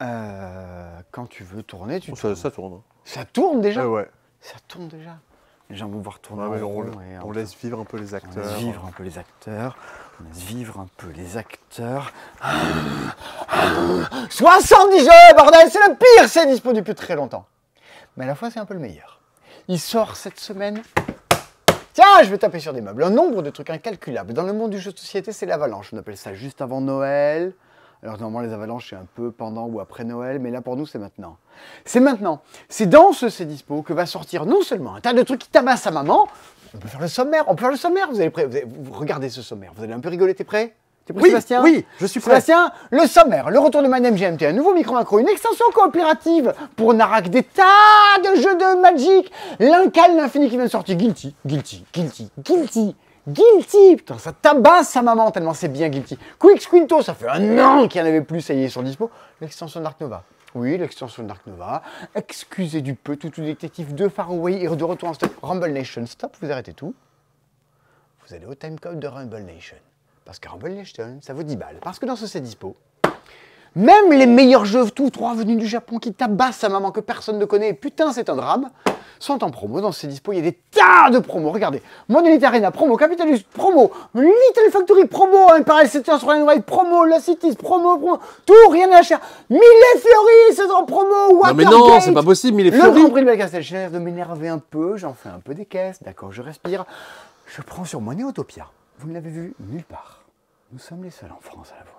Euh, quand tu veux tourner, tu oh, ça, tournes. ça tourne. Hein. Ça tourne déjà eh Ouais. Ça tourne déjà. Les gens vont voir tourner. on, laisse vivre un peu les acteurs. On laisse vivre un peu les acteurs. On laisse vivre un peu les acteurs. 70 jeux, bordel, c'est le pire, c'est dispo depuis très longtemps. Mais à la fois, c'est un peu le meilleur. Il sort cette semaine. Tiens, je vais taper sur des meubles. Un nombre de trucs incalculables. Dans le monde du jeu de société, c'est l'avalanche. On appelle ça juste avant Noël. Alors normalement les avalanches c'est un peu pendant ou après Noël, mais là pour nous c'est maintenant. C'est maintenant. C'est dans ce C'est Dispo que va sortir non seulement un tas de trucs qui tabassent à maman, on peut faire le sommaire, on peut faire le sommaire, vous allez prêt, vous, regardez ce sommaire, vous allez un peu rigoler, t'es prêt T'es prêt Sébastien Oui, je suis prêt. Sébastien, le sommaire, le retour de Madame GMT, un nouveau micro-macro, une extension coopérative pour Narak, des tas de jeux de Magic, l'incal l'infini qui vient de sortir, Guilty, Guilty, Guilty, Guilty. Guilty Putain, ça tabasse sa maman tellement c'est bien Guilty. Quick Squinto, ça fait un an qu'il n'y en avait plus, ça y est, sur dispo. L'extension Dark Nova. Oui, l'extension Dark Nova. Excusez du peu, tout, tout détective de Faraway et de retour en stock. Rumble Nation, stop, vous arrêtez tout. Vous allez au timecode de Rumble Nation. Parce que Rumble Nation, ça vaut 10 balles. Parce que dans ce c'est dispo, même les meilleurs jeux, tous trois venus du Japon qui tabassent sa maman que personne ne connaît, putain c'est un drame, sont en promo dans ces dispo, Il y a des tas de promos, regardez. Mon Arena, promo, Capitalist, promo, Little Factory, promo, Imperial Settlers, Royal promo, La Cities, promo, promo, tout, rien à cher. Mille Fleury, c'est en promo, Watergate. Non mais non, c'est pas possible, Mille compris Le Grand Prix de j'ai l'air de m'énerver un peu, j'en fais un peu des caisses, d'accord, je respire. Je prends sur Money Autopia Vous ne l'avez vu nulle part. Nous sommes les seuls en France à l'avoir.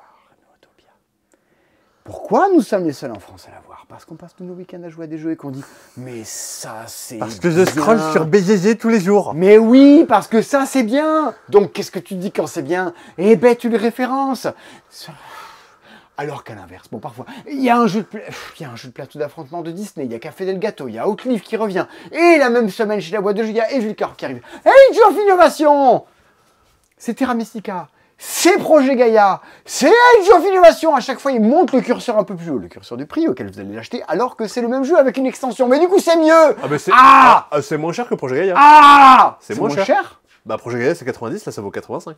Pourquoi nous sommes les seuls en France à la voir Parce qu'on passe tous nos week-ends à jouer à des jeux et qu'on dit Mais ça, c'est. Parce que je scroll sur BGG tous les jours. Mais oui, parce que ça, c'est bien Donc qu'est-ce que tu dis quand c'est bien Eh ben, tu le références alors qu'à l'inverse, bon parfois, il y a un jeu de, il y a un jeu de plateau d'affrontement de Disney, il y a Café Del Gato, il y a Outlive qui revient, et la même semaine chez la boîte de Julia et Jules a qui arrive. Hey, une Innovation C'est Terra Mystica c'est Projet Gaïa, c'est Age Innovation. À chaque fois, il montent le curseur un peu plus haut, le curseur du prix auquel vous allez l'acheter, alors que c'est le même jeu avec une extension. Mais du coup, c'est mieux. Ah, bah c'est moins cher que Projet Gaïa. Ah, c'est moins, cher. bah, Projet Gaïa, c'est 90, là, ça vaut 85.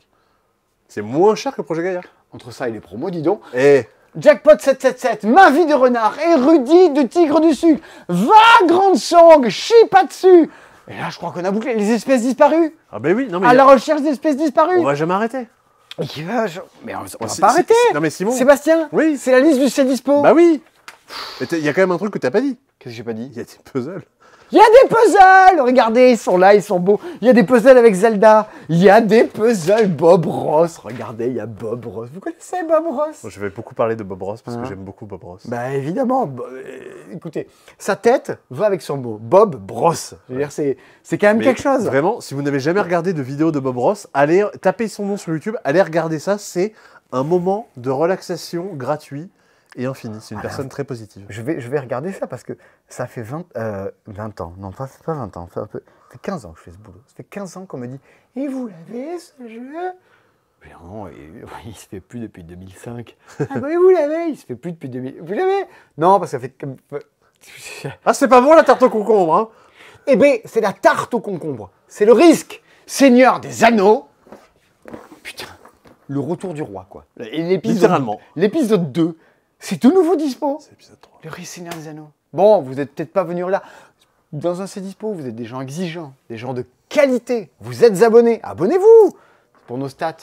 C'est moins cher que Projet Gaïa. Entre ça et les promos, dis donc. Et eh. Jackpot 777, Ma vie de renard, érudit de tigre du sucre, Va grande sang chie pas dessus. Et là, je crois qu'on a bouclé les espèces disparues. Ah ben oui, non mais à la recherche d'espèces disparues. On va jamais arrêter. Mais on, on bah, va pas arrêter Non mais Simon Sébastien Oui C'est la liste du C'est Dispo Bah oui il y a quand même un truc que t'as pas dit. Qu'est-ce que j'ai pas dit Il y a des puzzles. Il y a des puzzles Regardez, ils sont là, ils sont beaux. Il y a des puzzles avec Zelda. Il y a des puzzles Bob Ross. Regardez, il y a Bob Ross. Vous connaissez Bob Ross Je vais beaucoup parler de Bob Ross parce que hein. j'aime beaucoup Bob Ross. Bah évidemment. Euh, écoutez, sa tête va avec son mot. Bob Ross. c'est-à-dire C'est quand même quelque chose. Vraiment, si vous n'avez jamais regardé de vidéo de Bob Ross, allez taper son nom sur YouTube, allez regarder ça. C'est un moment de relaxation gratuit et infini. C'est une ah personne très positive. Je vais, je vais regarder ça parce que ça fait 20, 20 euh, ans. Non, pas, pas 20 ans. Ça fait, 15 ans que je fais ce boulot. Ça fait 15 ans qu'on me dit Et vous l'avez ce jeu non, il, il se fait plus depuis 2005. ah mais bah vous l'avez Il se fait plus depuis 2000. Vous l'avez Non, parce que ça fait ah, c'est pas bon la tarte au concombre, hein Eh ben, c'est la tarte au concombre. C'est le risque. Seigneur des anneaux. Putain, le retour du roi, quoi. L'épisode, Littéralement. L'épisode 2. C'est tout nouveau dispo. C'est l'épisode 3. Le récit des Anneaux. Bon, vous n'êtes peut-être pas venu là. Dans un C dispo, vous êtes des gens exigeants, des gens de qualité. Vous êtes abonnés. Abonnez-vous pour nos stats.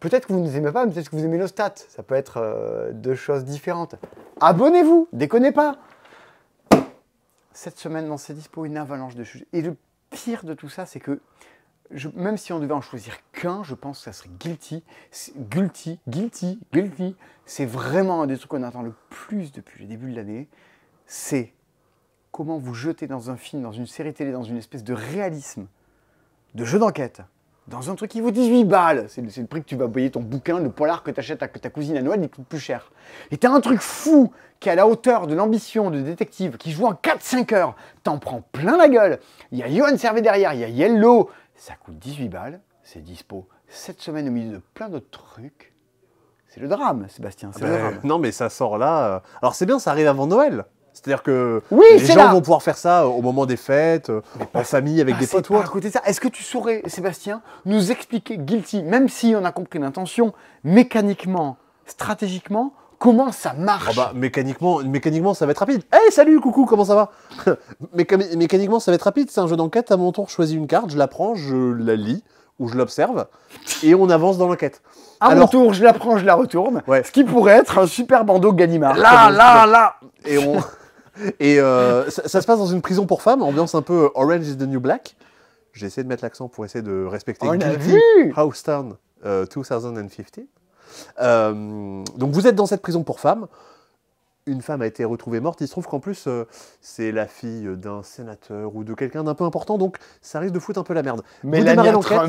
Peut-être que vous ne nous aimez pas, mais peut-être que vous aimez nos stats. Ça peut être euh, deux choses différentes. Abonnez-vous, déconnez pas. Cette semaine, dans c dispo, une avalanche de choses. Et le pire de tout ça, c'est que même si on devait en choisir qu'un, je pense que ça serait Guilty. Guilty, Guilty, Guilty. C'est vraiment un des trucs qu'on attend le plus depuis le début de l'année. C'est comment vous jetez dans un film, dans une série télé, dans une espèce de réalisme, de jeu d'enquête, dans un truc qui vaut 18 balles. C'est le, prix que tu vas payer ton bouquin, le polar que t'achètes à que ta cousine à Noël, il coûte plus cher. Et t'as un truc fou qui est à la hauteur de l'ambition de détective, qui joue en 4-5 heures. T'en prends plein la gueule. Il y a Johan Servet derrière, il y a Yellow, ça coûte 18 balles, c'est dispo cette semaines au milieu de plein d'autres trucs. C'est le drame, Sébastien, ah bah, Non, mais ça sort là. Euh. Alors c'est bien, ça arrive avant Noël. C'est-à-dire que les gens vont pouvoir faire ça euh, au moment des fêtes, euh, en famille, avec des potes. Pas ça, est-ce que tu saurais, Sébastien, nous expliquer Guilty, même si on a compris l'intention, mécaniquement, stratégiquement, comment ça marche. Oh bah, mécaniquement, mécaniquement, ça va être rapide. Hey, salut, coucou, comment ça va Mécaniquement, ça va être rapide. C'est un jeu d'enquête. À mon tour, je choisis une carte, je la prends, je la lis ou je l'observe et on avance dans l'enquête. À mon tour, je la prends, je la retourne. Ce qui pourrait être un super bandeau Gallimard. Là, là, là Et on. et euh, ça, se passe dans une prison pour femmes, ambiance un peu euh, Orange is the New Black. J'ai essayé de mettre l'accent pour essayer de respecter Guilty House Town 2015. Euh, euh, donc vous êtes dans cette prison pour femmes. Une femme a été retrouvée morte. Il se trouve qu'en plus, euh, c'est la fille d'un sénateur ou de quelqu'un d'un peu important, donc ça risque de foutre un peu la merde. Mais vous démarrez l'enquête.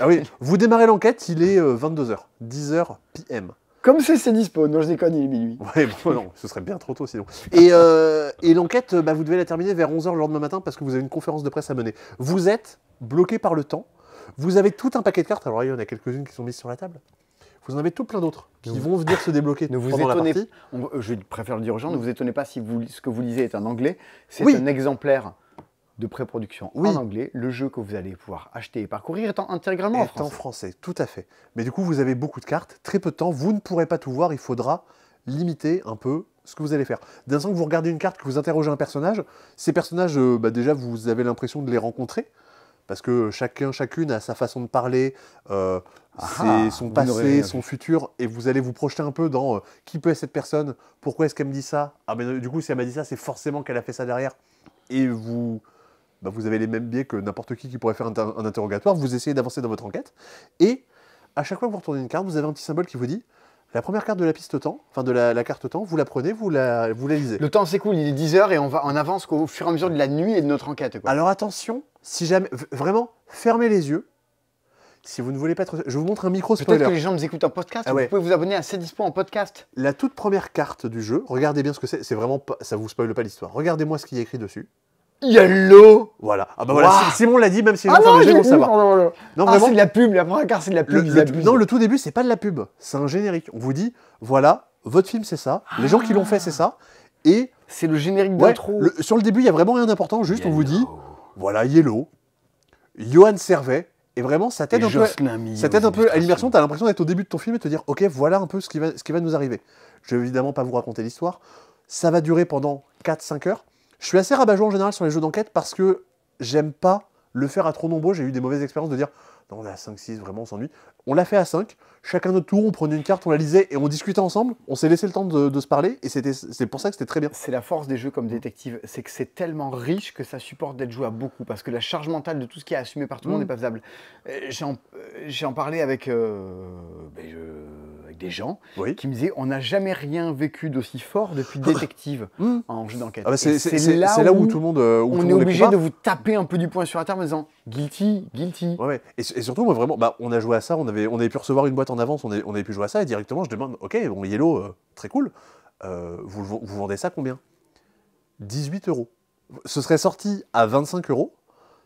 Ah oui, vous démarrez l'enquête, il est 22h, 10h PM. Comme c'est dispo, non je déconne, il est minuit. Ouais, ce serait bien trop tôt sinon. Et, euh, l'enquête, bah, vous devez la terminer vers 11h le lendemain matin parce que vous avez une conférence de presse à mener. Vous êtes bloqué par le temps, vous avez tout un paquet de cartes, alors il y en a quelques-unes qui sont mises sur la table vous en avez tout plein d'autres qui vont venir se débloquer. Ne vous étonnez, je préfère le dire aux gens, ne vous étonnez pas si ce que vous lisez est en anglais. C'est un exemplaire de pré-production en anglais. Le jeu que vous allez pouvoir acheter et parcourir est intégralement en français. en français, tout à fait. Mais du coup, vous avez beaucoup de cartes, très peu de temps. Vous ne pourrez pas tout voir. Il faudra limiter un peu ce que vous allez faire. D'un sens que vous regardez une carte, que vous interrogez un personnage, ces personnages, euh, bah, déjà, vous avez l'impression de les rencontrer parce que chacun, chacune a sa façon de parler, euh, ah ah, son passé, son futur, et vous allez vous projeter un peu dans euh, qui peut être cette personne, pourquoi est-ce qu'elle me dit ça Ah ben du coup, si elle m'a dit ça, c'est forcément qu'elle a fait ça derrière. Et vous, bah, vous avez les mêmes biais que n'importe qui qui pourrait faire un, un interrogatoire, vous essayez d'avancer dans votre enquête, et à chaque fois que vous retournez une carte, vous avez un petit symbole qui vous dit la première carte de la piste temps, enfin de la, carte temps, vous la prenez, vous la, vous la lisez. Le temps s'écoule, il est 10h et on va en avance au fur et à mesure de la nuit et de notre enquête. Alors attention, si jamais. Vraiment, fermez les yeux. Si vous ne voulez pas être. Je vous montre un micro spoiler. Peut-être que les gens nous écoutent en podcast. Ah vous pouvez vous abonner à C'est Dispo en podcast. La toute première carte du jeu, regardez bien ce que c'est. C'est vraiment pas... Ça vous spoile pas l'histoire. Regardez-moi ce qu'il y a écrit dessus. Yellow Voilà. Ah bah voilà, Simon l'a dit, même si c'est Ah non, non, ah, c'est de la pub, la première carte, c'est de la pub. le, non, le tout début, c'est pas de la pub, c'est un générique. On vous dit, voilà, votre film c'est ça, les gens qui l'ont fait c'est ça, et C'est le générique d'intro. sur le début, il y a vraiment rien d'important, juste on vous dit, voilà, Yellow, Johan Servet, et vraiment, ça t'aide un peu. Ça t'aide un peu à l'immersion, t'as l'impression d'être au début de ton film et te dire, ok, voilà un peu ce qui va, ce qui va nous arriver. Je vais évidemment pas vous raconter l'histoire. Ça va durer pendant 4-5 heures. Je suis assez rabat en général sur les jeux d'enquête parce que j'aime pas le faire à trop nombreux. J'ai eu des mauvaises expériences de dire non, à 5, 6, vraiment, on s'ennuie. On l'a fait à 5. Chacun notre tour, on prenait une carte, on la lisait et on discutait ensemble. On s'est laissé le temps de, se parler et c'est pour ça que c'était très bien. C'est la force des jeux comme détective. C'est que c'est tellement riche que ça supporte d'être joué à beaucoup parce que la charge mentale de tout ce qui est assumé par tout le monde n'est mm. pas faisable. Euh, euh, j'ai en, parlé avec, euh, ben, des gens qui me disaient on n'a jamais rien vécu d'aussi fort depuis ah. détective mm. en jeu d'enquête. Ah bah c'est là, où, tout le monde. on est obligé de vous taper un peu du poing sur la table en disant Guilty, guilty. Ouais, Et, surtout, moi, vraiment, bah, on a joué à ça, on avait, on avait pu recevoir une boîte en avance, on avait, on avait pu jouer à ça, et directement, je demande, ok, bon, Yellow, euh, très cool, euh, vous, vendez ça combien 18 euros. Ce serait sorti à 25 euros,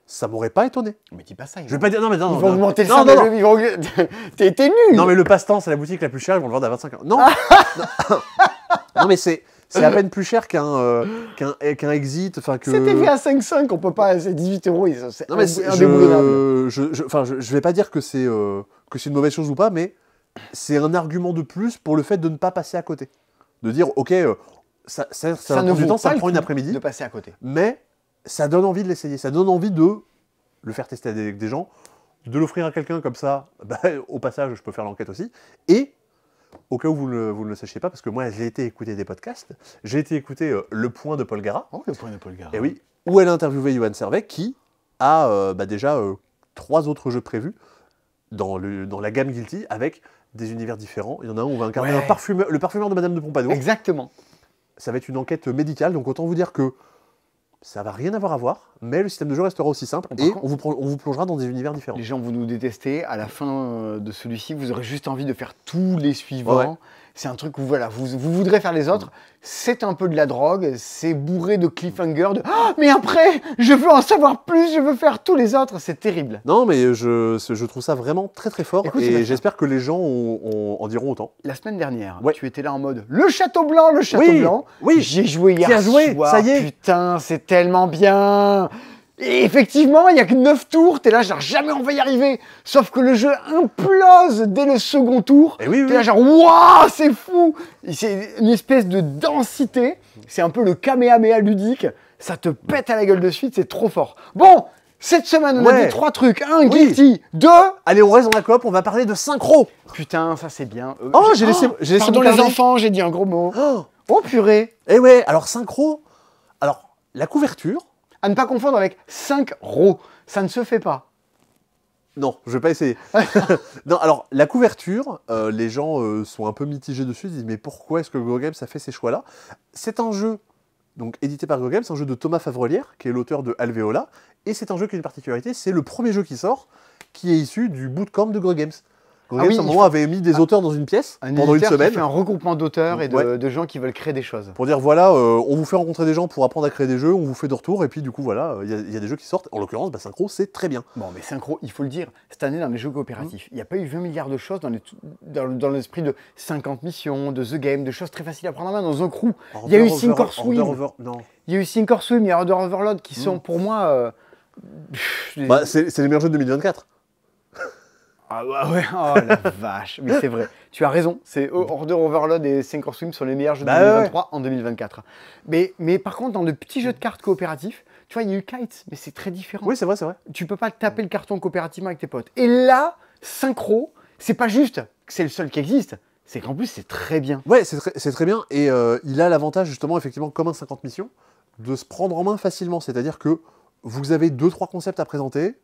ça m'aurait pas étonné. Mais dis pas ça. je vais pas dire non mais non. non, vont non, le salaire. T'es nul. Non mais le passe-temps, c'est la boutique la plus chère. Ils vont le vendre à 25 ans. Non. non. mais c'est c'est à peine plus cher qu'un euh, eh, exit. Que... C'était fait à 5,5, on peut pas. C'est 18 euros. C'est non, je, je, je, vais pas dire euh, que c'est une mauvaise chose ou pas, mais c'est un argument de plus pour le fait de ne pas passer à côté. De dire, ok, euh, ça, ça, du temps, ça prend une après-midi. De passer à côté. Mais ça donne envie de l'essayer. Ça donne envie de le faire tester avec des gens, de l'offrir à quelqu'un comme ça. Bah, au passage, je peux faire l'enquête aussi. Et au cas où vous, ne le sachiez pas, parce que moi j'ai été écouter des podcasts, j'ai été écouter euh, Le Point de Paul Gara. Oh, le Point de Paul Gara. Et oui, où elle interviewait interviewé Johan Servet, qui a euh, bah, déjà euh, trois autres jeux prévus dans, la gamme Guilty, avec des univers différents. Il y en a un où on va incarner un parfumeur, le parfumeur de Madame de Pompadour. Exactement. Ça va être une enquête médicale, donc autant vous dire que ça va rien avoir à voir, mais le système de jeu restera aussi simple et on vous, plongera dans des univers différents. Les gens vont nous détester. À la fin euh, de celui-ci, vous aurez juste envie de faire tous les suivants. C'est un truc où voilà, vous, vous voudrez faire les autres. C'est un peu de la drogue, c'est bourré de cliffhanger, de ah, mais après, je veux en savoir plus, je veux faire tous les autres. C'est terrible. Non, mais je, je trouve ça vraiment très très fort et j'espère que les gens en diront autant. La semaine dernière, ouais. tu étais là en mode le château blanc, le château blanc. Oui, j'ai joué hier. Soir. ça y est. Putain, c'est tellement bien. Et effectivement, il n'y a que 9 tours, t'es là genre jamais on va y arriver. Sauf que le jeu implose dès le second tour. Et eh oui, oui. T'es là genre waouh, c'est fou. C'est une espèce de densité. C'est un peu le kamehameha ludique. Ça te pète à la gueule de suite, c'est trop fort. Bon, cette semaine, on a dit trois trucs. Un, Guilty. 2. allez, on reste dans la coop, on va parler de synchro. Putain, ça c'est bien. Euh, oh, oh, j'ai laissé, j'ai laissé pardon les enfants, j'ai dit un gros mot. Oh, oh purée. Eh ouais, alors synchro. Alors, la couverture à ne pas confondre avec 5 roues, Ça ne se fait pas. Non, je vais pas essayer. non, alors la couverture, euh, les gens euh, sont un peu mitigés dessus, ils disent mais pourquoi est-ce que Go Games a fait ces choix-là C'est un jeu donc édité par GoGames, Games, un jeu de Thomas Favrelière, qui est l'auteur de Alveola, et c'est un jeu qui a une particularité, c'est le premier jeu qui sort qui est issu du bootcamp de Go Games ah avait mis des ah. auteurs dans une pièce pendant une semaine. Qui fait un regroupement d'auteurs et de, gens qui veulent créer des choses. Pour dire, voilà, euh, on vous fait rencontrer des gens pour apprendre à créer des jeux, on vous fait de retour, et puis du coup, voilà, il y, a des jeux qui sortent. En l'occurrence, bah, Synchro, c'est très bien. Bon, mais Synchro, il faut le dire, cette année, dans les jeux coopératifs, mmh. il n'y a pas eu 20 milliards de choses dans, l'esprit dans, l'esprit de 50 missions, de The Game, de choses très faciles à prendre en main dans un Crew. Il y a eu Synchro Swim. Il y a eu Sync Swim, il y a Order Overload qui mmh. sont pour moi. Euh, bah, c'est les meilleurs jeux de 2024. Ah ah ouais, oh la vache, mais c'est vrai. Tu as raison, c'est Order Overload et Sinker Swim sont les meilleurs jeux de 2023 bah en 2024. Mais, mais par contre, dans le petit jeu de cartes coopératif, tu vois, il y a eu Kites, mais c'est très différent. Oui, c'est vrai, c'est vrai. Tu peux pas taper le carton coopérativement avec tes potes. Et là, Synchro, c'est pas juste que c'est le seul qui existe, c'est qu'en plus, c'est très bien. Ouais, c'est très, bien, et euh, il a l'avantage, justement, effectivement, comme un 50 missions, de se prendre en main facilement. C'est-à-dire que vous avez deux, trois concepts à présenter,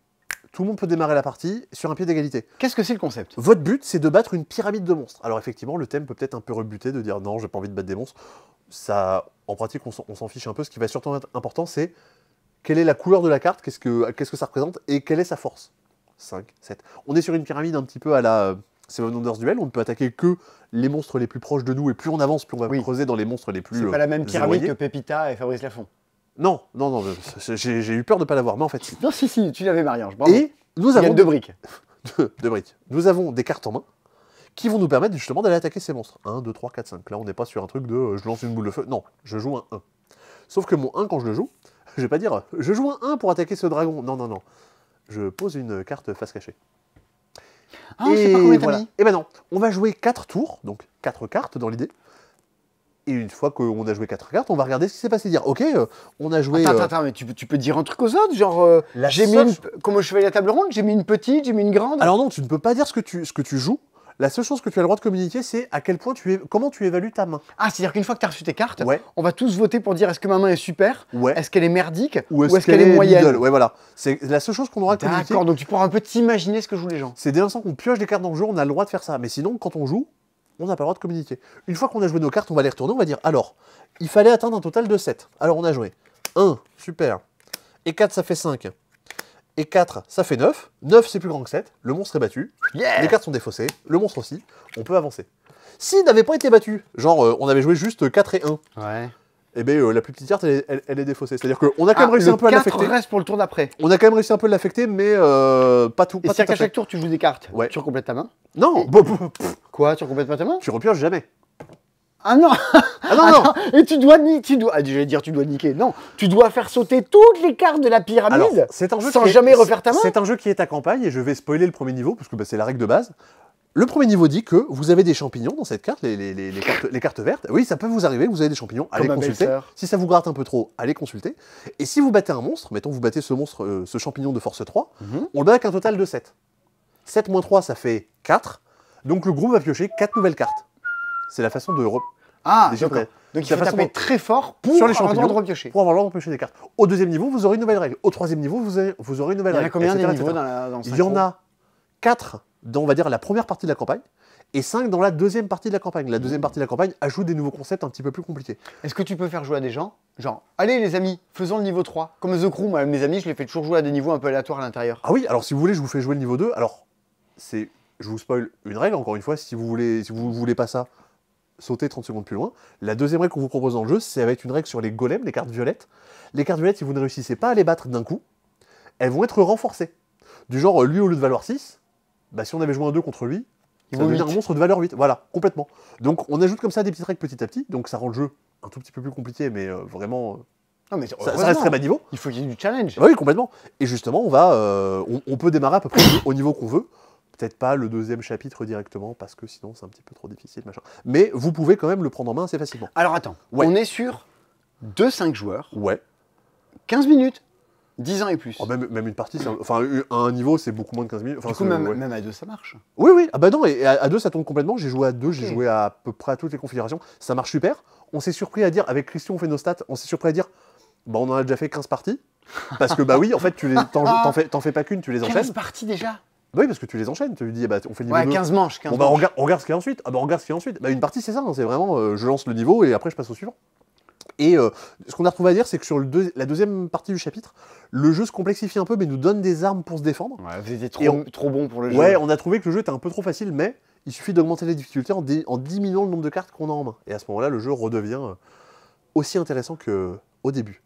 tout le monde peut démarrer la partie sur un pied d'égalité. Qu'est-ce que c'est le concept Votre but, c'est de battre une pyramide de monstres. Alors effectivement, le thème peut peut-être un peu rebuter de dire non, j'ai pas envie de battre des monstres. Ça, en pratique, on s'en fiche un peu. Ce qui va surtout être important, c'est quelle est la couleur de la carte, qu'est-ce que, que ça représente et quelle est sa force. 5, 7. On est sur une pyramide un petit peu à la euh, Seven Wonders Duel, on ne peut attaquer que les monstres les plus proches de nous, et plus on avance, plus on va creuser dans les monstres les plus. C'est pas euh, la même pyramide que Pepita et Fabrice Lafont. Non, non, non, j'ai eu peur de ne pas l'avoir, mais en fait. Non, si, si, tu l'avais, mariage je Et nous avons. Y a deux briques. deux, briques. Nous avons des cartes en main qui vont nous permettre justement d'aller attaquer ces monstres. 1, 2, 3, 4, 5. Là, on n'est pas sur un truc de euh, je lance une boule de feu. Non, je joue un 1. Sauf que mon 1, quand je le joue, je vais pas dire euh, je joue un 1 pour attaquer ce dragon. Non, non, non. Je pose une carte face cachée. Ah, et, pas et eh ben on va jouer 4 tours, donc 4 cartes dans l'idée. Et une fois qu'on a joué quatre cartes, on va regarder ce qui s'est passé. Dire, ok, euh, on a joué. Attends, euh, attends, mais tu, peux dire un truc aux autres, genre, euh, j'ai mis une... comment je fais la table ronde, j'ai mis une petite, j'ai mis une grande. Alors non, tu ne peux pas dire ce que tu, joues. La seule chose que tu as le droit de communiquer, c'est à quel point tu es... comment tu évalues ta main. Ah, c'est-à-dire qu'une fois que tu as reçu tes cartes, on va tous voter pour dire est-ce que ma main est super, est-ce qu'elle est merdique, ou est-ce, qu'elle, est, moyenne. Ouais, voilà. C'est la seule chose qu'on aura à communiquer. D'accord, donc tu pourras un peu t'imaginer ce que jouent les gens. C'est dès l'instant qu'on pioche des cartes dans le jeu, on a le droit de faire ça. Mais sinon, quand on joue, on n'a pas le droit de communiquer. Une fois qu'on a joué nos cartes, on va les retourner, on va dire alors, il fallait atteindre un total de 7. Alors on a joué 1, super. Et 4, ça fait 5. Et 4, ça fait 9. 9, c'est plus grand que 7. Le monstre est battu. les cartes sont défaussées. Le monstre aussi. On peut avancer. S'il n'avait pas été battu, genre euh, on avait joué juste 4 et 1, ouais eh bien, euh, la plus petite carte, elle, est défaussée. C'est-à-dire qu'on a quand même ah, réussi un peu à l'affecter. reste pour le tour d'après. On a quand même réussi un peu à l'affecter, mais euh, pas tout. Et c'est-à-dire qu'à chaque tour, tu joues des cartes. Ouais. Tu recomplètes ta main. Non. Quoi Tu recomplètes pas ta main Tu repioches jamais. Ah non Ah non, non Et tu dois niquer, tu dois, ah, j'allais dire tu dois niquer, non, tu dois faire sauter toutes les cartes de la pyramide un jeu sans jamais refaire ta main C'est un jeu qui est à campagne, et je vais spoiler le premier niveau, parce que bah, c'est la règle de base. Le premier niveau dit que vous avez des champignons dans cette carte, les, cartes, vertes. Oui, ça peut vous arriver, vous avez des champignons, allez consulter. Si ça vous gratte un peu trop, allez consulter. Et si vous battez un monstre, mettons vous battez ce monstre, euh, ce champignon de force 3, mhm. on le bat avec un total de 7. 7 moins 3, ça fait 4. Donc le groupe va piocher 4 nouvelles cartes. C'est la façon de... Re... Ah, d'accord. Donc il faut taper très fort pour sur les champignons de piocher. Pour avoir l'ordre de piocher des cartes. Au deuxième niveau, vous aurez une nouvelle règle. Au troisième niveau, vous, vous aurez, une nouvelle règle. Il y en a combien des niveaux dans, la... dans Il y en a 4 dans, on va dire, la première partie de la campagne, et 5 dans la deuxième partie de la campagne. La deuxième mmh. partie de la campagne ajoute des nouveaux concepts un petit peu plus compliqués. Est-ce que tu peux faire jouer à des gens Genre, allez les amis, faisons le niveau 3. Comme The Crew, moi, mes amis, je les fais toujours jouer à des niveaux un peu aléatoires à l'intérieur. Ah oui, alors si vous voulez, je vous fais jouer le niveau 2. Alors, c'est, je vous spoil une règle, encore une fois, si vous voulez, si vous voulez pas ça, sautez 30 secondes plus loin. La deuxième règle qu'on vous propose dans le jeu, c'est avec une règle sur les golems, les cartes violettes. Les cartes violettes, si vous ne réussissez pas à les battre d'un coup, elles vont être renforcées. Du genre, lui, au lieu de valoir 6, bah, si on avait joué un 2 contre lui, il va devenir un monstre de valeur 8. Voilà, complètement. Donc on ajoute comme ça des petits règles petit à petit, donc ça rend le jeu un tout petit peu plus compliqué, mais euh, vraiment. Euh, non, mais ça, reste très bas niveau. Il faut qu'il y ait du challenge. oui, complètement. Et justement, on, va, euh, on, peut démarrer à peu près au niveau qu'on veut. Peut-être pas le deuxième chapitre directement, parce que sinon c'est un petit peu trop difficile, machin. Mais vous pouvez quand même le prendre en main assez facilement. Alors attends, on est sur 2-5 joueurs. Ouais. 15 minutes 10 ans et plus. Oh, même, même, une partie, enfin, euh, à un niveau, c'est beaucoup moins de 15 minutes. Enfin, même, à deux, ça marche. Oui, oui. Ah bah non, et à, deux, ça tombe complètement. J'ai joué à deux, j'ai joué à, peu près à toutes les configurations. Ça marche super. On s'est surpris à dire, avec Christian, on fait nos stats, on s'est surpris à dire, bah, on en a déjà fait 15 parties. Parce que, bah oui, en fait, tu les t'en ah. fais, fais, pas qu'une, tu les enchaînes. 15 parties déjà bah oui, parce que tu les enchaînes, tu lui dis, eh bah, on fait le ouais, 15 manches, bah, On regarde, ce qu'il y ensuite. Ah bah, on regarde ce qu'il y ensuite. Bah, une partie, c'est ça, hein, c'est vraiment, euh, je lance le niveau et après, je passe au suivant. Et euh, ce qu'on a retrouvé à dire, c'est que sur la deuxième partie du chapitre, le jeu se complexifie un peu, mais nous donne des armes pour se défendre. Ouais, vous étiez trop, bon pour le jeu. Ouais, on a trouvé que le jeu était un peu trop facile, mais il suffit d'augmenter les difficultés en, diminuant le nombre de cartes qu'on a en main. Et à ce moment-là, le jeu redevient euh, aussi intéressant qu'au début.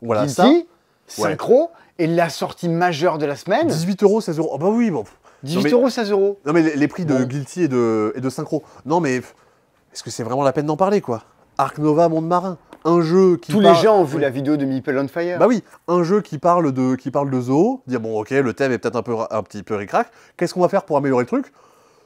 voilà Guilty, Synchro, et la sortie majeure de la semaine. 18 euros, 16 euros. Ah bah oui, bon. 18 euros, 16 euros. Non mais les, prix de Guilty et et de Synchro. Non mais est-ce que c'est vraiment la peine d'en parler quoi Arc Nova Monde Marin, un jeu qui Tous les gens ont vu la vidéo de Meeple on Fire. Bah oui, un jeu qui parle de qui parle de zoo, dire bon OK, le thème est peut-être un peu un petit peu ricrac, qu'est-ce qu'on va faire pour améliorer le truc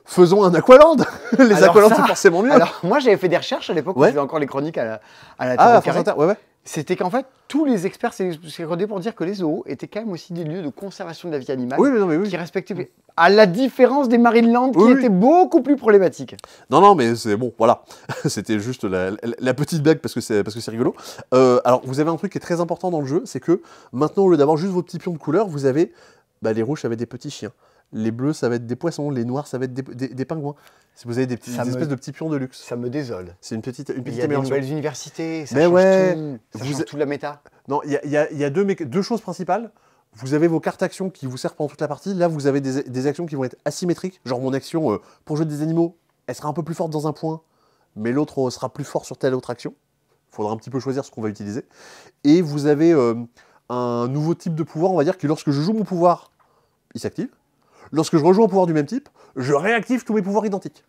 Faisons un Aqualand Les Aqualand, c'est forcément mieux Alors, moi, j'avais fait des recherches à l'époque où je encore les chroniques à la, à ah, ouais c'était qu'en fait, tous les experts s'étaient pour dire que les zoos étaient quand même aussi des lieux de conservation de la vie animale oui, mais oui. qui respectaient. À la différence des Marineland qui étaient beaucoup plus problématiques. Non, non, mais c'est bon, voilà. C'était juste la, petite blague parce que c'est rigolo. Euh, alors, vous avez un truc qui est très important dans le jeu c'est que maintenant, au lieu d'avoir juste vos petits pions de couleur, vous avez. Bah, les rouges avaient des petits chiens les bleus, ça va être des poissons, les noirs, ça va être des, pingouins. Si vous avez des, espèces de petits pions de luxe. Ça me désole. C'est une petite, université Il nouvelles universités, Mais ouais, vous... change tout la méta. Non, il y a, deux, choses principales. Vous avez vos cartes actions qui vous servent pendant toute la partie. Là, vous avez des, actions qui vont être asymétriques. Genre mon action euh, pour jouer des animaux, elle sera un peu plus forte dans un point, mais l'autre euh, sera plus fort sur telle autre action. Il faudra un petit peu choisir ce qu'on va utiliser. Et vous avez euh, un nouveau type de pouvoir, on va dire que lorsque je joue mon pouvoir, il s'active. Lorsque je rejoue un pouvoir du même type, je réactive tous mes pouvoirs identiques.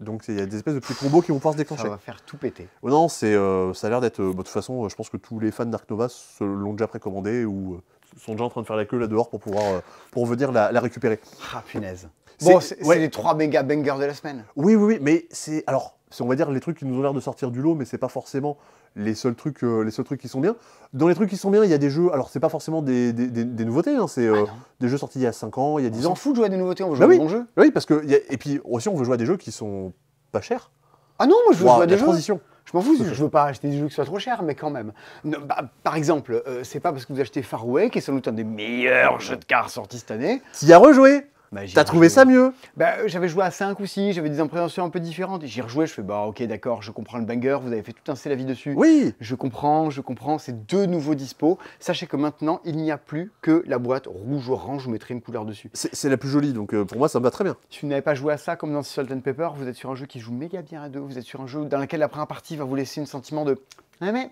Donc il y a des espèces de petits combos qui vont pouvoir se déclencher. Ça va faire tout péter. Oh non, c'est, euh, ça a l'air d'être... Euh, bah, de toute façon, euh, je pense que tous les fans d'Ark Nova se l'ont déjà précommandé ou sont déjà en train de faire la queue là dehors pour pouvoir pour venir la, récupérer. Ah punaise. Bon, C'est- les trois méga bangers de la semaine. Oui, oui, oui, mais c'est... Alors, c'est, on va dire les trucs qui nous ont l'air de sortir du lot, mais c'est pas forcément les seuls trucs, euh, les trucs qui sont bien. Dans les trucs qui sont bien, il y a des jeux. Alors, c'est pas forcément des, nouveautés, hein, c'est ah euh, des jeux sortis il y a 5 ans, il y a 10 ans. On s'en fout de jouer à des nouveautés, on veut bah jouer à des bons jeux. Bah oui, parce que. Et puis aussi, on veut jouer à des jeux qui sont pas chers. Ah non, moi je veux jouer à des jeux. Je m'en fous, je veux pas acheter des jeux qui soient trop chers, mais quand même. Bah, par exemple, euh, c'est pas parce que vous achetez Faraway, qui est sans doute un des meilleurs jeux de cartes sortis cette année. y a rejoué bah, T'as trouvé ça mieux bah, euh, J'avais joué à 5 ou 6, j'avais des impressions un peu différentes. J'y rejoué, je fais bah ok, d'accord, je comprends le banger, vous avez fait tout un la vie dessus. Oui Je comprends, je comprends, c'est deux nouveaux dispo. Sachez que maintenant, il n'y a plus que la boîte rouge-orange, je mettrai une couleur dessus. C'est la plus jolie, donc euh, pour moi, ça me va très bien. Si vous n'avez pas joué à ça, comme dans Salt and Pepper, vous êtes sur un jeu qui joue méga bien à deux, vous êtes sur un jeu dans lequel la première partie va vous laisser un sentiment de. Ah, mais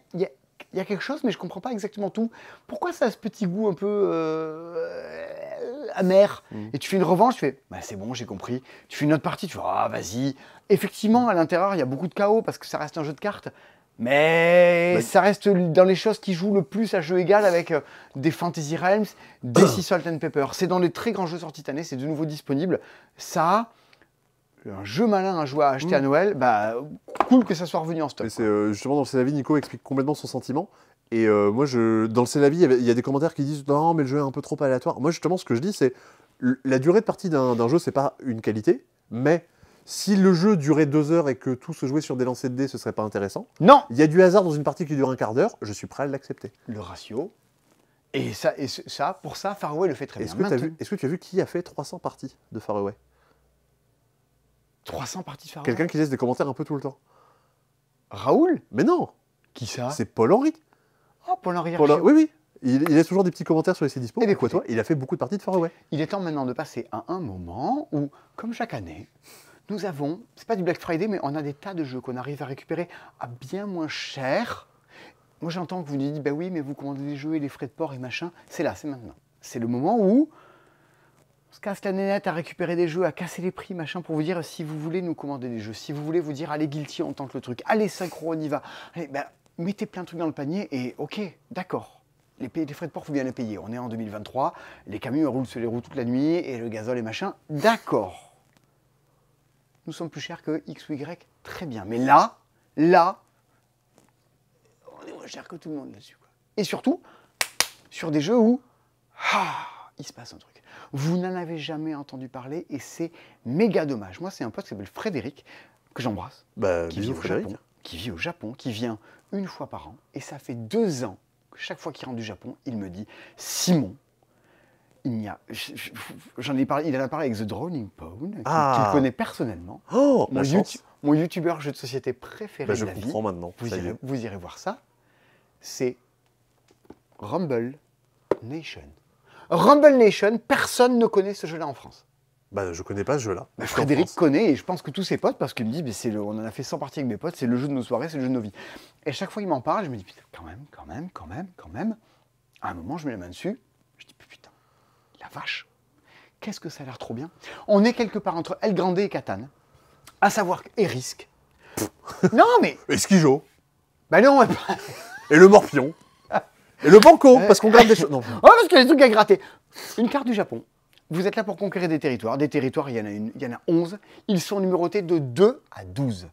il y a quelque chose, mais je ne comprends pas exactement tout. Pourquoi ça a ce petit goût un peu euh, amer mm. Et tu fais une revanche, tu fais, bah, c'est bon, j'ai compris. Tu fais une autre partie, tu vois ah, vas-y. Effectivement, à l'intérieur, il y a beaucoup de chaos parce que ça reste un jeu de cartes. Mais bah, ça reste dans les choses qui jouent le plus à jeu égal avec euh, des Fantasy Realms, des Sea Salt and Pepper. C'est dans les très grands jeux sortis cette année, c'est de nouveau disponible. Ça, un jeu malin un jouer à acheter à mm. Noël, bah cool que ça soit revenu en stock. Euh, justement dans le vie, Nico explique complètement son sentiment. Et euh, moi, je, dans le vie, il y a des commentaires qui disent non, mais le jeu est un peu trop aléatoire. Moi, justement, ce que je dis, c'est la durée de partie d'un jeu, c'est pas une qualité, mais si le jeu durait deux heures et que tout se jouait sur des lancers de dés, ce serait pas intéressant. Non. Il y a du hasard dans une partie qui dure un quart d'heure. Je suis prêt à l'accepter. Le ratio. Et ça, et ça, pour ça, Faraway le fait très bien. Est-ce que, que tu as vu qui a fait 300 parties de Faraway 300 parties de Quelqu'un qui laisse des commentaires un peu tout le temps. Raoul Mais non Qui ça C'est Paul henri Oh, Paul henri Paul Oui, oui. Il, il, laisse toujours des petits commentaires sur les dispo. Et pourquoi quoi, toi, il a fait beaucoup de parties de Faraway. Il est temps maintenant de passer à un moment où, comme chaque année, nous avons, c'est pas du Black Friday, mais on a des tas de jeux qu'on arrive à récupérer à bien moins cher. Moi, j'entends que vous nous dites, bah oui, mais vous commandez des jeux et les frais de port et machin. C'est là, c'est maintenant. C'est le moment où on se casse la nénette à récupérer des jeux, à casser les prix, machin, pour vous dire si vous voulez nous commander des jeux, si vous voulez vous dire allez guilty, on tente le truc, allez synchro, on y va. Allez, ben, mettez plein de trucs dans le panier et ok, d'accord. Les, frais de port, il faut bien les payer. On est en 2023, les camions roulent sur les roues toute la nuit et le gazole et machin. D'accord. Nous sommes plus chers que X ou Y, très bien. Mais là, là, on est moins cher que tout le monde là-dessus. Et surtout, sur des jeux où ah, il se passe un truc. Vous n'en avez jamais entendu parler et c'est méga dommage. Moi, c'est un pote qui s'appelle Frédéric, que j'embrasse, bah, qui vit au Japon, qui vit au Japon, qui vient une fois par an et ça fait deux ans que chaque fois qu'il rentre du Japon, il me dit Simon, il n'y a. J'en ai parlé, il en a parlé avec The Drowning Pound, que ah. qu'il connaît personnellement. Oh, mon, youtuber youtubeur jeu de société préféré. Bah, de maintenant. vous irez voir ça. C'est Rumble Nation. Rumble Nation, personne ne connaît ce jeu-là en France. Bah, je connais pas ce jeu-là. Bah, Frédéric connaît et je pense que tous ses potes, parce qu'il me dit, on en a fait 100 parties avec mes potes, c'est le jeu de nos soirées, c'est le jeu de nos vies. Et chaque fois il m'en parle, je me dis, putain, quand même, quand même, quand même, quand même. À un moment, je mets la main dessus, je dis, putain, la vache, qu'est-ce que ça a l'air trop bien. On est quelque part entre El Grande et Catane, à savoir et Risk. non, mais. Et Skijo. Bah non, et le Morpion le banco, parce qu'on garde des choses. Oh, parce qu'il y a des trucs à gratter. Une carte du Japon. Vous êtes là pour conquérir des territoires. Des territoires, il y en a, il y en a 11. Ils sont numérotés de 2 à 12.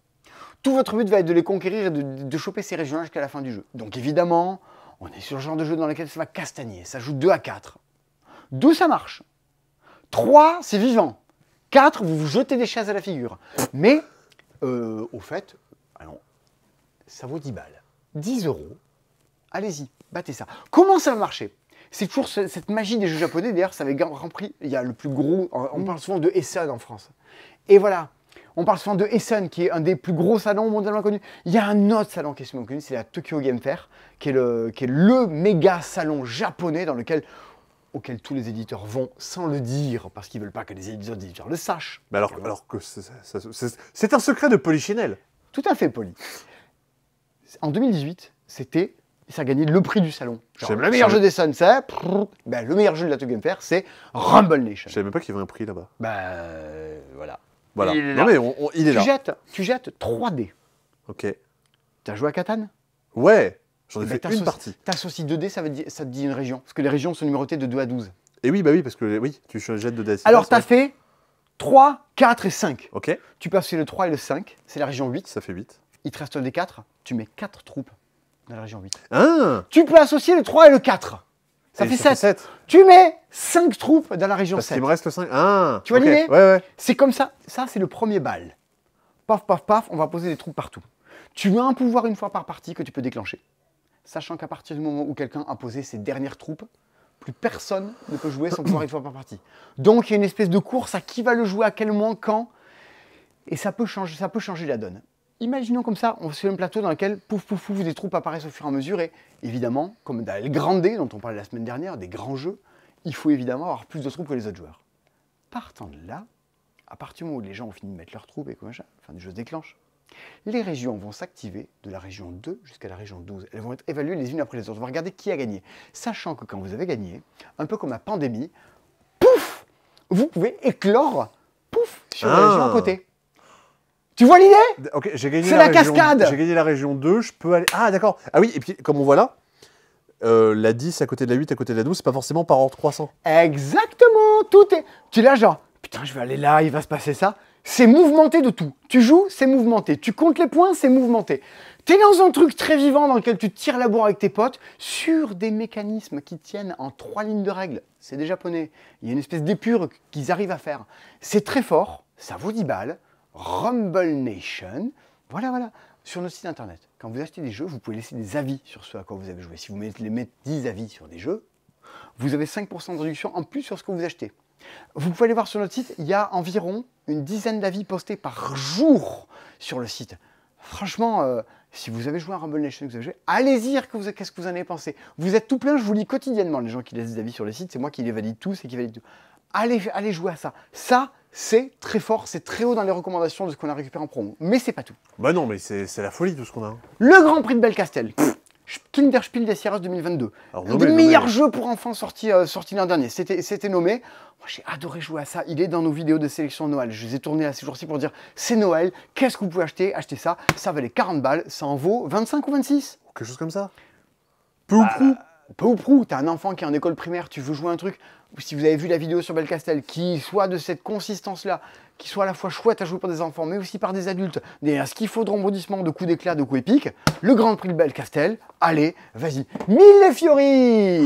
Tout votre but va être de les conquérir et de, choper ces régions jusqu'à la fin du jeu. Donc évidemment, on est sur le genre de jeu dans lequel ça va castagner. Ça joue 2 à 4. 2, ça marche. 3, c'est vivant. 4, vous vous jetez des chaises à la figure. Mais, euh, au fait, alors, ça vaut 10 balles. 10 euros, allez-y et ça. Comment ça va marcher c'est toujours cette magie des jeux japonais. D'ailleurs, ça avait prix. Il y a le plus gros. On mm. parle souvent de Essen en France. Et voilà. On parle souvent de Essen, qui est un des plus gros salons mondialement connus. Il y a un autre salon qui est mondialement connu, c'est la Tokyo Game Fair, qui est, le, qui est le méga salon japonais dans lequel auquel tous les éditeurs vont sans le dire, parce qu'ils veulent pas que les éditeurs, le sachent. Mais alors, alors que c'est un secret de Polichinelle. Tout à fait, Poli. En 2018, c'était et ça a gagné le prix du salon. le meilleur jeu des Suns, c'est. Ben, le meilleur jeu de la Tokyo Game Fair, c'est Rumble Nation. Je savais même pas qu'il y avait un prix là-bas. Ben euh, voilà. Voilà. Non mais il est tu, là. jettes, tu jettes 3D. Ok. T'as joué à Catan Ouais. J'en ai eh ben, fait une Tu as T'associes 2D, ça, veut dire- ça te dit une région. Parce que les régions sont numérotées de 2 à 12. Et eh oui, bah oui, parce que oui, tu jettes 2 dés. Alors, as fait 3, 4 et 5. Ok. Tu passes sur le 3 et le 5, c'est la région 8. Ça fait 8. Il te reste des 4, tu mets 4 troupes dans la région 8. Hein ah. tu peux associer le 3 et le 4. Ça, fait, 7. Tu mets 5 troupes dans la région Parce 7. Il me reste le 5. Ah. tu vois l'idée C'est comme ça. Ça, c'est le premier bal. Paf, paf, paf, on va poser des troupes partout. Tu as un pouvoir une fois par partie que tu peux déclencher. Sachant qu'à partir du moment où quelqu'un a posé ses dernières troupes, plus personne ne peut jouer son pouvoir une fois par partie. Donc il y a une espèce de course à qui va le jouer, à quel moment, quand. Et ça peut changer, ça peut changer la donne imaginons comme ça, on se fait un plateau dans lequel, pouf, pouf, pouf, des troupes apparaissent au fur et à mesure. Et évidemment, comme dans le grand D dont on parlait la semaine dernière, des grands jeux, il faut évidemment avoir plus de troupes que les autres joueurs. Partant de là, à partir du moment où les gens ont fini de mettre leurs troupes et comme ça, fin du jeu se déclenche, les régions vont s'activer de la région 2 jusqu'à la région 12. Elles vont être évaluées les unes après les autres. On va regarder qui a gagné. Sachant que quand vous avez gagné, un peu comme la pandémie, pouf, vous pouvez éclore, pouf, sur la ah. région à côté. Tu vois l'idée Ok, j'ai gagné, la, cascade. J'ai gagné la région 2, je peux aller. Ah, d'accord. Ah oui, et puis comme on voit là, euh, la 10 à côté de la 8 à côté de la 12, c'est pas forcément par ordre croissant. Exactement, tout est. Tu es là, genre, putain, je vais aller là, il va se passer ça. C'est mouvementé de tout. Tu joues, c'est mouvementé. Tu comptes les points, c'est mouvementé. T'es dans un truc très vivant dans lequel tu tires la bourre avec tes potes sur des mécanismes qui tiennent en trois lignes de règles. C'est des japonais. Il y a une espèce d'épure qu'ils arrivent à faire. C'est très fort, ça vous dit balles. Rumble Nation. Voilà, voilà. Sur notre site internet, quand vous achetez des jeux, vous pouvez laisser des avis sur ce à quoi vous avez joué. Si vous mettez, mettre 10 avis sur des jeux, vous avez 5% de réduction en plus sur ce que vous achetez. Vous pouvez aller voir sur notre site, il y a environ une dizaine d'avis postés par jour sur le site. Franchement, euh, si vous avez joué à Rumble Nation, vous avez joué, allez-y, qu'est-ce que vous en avez pensé Vous êtes tout plein, je vous lis quotidiennement les gens qui laissent des avis sur le site, c'est moi qui les valide tous et qui valide tout. Allez, allez jouer à ça. Ça, c'est très fort, c'est très haut dans les recommandations de ce qu'on a récupéré en promo. Mais c'est pas tout. Bah non, mais c'est la folie tout ce qu'on a. Hein. Le Grand Prix de Belcastel. Kinderspiel des Sierras 2022. le un jeu des meilleurs jeux pour enfants sorti euh, sorti l'an dernier. C'était nommé. Moi, j'ai adoré jouer à ça. Il est dans nos vidéos de sélection Noël. Je les ai tournées à ces jours-ci pour dire c'est Noël, qu'est-ce que vous pouvez acheter Achetez ça. Ça valait 40 balles. Ça en vaut 25 ou 26 Quelque chose comme ça. Bah, peu ou prou Peu ou prou. T'as un enfant qui est en école primaire, tu veux jouer un truc si vous avez vu la vidéo sur Belcastel, qui soit de cette consistance-là, qui soit à la fois chouette à jouer pour des enfants, mais aussi par des adultes, à ce qu'il faut de rebondissement, de coups d'éclat, de coups épiques, le Grand Prix de Belcastel, allez, vas-y, mille fiori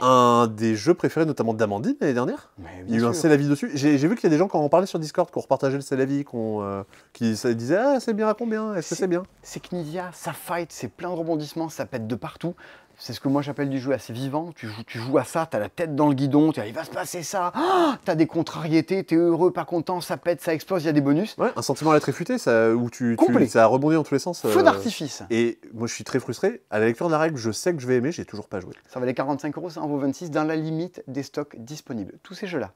oh. Un des jeux préférés, notamment d'Amandine l'année dernière. Il y a eu un C'est la vie dessus. J'ai vu qu'il y a des gens, qui on parlait sur Discord, ont repartageait le C'est la euh, qui disaient Ah, c'est bien à combien Est-ce que c'est bien C'est Knisia, ça fight, c'est plein de rebondissements, ça pète de partout c'est ce que moi j'appelle du jeu assez vivant. Tu joues, tu joues à ça, tu as la tête dans le guidon, tu il va se passer ça, ah, tu as des contrariétés, tu es heureux, pas content, ça pète, ça explose, il y a des bonus. Ouais, un sentiment à être réfuté, ça, où tu, ça a rebondi dans tous les sens. Feu euh, d'artifice. Et moi je suis très frustré. À la lecture de la règle, je sais que je vais aimer, j'ai toujours pas joué. Ça valait 45 euros, ça en vaut 26 dans la limite des stocks disponibles. Tous ces jeux-là.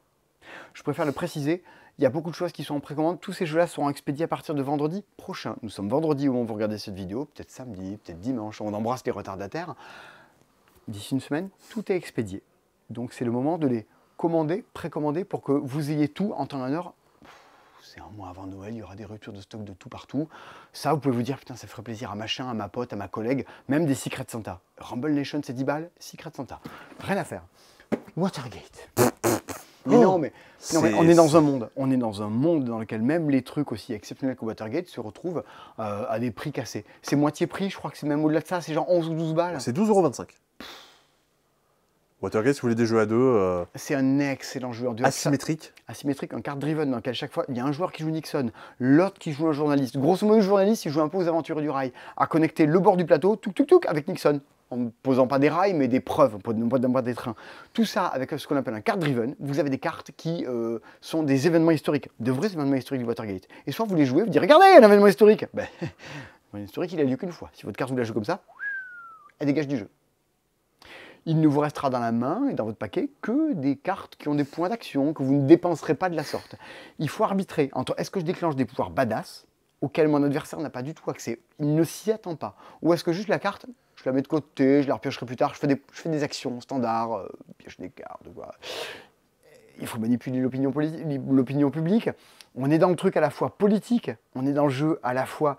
Je préfère le préciser, il y a beaucoup de choses qui sont en précommande. Tous ces jeux-là seront expédiés à partir de vendredi prochain. Nous sommes vendredi où on vous regarder cette vidéo, peut-être samedi, peut-être dimanche. On embrasse les retardataires d'ici une semaine, tout est expédié. Donc c'est le moment de les commander, précommander pour que vous ayez tout en temps d'un heure. C'est un mois avant Noël, il y aura des ruptures de stock de tout partout. Ça, vous pouvez vous dire, putain, ça ferait plaisir à machin, à ma pote, à ma collègue, même des Secret Santa. Rumble Nation, c'est 10 balles, Secret Santa. Rien à faire. Watergate. Oh. Mais non, mais, on est, dans un monde. On est dans un monde dans lequel même les trucs aussi exceptionnels que Watergate se retrouvent euh, à des prix cassés. C'est moitié prix, je crois que c'est même au-delà de ça, c'est genre 11 ou 12 balles. C'est 12,25 euros. Watergate, si vous voulez des jeux à deux. Euh, C'est un excellent joueur. du Asymétrique Asymétrique, un card driven, dans lequel chaque fois il y a un joueur qui joue Nixon, l'autre qui joue un journaliste. Grosso modo, le journaliste, il joue un peu aux aventures du rail, à connecter le bord du plateau, tout tout tout avec Nixon, en ne posant pas des rails, mais des preuves, non pas des trains. Tout ça avec ce qu'on appelle un card driven. Vous avez des cartes qui euh, sont des événements historiques, de vrais événements historiques du Watergate. Et soit vous les jouez, vous dites Regardez, un événement historique ben, Un historique, il a lieu qu'une fois. Si votre carte vous la joue comme ça, elle dégage du jeu il ne vous restera dans la main et dans votre paquet que des cartes qui ont des points d'action, que vous ne dépenserez pas de la sorte. Il faut arbitrer entre est-ce que je déclenche des pouvoirs badass, auxquels mon adversaire n'a pas du tout accès, il ne s'y attend pas, ou est-ce que juste la carte, je la mets de côté, je la repiocherai plus tard, je fais des, actions standards, je euh, pioche des cartes, Il faut manipuler l'opinion publique. On est dans le truc à la fois politique, on est dans le jeu à la fois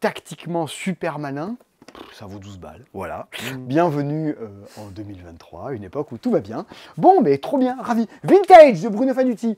tactiquement super malin, ça vaut 12 balles. Voilà. Mm. Bienvenue euh, en 2023, une époque où tout va bien. Bon, mais trop bien, ravi. Vintage de Bruno Fanuti.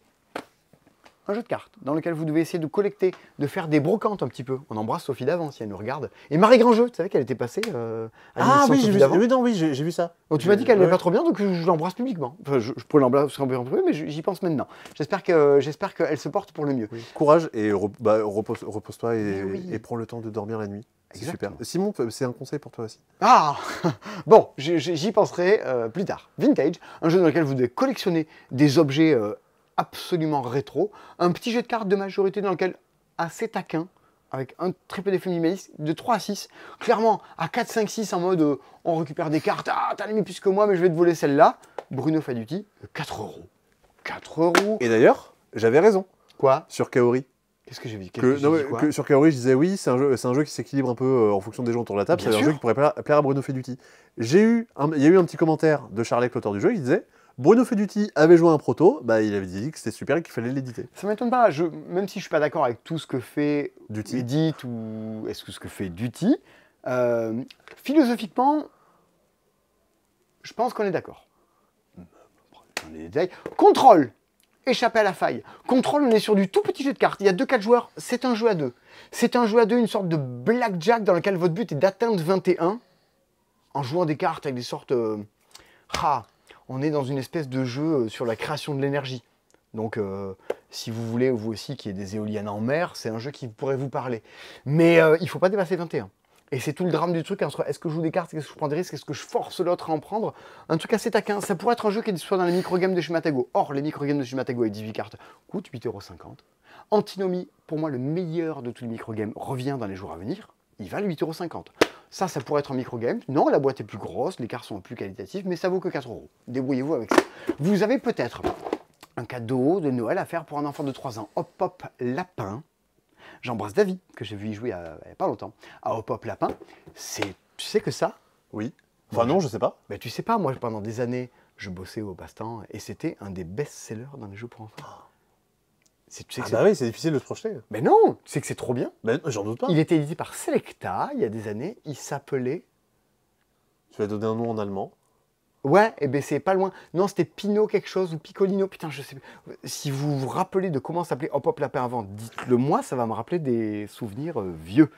Un jeu de cartes dans lequel vous devez essayer de collecter, de faire des brocantes un petit peu. On embrasse Sophie d'avant si elle nous regarde. Et Marie Grangeux, tu savais qu'elle était passée euh, Ah oui, j'ai vu, oui, oui, j'ai vu ça. Oh, tu m'as dit qu'elle n'est pas trop bien, donc je, l'embrasse publiquement. Enfin, je, pourrais l'embrasser en mais j'y pense maintenant. J'espère que j'espère qu'elle se porte pour le mieux. Courage et bah, repose-toi et prends le temps de dormir la nuit. Super. Simon, c'est un conseil pour toi aussi. Ah Bon, j'y penserai euh, plus tard. Vintage, un jeu dans lequel vous devez collectionner des objets euh, absolument rétro. Un petit jeu de cartes de majorité dans lequel, assez taquin, avec un triple effet minimaliste de 3 à 6. Clairement, à 4, 5, 6, en mode euh, on récupère des cartes. Ah, t'as mis plus que moi, mais je vais te voler celle-là. Bruno Faduti, 4 euros. 4 euros. Et d'ailleurs, j'avais raison. Quoi Sur Kaori. Qu'est-ce que j'ai vu, Sur Kaori, je disais oui, c'est un, jeu, un jeu qui s'équilibre un peu euh, en fonction des gens autour de la table. C'est un jeu qui pourrait plaire, à Bruno Feduti. il y a eu un petit commentaire de Charlie, l'auteur du jeu, il disait Bruno Feduti avait joué un proto, bah, il avait dit que c'était super et qu'il fallait l'éditer. Ça m'étonne pas. même si je ne suis pas d'accord avec tout ce que fait Duty. ou est-ce que ce que fait Duty, euh, philosophiquement, je pense qu'on est d'accord. Contrôle échapper à la faille. Contrôle, on est sur du tout petit jeu de cartes. Il y a 2-4 joueurs, c'est un jeu à deux. C'est un jeu à deux, une sorte de blackjack dans lequel votre but est d'atteindre 21 en jouant des cartes avec des sortes... Euh, ah, on est dans une espèce de jeu euh, sur la création de l'énergie. Donc, euh, si vous voulez, vous aussi, qu'il y ait des éoliennes en mer, c'est un jeu qui pourrait vous parler. Mais il ne faut pas dépasser 21. Et c'est tout le drame du truc entre est-ce que je joue des cartes, est-ce que je prends des risques, est-ce que je force l'autre à en prendre Un truc assez taquin. Ça pourrait être un jeu qui est soit dans les microgames de Shimatago, Or, les microgames de Shumatego et 18 cartes coûtent 8,50€. Antinomie, pour moi, le meilleur de tous les microgames, revient dans les jours à venir. Il va 8,50€. Ça, ça pourrait être un microgame. Non, la boîte est plus grosse, les cartes sont plus qualitatives, mais ça vaut que 4€. Débrouillez-vous avec ça. Vous avez peut-être un cadeau de Noël à faire pour un enfant de 3 ans. Hop, hop, lapin. J'embrasse David que j'ai vu jouer euh, il n'y a pas longtemps, à Hop Hop Lapin. C'est, tu sais que ça Oui. Enfin non, je sais pas. Mais tu sais pas, moi pendant des années, je bossais au passe-temps et c'était un des best-sellers dans les jeux pour enfants. Ah. Tu sais ah bah oui, c'est difficile de se projeter. Mais non, tu sais que c'est trop bien. Mais j'en doute pas. Il était édité par Selecta il y a des années. Il s'appelait. Tu vas donner un nom en allemand. Ouais, et eh ben c'est pas loin. Non, c'était Pino quelque chose ou Picolino, Putain, je sais pas Si vous vous rappelez de comment s'appelait Hop Hop Lapin avant, dites-le moi, ça va me rappeler des souvenirs euh, vieux.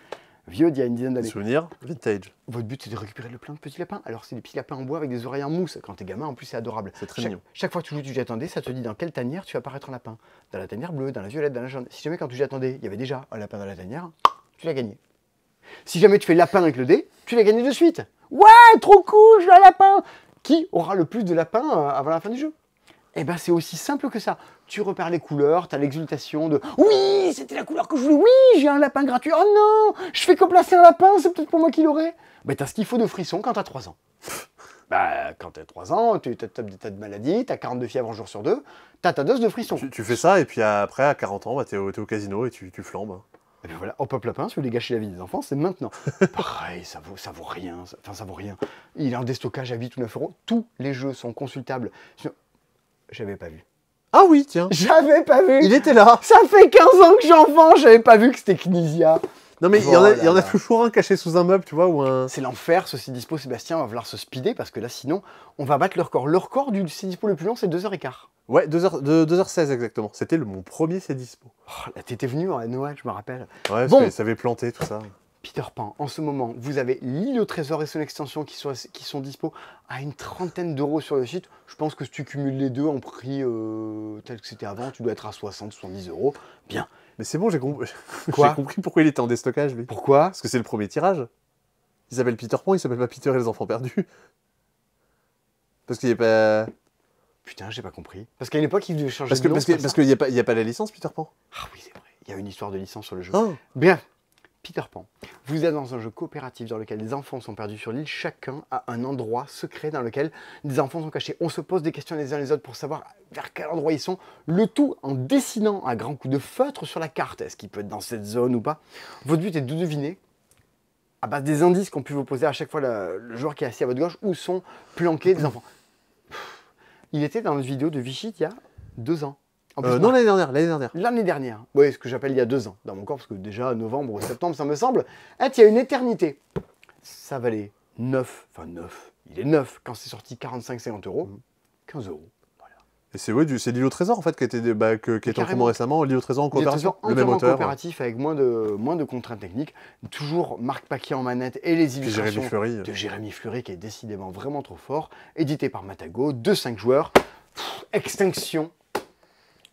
Vieux d'il y a une dizaine d'années. Souvenirs vintage. Votre but, c'est de récupérer le plein de petits lapins. Alors, c'est des petits lapins en bois avec des oreilles en mousse. Quand t'es gamin, en plus, c'est adorable. C'est très mignon. Chaque fois que tu joues, tu attendais, ça te dit dans quelle tanière tu vas apparaître un lapin. Dans la tanière bleue, dans la violette, dans la jaune. Si jamais, quand tu attendais, il y avait déjà un lapin dans la tanière, tu l'as gagné. Si jamais tu fais lapin avec le dé, tu l'as gagné de suite. Ouais, trop cool, j'ai un lapin qui aura le plus de lapins euh, avant la fin du jeu Eh ben c'est aussi simple que ça. Tu repères les couleurs, t'as l'exultation de oui, c'était la couleur que je voulais, oui, j'ai un lapin gratuit, oh non, je fais que placer un lapin, c'est peut-être pour moi qu'il l'aurait !» Mais ben, t'as ce qu'il faut de frisson quand t'as 3 ans. Bah, quand t'as 3 ans, tu t'as des tas de maladies, t'as 42 fièvres un jour sur deux, t'as ta dose de frisson. Tu, fais ça, et puis après, à 40 ans, bah, t'es au, casino et tu flambes. Hein. Et bien voilà, hop lapin, si vous voulez gâcher la vie des enfants, c'est maintenant. Pareil, ça vaut, ça vaut rien, enfin ça vaut rien. Il a un déstockage à 8 ou 9 euros, tous les jeux sont consultables. J'avais pas vu. Ah oui, tiens J'avais pas vu Il était là Ça fait 15 ans que j'en vends, j'avais pas vu que c'était Knizia non, mais il y, en a toujours un caché sous un meuble, tu vois, ou un. C'est l'enfer, ce dispo Sébastien va vouloir se speeder parce que là, sinon, on va battre le record. Le record du dispo le plus long, c'est 2h15. Ouais, 2 h 16 exactement. C'était mon premier C-Dispo. Oh, T'étais venu à Noël, je me rappelle. Ouais, ça avait planté tout ça. Peter Pan, en ce moment, vous avez l'île au trésor et son extension qui sont, qui sont dispo à une trentaine d'euros sur le site. Je pense que si tu cumules les deux en prix euh, tel que c'était avant, tu dois être à 60-70 euros. Bien. Mais c'est bon, j'ai compris pourquoi il était en déstockage, lui. Pourquoi Parce que c'est le premier tirage. Il s'appelle Peter Pan, il s'appelle pas Peter et les enfants perdus. Parce qu'il n'y a pas. Putain, j'ai pas compris. Parce qu'à une époque, il devait changer parce que, de Parce qu'il n'y a, a, pas la licence Peter Pan. Ah oui, c'est vrai. Il y a une histoire de licence sur le jeu. Oh. Bien, Peter Pan. Vous êtes dans un jeu coopératif dans lequel des enfants sont perdus sur l'île. Chacun a un endroit secret dans lequel des enfants sont cachés. On se pose des questions les uns les autres pour savoir vers quel endroit ils sont. Le tout en dessinant un grand coup de feutre sur la carte. Est-ce qu'il peut être dans cette zone ou pas Votre but est de deviner à base des indices qu'on peut vous poser à chaque fois le, joueur qui est assis à votre gauche où sont planqués des enfants. Il était dans une vidéo de Vichy il y a deux ans. Euh, non, l'année dernière, l'année dernière. L'année dernière, oui, ce que j'appelle il y a deux ans dans mon corps, parce que déjà novembre ou septembre, ça me semble, Eh, il y a une éternité. Ça valait 9, enfin 9, il est 9 quand c'est sorti 45-50 euros, 15 mm. euros. Voilà. Et c'est ouais, c'est trésor en fait qui, était, bah, qui est en commun récemment, l'île au trésor en coopération, le même auteur. coopératif avec moins de, moins de contraintes techniques, toujours Marc Paquet en manette et les illustrations de Jérémy Fleury qui est décidément vraiment trop fort, édité par Matago, deux cinq joueurs, extinction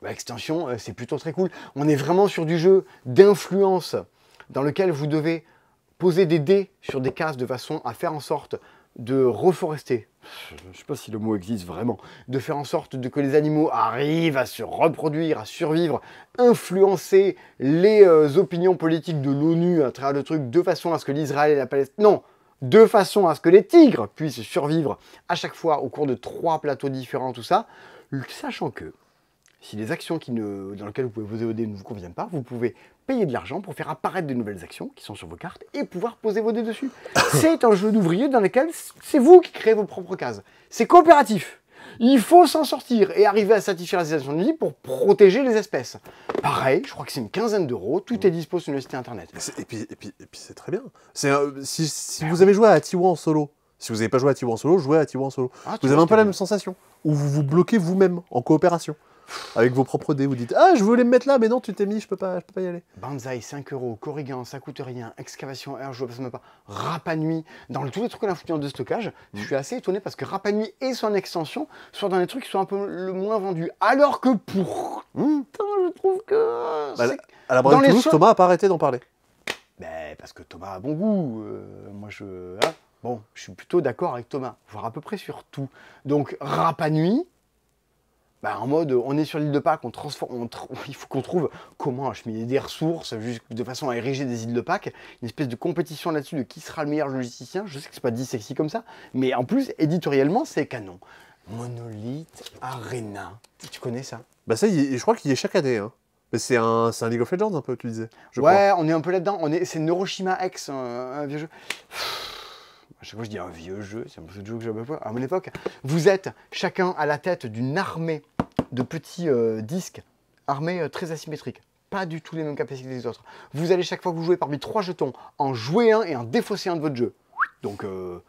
bah, extension, euh, c'est plutôt très cool. On est vraiment sur du jeu d'influence dans lequel vous devez poser des dés sur des cases de façon à faire en sorte de reforester. Je ne sais pas si le mot existe vraiment. De faire en sorte que les animaux arrivent à se reproduire, à survivre, influencer les euh, opinions politiques de l'ONU à travers le truc, de façon à ce que l'Israël et la Palestine... Non De façon à ce que les tigres puissent survivre à chaque fois au cours de trois plateaux différents, tout ça, sachant que si les actions dans lesquelles vous pouvez vous dés ne vous conviennent pas, vous pouvez payer de l'argent pour faire apparaître de nouvelles actions qui sont sur vos cartes et pouvoir poser vos dés dessus. c'est un jeu d'ouvrier dans lequel c'est vous qui créez vos propres cases. C'est coopératif. Il faut s'en sortir et arriver à satisfaire les de vie pour protéger les espèces. Pareil, je crois que c'est une quinzaine d'euros, tout est dispo sur le site internet. Et puis, c'est très bien. C'est si vous avez joué à Atiwa en solo, si vous n'avez pas joué à Atiwa en solo, jouez à Atiwa en solo. Ah, vous avez un peu la même sensation, où vous vous bloquez vous-même en coopération avec vos propres dés, vous dites Ah, je voulais me mettre là, mais non, tu t'es mis, je peux pas, je peux pas y aller. Banzai, 5 euros, Corrigan, ça coûte rien, Excavation R, je passe pas, Rapa Nuit, dans tous les trucs qu'on de stockage, je suis assez étonné parce que Rapanui et son extension sont dans les trucs qui sont un peu le moins vendus. Alors que pour. je trouve que. Bah, à la Thomas a pas arrêté d'en parler. Ben, parce que Thomas a bon goût. Euh, moi, je. Hein. bon, je suis plutôt d'accord avec Thomas, voire à peu près sur tout. Donc, Rapanui bah, en mode on est sur l'île de Pâques, on transforme, on il faut qu'on trouve comment acheminer des ressources juste de façon à ériger des îles de Pâques, une espèce de compétition là-dessus de qui sera le meilleur logisticien, je sais que c'est pas dit sexy comme ça, mais en plus éditorialement c'est canon. Monolith Arena, tu connais ça Bah ça, je crois qu'il y est chaque année. Hein. Mais c'est un, un, League of Legends un peu, tu disais. ouais, on est un peu là-dedans, c'est Neuroshima X, un vieux jeu à chaque fois je dis un vieux jeu, c'est un jeu que j'avais pas. À mon époque, vous êtes chacun à la tête d'une armée de petits euh, disques, armée euh, très asymétrique. Pas du tout les mêmes capacités les autres. Vous allez chaque fois que vous jouez parmi trois jetons, en jouer un et en défausser un de votre jeu. Donc euh,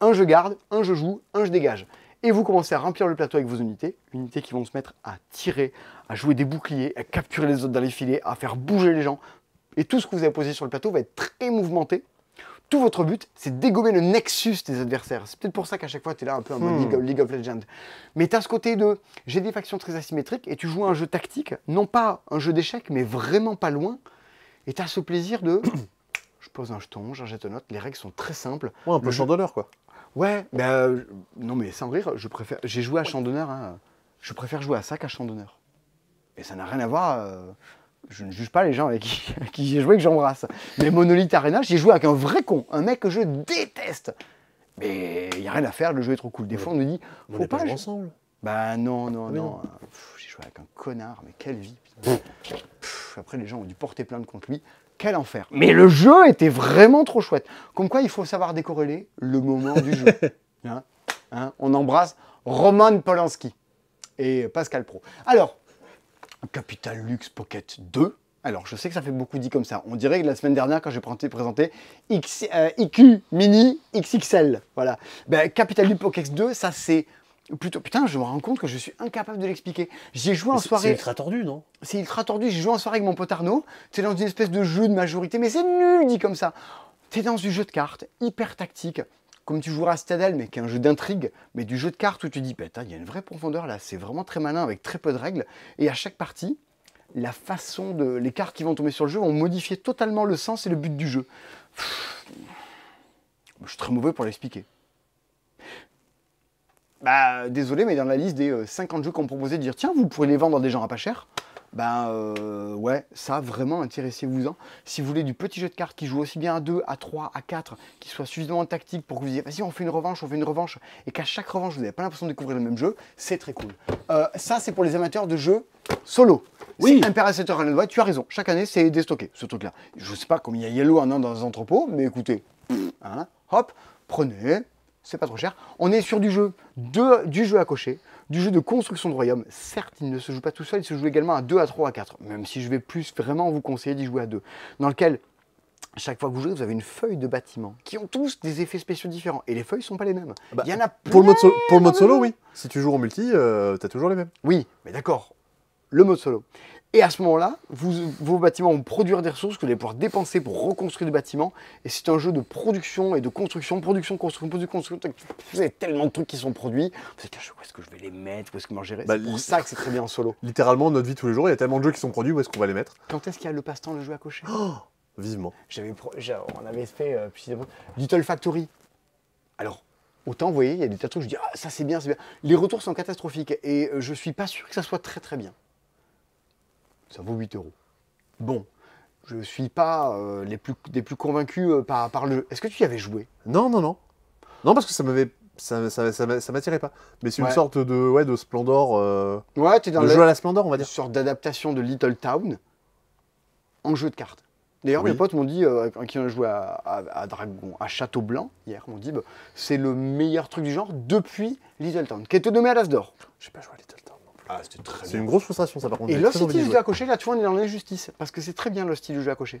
un je garde, un je joue, un je dégage. Et vous commencez à remplir le plateau avec vos unités, unités qui vont se mettre à tirer, à jouer des boucliers, à capturer les autres dans les filets, à faire bouger les gens. Et tout ce que vous avez posé sur le plateau va être très mouvementé, tout votre but, c'est dégommer le nexus des adversaires. C'est peut-être pour ça qu'à chaque fois, tu es là un peu en mode hmm. League, of, Legends. Mais tu as ce côté de j'ai des factions très asymétriques et tu joues un jeu tactique, non pas un jeu d'échecs, mais vraiment pas loin. Et tu as ce plaisir de je pose un jeton, j'en jette une autre. Les règles sont très simples. Ouais, un peu d'honneur, quoi. Ouais, Ben non, mais sans rire, je préfère. J'ai joué à champ Hein. Je préfère jouer à ça qu'à d'honneur. Et ça n'a rien à voir. Euh, je ne juge pas les gens avec qui, j'ai joué que j'embrasse. Mais Monolith Arena, j'ai joué avec un vrai con, un mec que je déteste. Mais il n'y a rien à faire, le jeu est trop cool. Des fois, on nous dit, faut pas, jouer ensemble. Bah non, non, ah, non. Euh, j'ai joué avec un connard, mais quelle vie. après, les gens ont dû porter plainte contre lui. Quel enfer. Mais le jeu était vraiment trop chouette. Comme quoi, il faut savoir décorréler le moment du jeu. Hein, hein, on embrasse Roman Polanski et Pascal Pro. Alors, Capital Luxe Pocket 2. Alors, je sais que ça fait beaucoup dit comme ça. On dirait que la semaine dernière, quand j'ai présenté X, IQ euh, Mini XXL, voilà. Ben, Capital Luxe Pocket 2, ça c'est plutôt... Putain, je me rends compte que je suis incapable de l'expliquer. J'ai joué en soirée... C'est ultra tordu, non C'est ultra tordu. J'ai joué en soirée avec mon pote Arnaud. C'est dans une espèce de jeu de majorité, mais c'est nul dit comme ça. T'es dans du jeu de cartes, hyper tactique comme tu joueras à Stadel, mais qui est un jeu d'intrigue, mais du jeu de cartes où tu dis, putain, bah, il y a une vraie profondeur là, c'est vraiment très malin avec très peu de règles. Et à chaque partie, la façon de. les cartes qui vont tomber sur le jeu vont modifier totalement le sens et le but du jeu. je suis très mauvais pour l'expliquer. Bah, désolé, mais dans la liste des 50 euh, jeux qu'on proposait, de dire tiens, vous pourrez les vendre à des gens à pas cher, ben euh, ouais, ça vraiment intéressez-vous-en. Si vous voulez du petit jeu de cartes qui joue aussi bien à 2, à 3, à 4, qui soit suffisamment tactique pour que vous disiez vas-y on fait une revanche, on fait une revanche, et qu'à chaque revanche vous n'avez pas l'impression de découvrir le même jeu, c'est très cool. Euh, ça c'est pour les amateurs de jeux solo. Oui. Imperator tu as raison, chaque année c'est déstocké ce truc-là. Je sais pas combien il y a Yellow un an dans les entrepôts, mais écoutez, hein, hop, prenez, c'est pas trop cher. On est sur du jeu, du jeu à cocher, du jeu de construction de royaume. Certes, il ne se joue pas tout seul, il se joue également à 2, à 3, à 4, même si je vais plus vraiment vous conseiller d'y jouer à 2, dans lequel chaque fois que vous jouez, vous avez une feuille de bâtiment qui ont tous des effets spéciaux différents. Et les feuilles sont pas les mêmes. Ah bah, il y en a pour le, mode solo, pour mode solo, oui. Si tu joues en multi, euh, tu as toujours les mêmes. Oui, mais d'accord. Le mode solo. Et à ce moment-là, vos bâtiments vont produire des ressources que vous allez pouvoir dépenser pour reconstruire des bâtiments. Et c'est un jeu de production et de construction, production, construction, production, construction. Vous avez tellement de trucs qui sont produits. Vous êtes où est-ce que je vais les mettre Où est-ce que je vais bah, C'est pour ça que c'est très bien en solo. Littéralement, notre vie tous les jours, il y a tellement de jeux qui sont produits, où est-ce qu'on va les mettre Quand est-ce qu'il y a le passe-temps, le jeu à cocher oh, Vivement. on avait fait euh, Little Factory. Alors, autant, vous voyez, il y a des tas de trucs, je dis, ah, ça c'est bien, c'est bien. Les retours sont catastrophiques et euh, je suis pas sûr que ça soit très très bien ça vaut 8 euros. Bon, je ne suis pas euh, les plus, des plus convaincus euh, par, par, le jeu. Est-ce que tu y avais joué Non, non, non. Non, parce que ça m'avait. Ça, m'attirait pas. Mais c'est une sorte de, ouais, de Splendor. Euh, ouais, tu es dans le jeu à la Splendor, on va dire. Une sorte d'adaptation de Little Town en jeu de cartes. D'ailleurs, mes potes m'ont dit, qui ont joué à, à, Dragon, à Château Blanc hier, m'ont dit bah, c'est le meilleur truc du genre depuis Little Town, qui était nommé à l'As d'Or. sais pas joué ah, c'est une grosse frustration, ça, par contre. Et le jeu à cocher, là, tu vois, on est dans l'injustice. Parce que c'est très bien le style du jeu à cocher.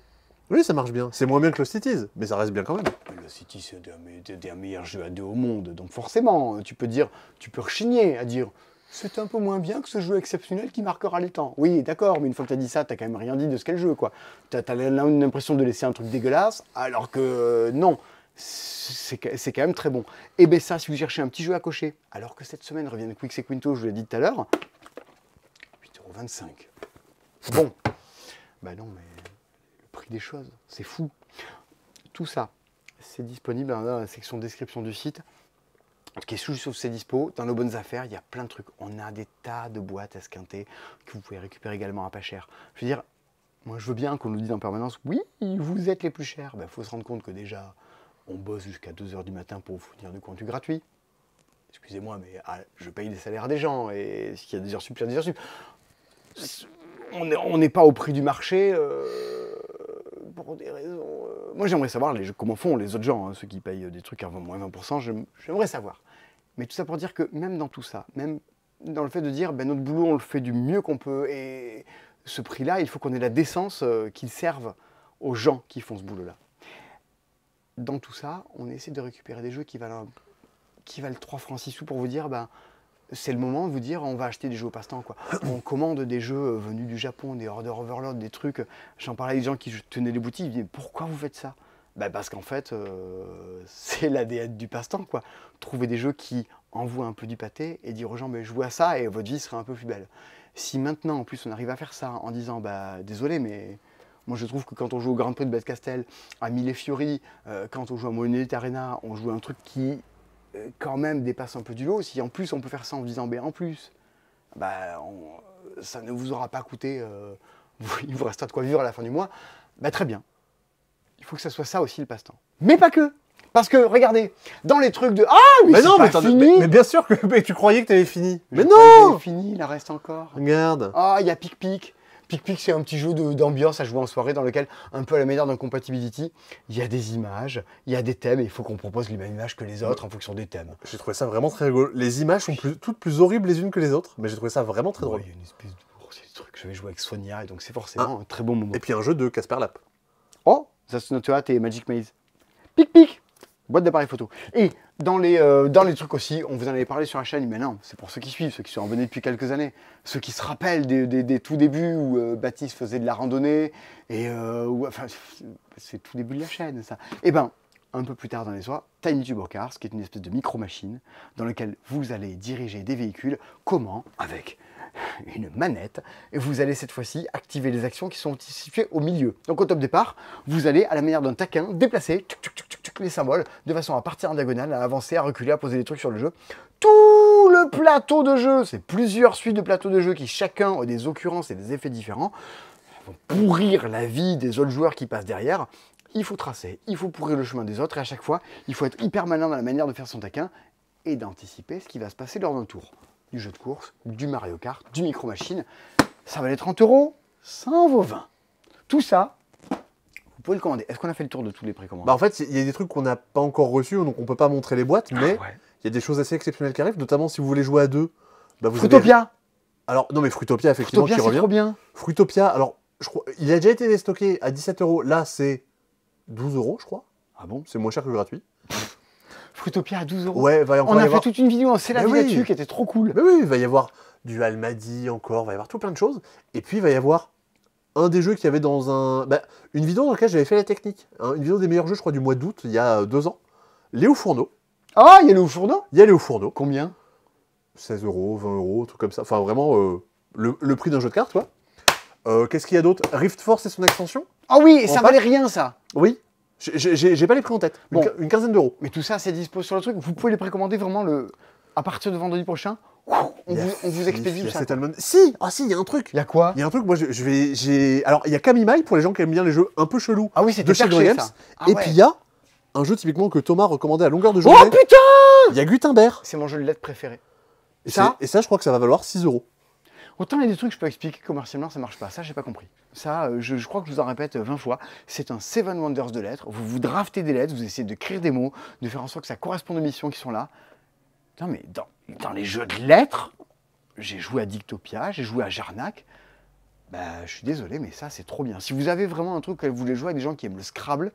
Oui, ça marche bien. C'est moins bien que Lost mais ça reste bien quand même. Mais Le c'est un des- meilleurs jeux à deux au monde. Donc forcément, tu peux dire, tu peux rechigner à dire, c'est un peu moins bien que ce jeu exceptionnel qui marquera les temps. Oui, d'accord, mais une fois que tu as dit ça, t'as quand même rien dit de ce qu'est le jeu, quoi. T'as as l'impression de laisser un truc dégueulasse, alors que euh, non. C'est quand même très bon. Et eh ben ça, si vous cherchez un petit jeu à cocher, alors que cette semaine revient Quick Quinto, je vous l'ai dit tout à l'heure, 25. Bon, bah non, mais le prix des choses, c'est fou. Tout ça, c'est disponible dans la section description du site qui est sous sauf c'est dispo, dans nos bonnes affaires, il y a plein de trucs. On a des tas de boîtes à squinter, que vous pouvez récupérer également à pas cher. Je veux dire, moi je veux bien qu'on nous dise en permanence, oui, vous êtes les plus chers. Il bah, faut se rendre compte que déjà, on bosse jusqu'à 2h du matin pour vous fournir du contenu gratuit. Excusez-moi, mais ah, je paye les salaires des gens et s'il y a des heures sup, il y a des heures sup on n'est pas au prix du marché euh, pour des raisons. Euh, moi, j'aimerais savoir les, comment font les autres gens, hein, ceux qui payent des trucs à moins 20%, j'aimerais savoir. Mais tout ça pour dire que même dans tout ça, même dans le fait de dire ben, notre boulot, on le fait du mieux qu'on peut, et ce prix-là, il faut qu'on ait la décence euh, qu'il serve aux gens qui font ce boulot-là. Dans tout ça, on essaie de récupérer des jeux qui valent, qui valent 3 francs 6 sous pour vous dire ben, c'est le moment de vous dire on va acheter des jeux au passe-temps. Quoi. On commande des jeux euh, venus du Japon, des Order Overlord, des trucs. Euh, j'en parlais à des gens qui tenaient les boutiques, ils me disaient pourquoi vous faites ça bah, Parce qu'en fait, euh, c'est la l'ADN du passe-temps. Quoi. Trouver des jeux qui envoient un peu du pâté et dire aux gens mais jouez à ça et votre vie sera un peu plus belle. Si maintenant en plus on arrive à faire ça en disant bah désolé mais moi, je trouve que quand on joue au Grand Prix de Castel, à Mille Fiori, quand on joue à Monet Arena, on joue à un truc qui euh, quand même dépasse un peu du lot. Si en plus on peut faire ça en disant, ben en plus, bah, ça ne vous aura pas coûté, euh, il vous restera de quoi vivre à la fin du mois, bah, très bien. Il faut que ça soit ça aussi le passe-temps. Mais pas que parce que regardez, dans les trucs de ah mais, non, mais, fini. Mais, bien sûr que tu croyais que tu avais fini. Mais non, fini, il reste encore. Regarde. Ah, oh, il y a pic pic pic c'est un petit jeu d'ambiance à jouer en soirée dans lequel, un peu à la manière d'un compatibility, il y a des images, il y a des thèmes et il faut qu'on propose les mêmes images que les autres en fonction des thèmes. J'ai trouvé ça vraiment très rigolo. Les images sont toutes plus horribles les unes que les autres, mais j'ai trouvé ça vraiment très drôle. Il y a une espèce de oh, truc, je vais jouer avec Sonia et donc c'est forcément ah. un très bon moment. Et puis un jeu de Casper Lap. Oh, Zasunotoat et Magic Maze. Pic-Pic, boîte d'appareil photo. Et euh, dans les, trucs aussi, on vous en avait parlé sur la chaîne, mais non, c'est pour ceux qui suivent, ceux qui sont abonnés depuis quelques années, ceux qui se rappellent des, tout débuts où euh, Baptiste faisait de la randonnée, et euh, où, enfin, c'est tout début de la chaîne, ça. Eh ben, un peu plus tard dans les soirs, Time Tube Cars, qui est une espèce de micro-machine dans laquelle vous allez diriger des véhicules, comment Avec une manette, et vous allez cette fois-ci activer les actions qui sont situées au milieu. Donc au top départ, vous allez, à la manière d'un taquin, déplacer les symboles, de façon à partir en diagonale, à avancer, à reculer, à poser des trucs sur le jeu. Tout le plateau de jeu, c'est plusieurs suites de plateaux de jeu qui chacun ont des occurrences et des effets différents, vont pourrir la vie des autres joueurs qui passent derrière, il faut tracer, il faut pourrir le chemin des autres, et à chaque fois, il faut être hyper malin dans la manière de faire son taquin et d'anticiper ce qui va se passer lors d'un tour du jeu de course, du Mario Kart, du Micro Machine. Ça valait 30 euros, ça en vaut 20. Tout ça, vous pouvez le commander. Est-ce qu'on a fait le tour de tous les précommandes bah En fait, il y a des trucs qu'on n'a pas encore reçus, donc on ne peut pas montrer les boîtes, ah mais il y a des choses assez exceptionnelles qui arrivent, notamment si vous voulez jouer à deux. Bah vous Fruitopia Alors, non, mais Fruitopia, effectivement, qui revient. bien. Fruitopia, alors, je crois, il a déjà été déstocké à 17 euros. Là, c'est 12 euros, je crois. Ah bon C'est moins cher que le gratuit. Fruitopia à 12 euros. Ouais, on a fait toute une vidéo en célèbre là-dessus qui était trop cool. Mais oui, il va y avoir du Almadi encore, il va y avoir tout plein de choses. Et puis il va y avoir un des jeux qu'il y avait dans un. Bah, une vidéo dans laquelle j'avais fait la technique. Hein, une vidéo des meilleurs jeux, je crois, du mois d'août, il y a euh, deux ans. Léo Fourneau. Ah, il y a Léo Fourneau Il y a Léo Fourneau. Combien 16 euros, 20 euros, tout comme ça. Enfin, vraiment, euh, le, prix d'un jeu de cartes, quoi. Euh, qu'est-ce qu'il y a d'autre Rift Force et son extension Ah oui, ça valait rien, ça Oui, j'ai pas les prix en tête. Bon. Une, quinzaine d'euros. Mais tout ça, c'est dispo sur le truc. Vous pouvez les précommander vraiment le... à partir de vendredi prochain. on, vous, expédie vous, expédie ça. Si, ah si, il y a un truc. Il y a quoi Il y a un truc. Moi, je, vais, Alors, il y a Kamimai pour les gens qui aiment bien les jeux un peu chelous. Ah oui, c'est de Games. Ah et puis il y a un jeu typiquement que Thomas recommandait à longueur de journée. Oh putain Il y a Gutenberg. C'est mon jeu de lettres préféré. Et ça, et ça, je crois que ça va valoir 6 euros. Autant il y a des trucs que je peux expliquer commercialement, ça marche pas. Ça, j'ai pas compris. Ça, euh, je, crois que je vous en répète 20 euh, fois. C'est un Seven Wonders de lettres. Vous vous draftez des lettres, vous essayez de créer des mots, de faire en sorte que ça corresponde aux missions qui sont là. Non, mais dans, les jeux de lettres, j'ai joué à Dictopia, j'ai joué à Jarnac. Bah, je suis désolé, mais ça, c'est trop bien. Si vous avez vraiment un truc que vous voulez jouer avec des gens qui aiment le Scrabble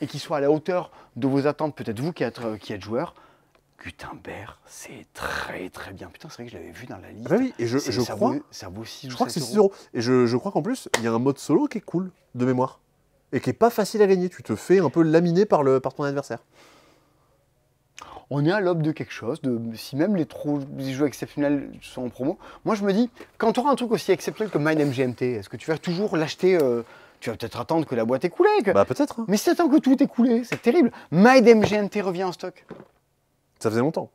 et qui soient à la hauteur de vos attentes, peut-être vous qui êtes euh, joueur, Gutenberg, c'est très très bien. Putain, c'est vrai que je l'avais vu dans la liste. Ah bah oui, et je, crois. ça je crois que c'est 6 euros. Et je, crois qu'en plus, il y a un mode solo qui est cool, de mémoire. Et qui est pas facile à gagner. Tu te fais un peu laminer par, le, par ton adversaire. On est à l'aube de quelque chose. De, si même les, jeux exceptionnels sont en promo, moi je me dis, quand tu auras un truc aussi exceptionnel que Mine MGMT, est-ce que tu vas toujours l'acheter euh, tu vas peut-être attendre que la boîte est coulée. Bah peut-être. Hein. Mais c'est attends que tout est coulé, c'est terrible. Damn MGMT revient en stock. Ça faisait longtemps.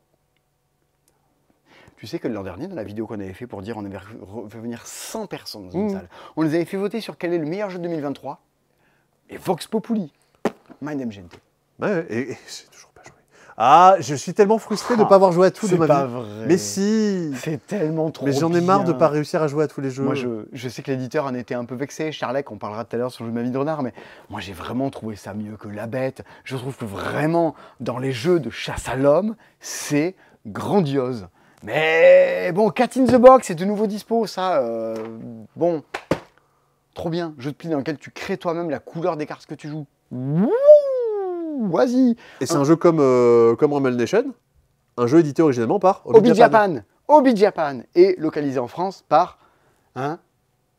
Tu sais que l'an dernier, dans la vidéo qu'on avait fait pour dire on avait fait venir 100 personnes dans une mmh. salle, on les avait fait voter sur quel est le meilleur jeu de 2023. Et Vox Populi, Mind MGMT. et c'est toujours ah, je suis tellement frustré de ne ah, pas avoir joué à tout de ma vie. Mais si C'est tellement trop. Mais j'en ai marre de ne pas réussir à jouer à tous les jeux. Moi, je, sais que l'éditeur en était un peu vexé. Charlec, on parlera tout à l'heure sur le jeu de ma vie de renard, mais moi, j'ai vraiment trouvé ça mieux que La Bête. Je trouve que vraiment, dans les jeux de chasse à l'homme, c'est grandiose. Mais bon, Cat in the Box c'est de nouveau dispo, ça. Euh, bon, trop bien. Jeu de pli dans lequel tu crées toi-même la couleur des cartes que tu joues. Wouh et c'est un jeu comme, euh, comme Rumble Nation, un jeu édité originellement par Obi, Japan. Japan et localisé en France par un... Hein,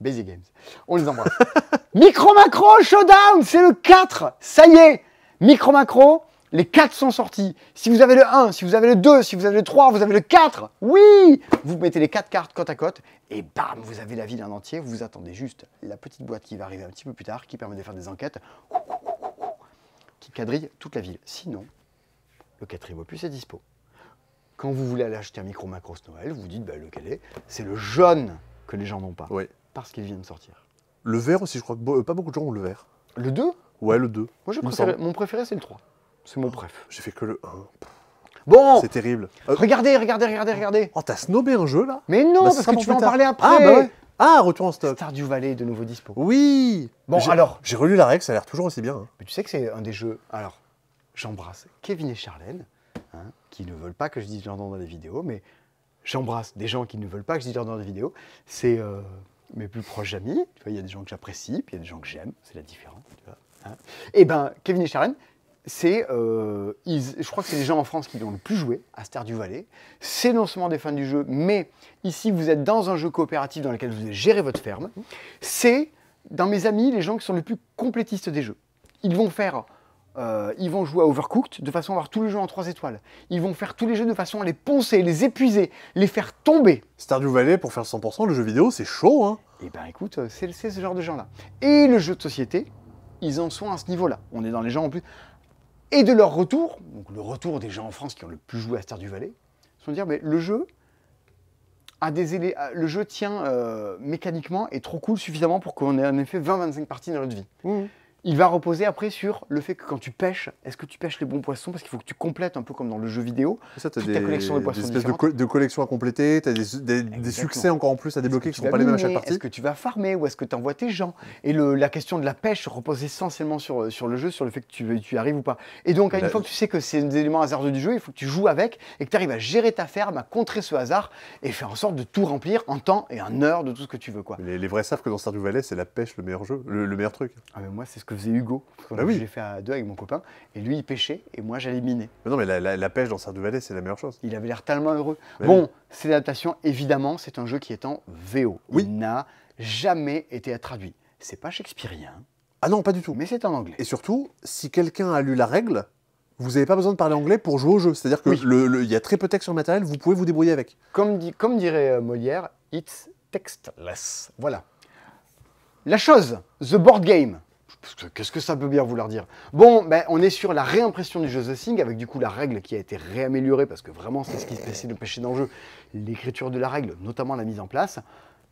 Busy Games. On les embrasse. Micro Macro Showdown, c'est le 4. Ça y est, Micro Macro, les 4 sont sortis. Si vous avez le 1, si vous avez le 2, si vous avez le 3, vous avez le 4. Oui Vous mettez les 4 cartes côte à côte et bam, vous avez la ville en entier. Vous attendez juste la petite boîte qui va arriver un petit peu plus tard qui permet de faire des enquêtes qui quadrille toute la ville. Sinon, le quatrième opus est dispo. Quand vous voulez aller acheter un micro Macros Noël, vous dites bah, lequel est C'est le jaune que les gens n'ont pas. Oui. Parce qu'il vient de sortir. Le vert aussi, je crois que euh, pas beaucoup de gens ont le vert. Le 2 Ouais, le 2. Moi, j'ai mon préféré, c'est le 3. C'est mon ah, préf. J'ai fait que le 1. Bon C'est terrible. Euh, regardez, regardez, regardez, regardez. oh, t'as snobé un jeu là Mais non, bah, parce que tu vas en parler après. Ah, bah ah, retour en stock. Stardew Valley de nouveau dispo. Oui. Bon alors, j'ai relu la règle, ça a l'air toujours aussi bien. Hein. mais tu sais que c'est un des jeux. Alors, j'embrasse Kevin et Charlène, hein, qui ne veulent pas que je dise leur nom dans les vidéos, mais j'embrasse des gens qui ne veulent pas que je dise leur nom dans les vidéos. C'est euh, mes plus proches amis. Tu vois, il y a des gens que j'apprécie, puis il y a des gens que j'aime. C'est la différence. Tu vois, Et hein. eh ben, Kevin et Charlène, c'est, euh, je crois que c'est les gens en France qui l'ont le plus joué à Stardew Valley. C'est non seulement des fans du jeu, mais ici vous êtes dans un jeu coopératif dans lequel vous gérez votre ferme. C'est, dans mes amis, les gens qui sont les plus complétistes des jeux. Ils vont faire, euh, ils vont jouer à Overcooked de façon à avoir tous les jeux en 3 étoiles. Ils vont faire tous les jeux de façon à les poncer, les épuiser, les faire tomber. Stardew Valley, pour faire 100%, le jeu vidéo, c'est chaud, hein Eh ben écoute, euh, c'est ce genre de gens-là. Et le jeu de société, ils en sont à ce niveau-là. On est dans les gens en plus. Et de leur retour, donc le retour des gens en France qui ont le plus joué à Star du Valais, sont de dire ah, mais le jeu a des le jeu tient euh, mécaniquement et trop cool suffisamment pour qu'on ait en effet 20-25 parties dans notre vie. Mmh. Il va reposer après sur le fait que quand tu pêches, est-ce que tu pêches les bons poissons Parce qu'il faut que tu complètes un peu comme dans le jeu vidéo. Ça, tu as des, ta collection de poissons des espèces de, de, collections à compléter, tu as des, succès encore en plus à débloquer qui ne sont pas les mêmes à chaque partie. Est-ce que tu vas farmer ou est-ce que tu envoies tes gens Et la question de la pêche repose essentiellement sur, sur le jeu, sur le fait que tu, y arrives ou pas. Et donc, à une fois que tu sais que c'est des éléments hasardeux du jeu, il faut que tu joues avec et que tu arrives à gérer ta ferme, à contrer ce hasard et faire en sorte de tout remplir en temps et en heure de tout ce que tu veux. Quoi. Les, vrais savent que dans Stardew Valley, c'est la pêche le meilleur jeu, le, meilleur truc. Ah, mais moi, c'est ce que je faisais Hugo. Bah oui. J'ai fait à deux avec mon copain. Et lui, il pêchait et moi, j'allais miner. non, mais la, la, la pêche dans Sardouvallée, c'est la meilleure chose. Il avait l'air tellement heureux. Bah bon, cette adaptation, évidemment, c'est un jeu qui est en VO. Oui. Il n'a jamais été traduit. C'est pas shakespearien. Ah non, pas du tout. Mais c'est en anglais. Et surtout, si quelqu'un a lu la règle, vous n'avez pas besoin de parler anglais pour jouer au jeu. C'est-à-dire qu'il il y a très peu de texte sur le matériel, vous pouvez vous débrouiller avec. Comme, comme dirait euh, Molière, it's textless. Voilà. La chose, The Board Game. Qu'est-ce que ça peut bien vouloir dire Bon, ben, on est sur la réimpression du jeu The Thing, avec du coup la règle qui a été réaméliorée, parce que vraiment c'est ce qui se passait de pêcher dans le jeu, l'écriture de la règle, notamment la mise en place.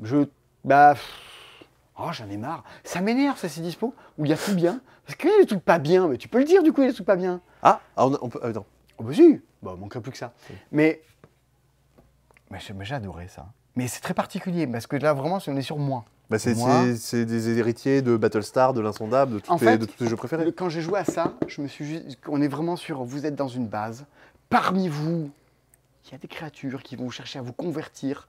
Je... Bah... Oh, j'en ai marre. Ça m'énerve, ça, ces dispo, où il y a tout bien. Parce qu'il y a des trucs pas bien, mais tu peux le dire, du coup, il y a des trucs pas bien. Ah, ah on, peut... Attends, non. Oh, bah si, bah, on manquerait plus que ça. Mais... mais j'ai adoré ça. Mais c'est très particulier, parce que là, vraiment, on est sur moins. Bah c'est des héritiers de Battlestar, de l'insondable, de, de tous tes jeux préférés. Quand j'ai joué à ça, je me suis on est vraiment sur vous êtes dans une base, parmi vous, il y a des créatures qui vont chercher à vous convertir.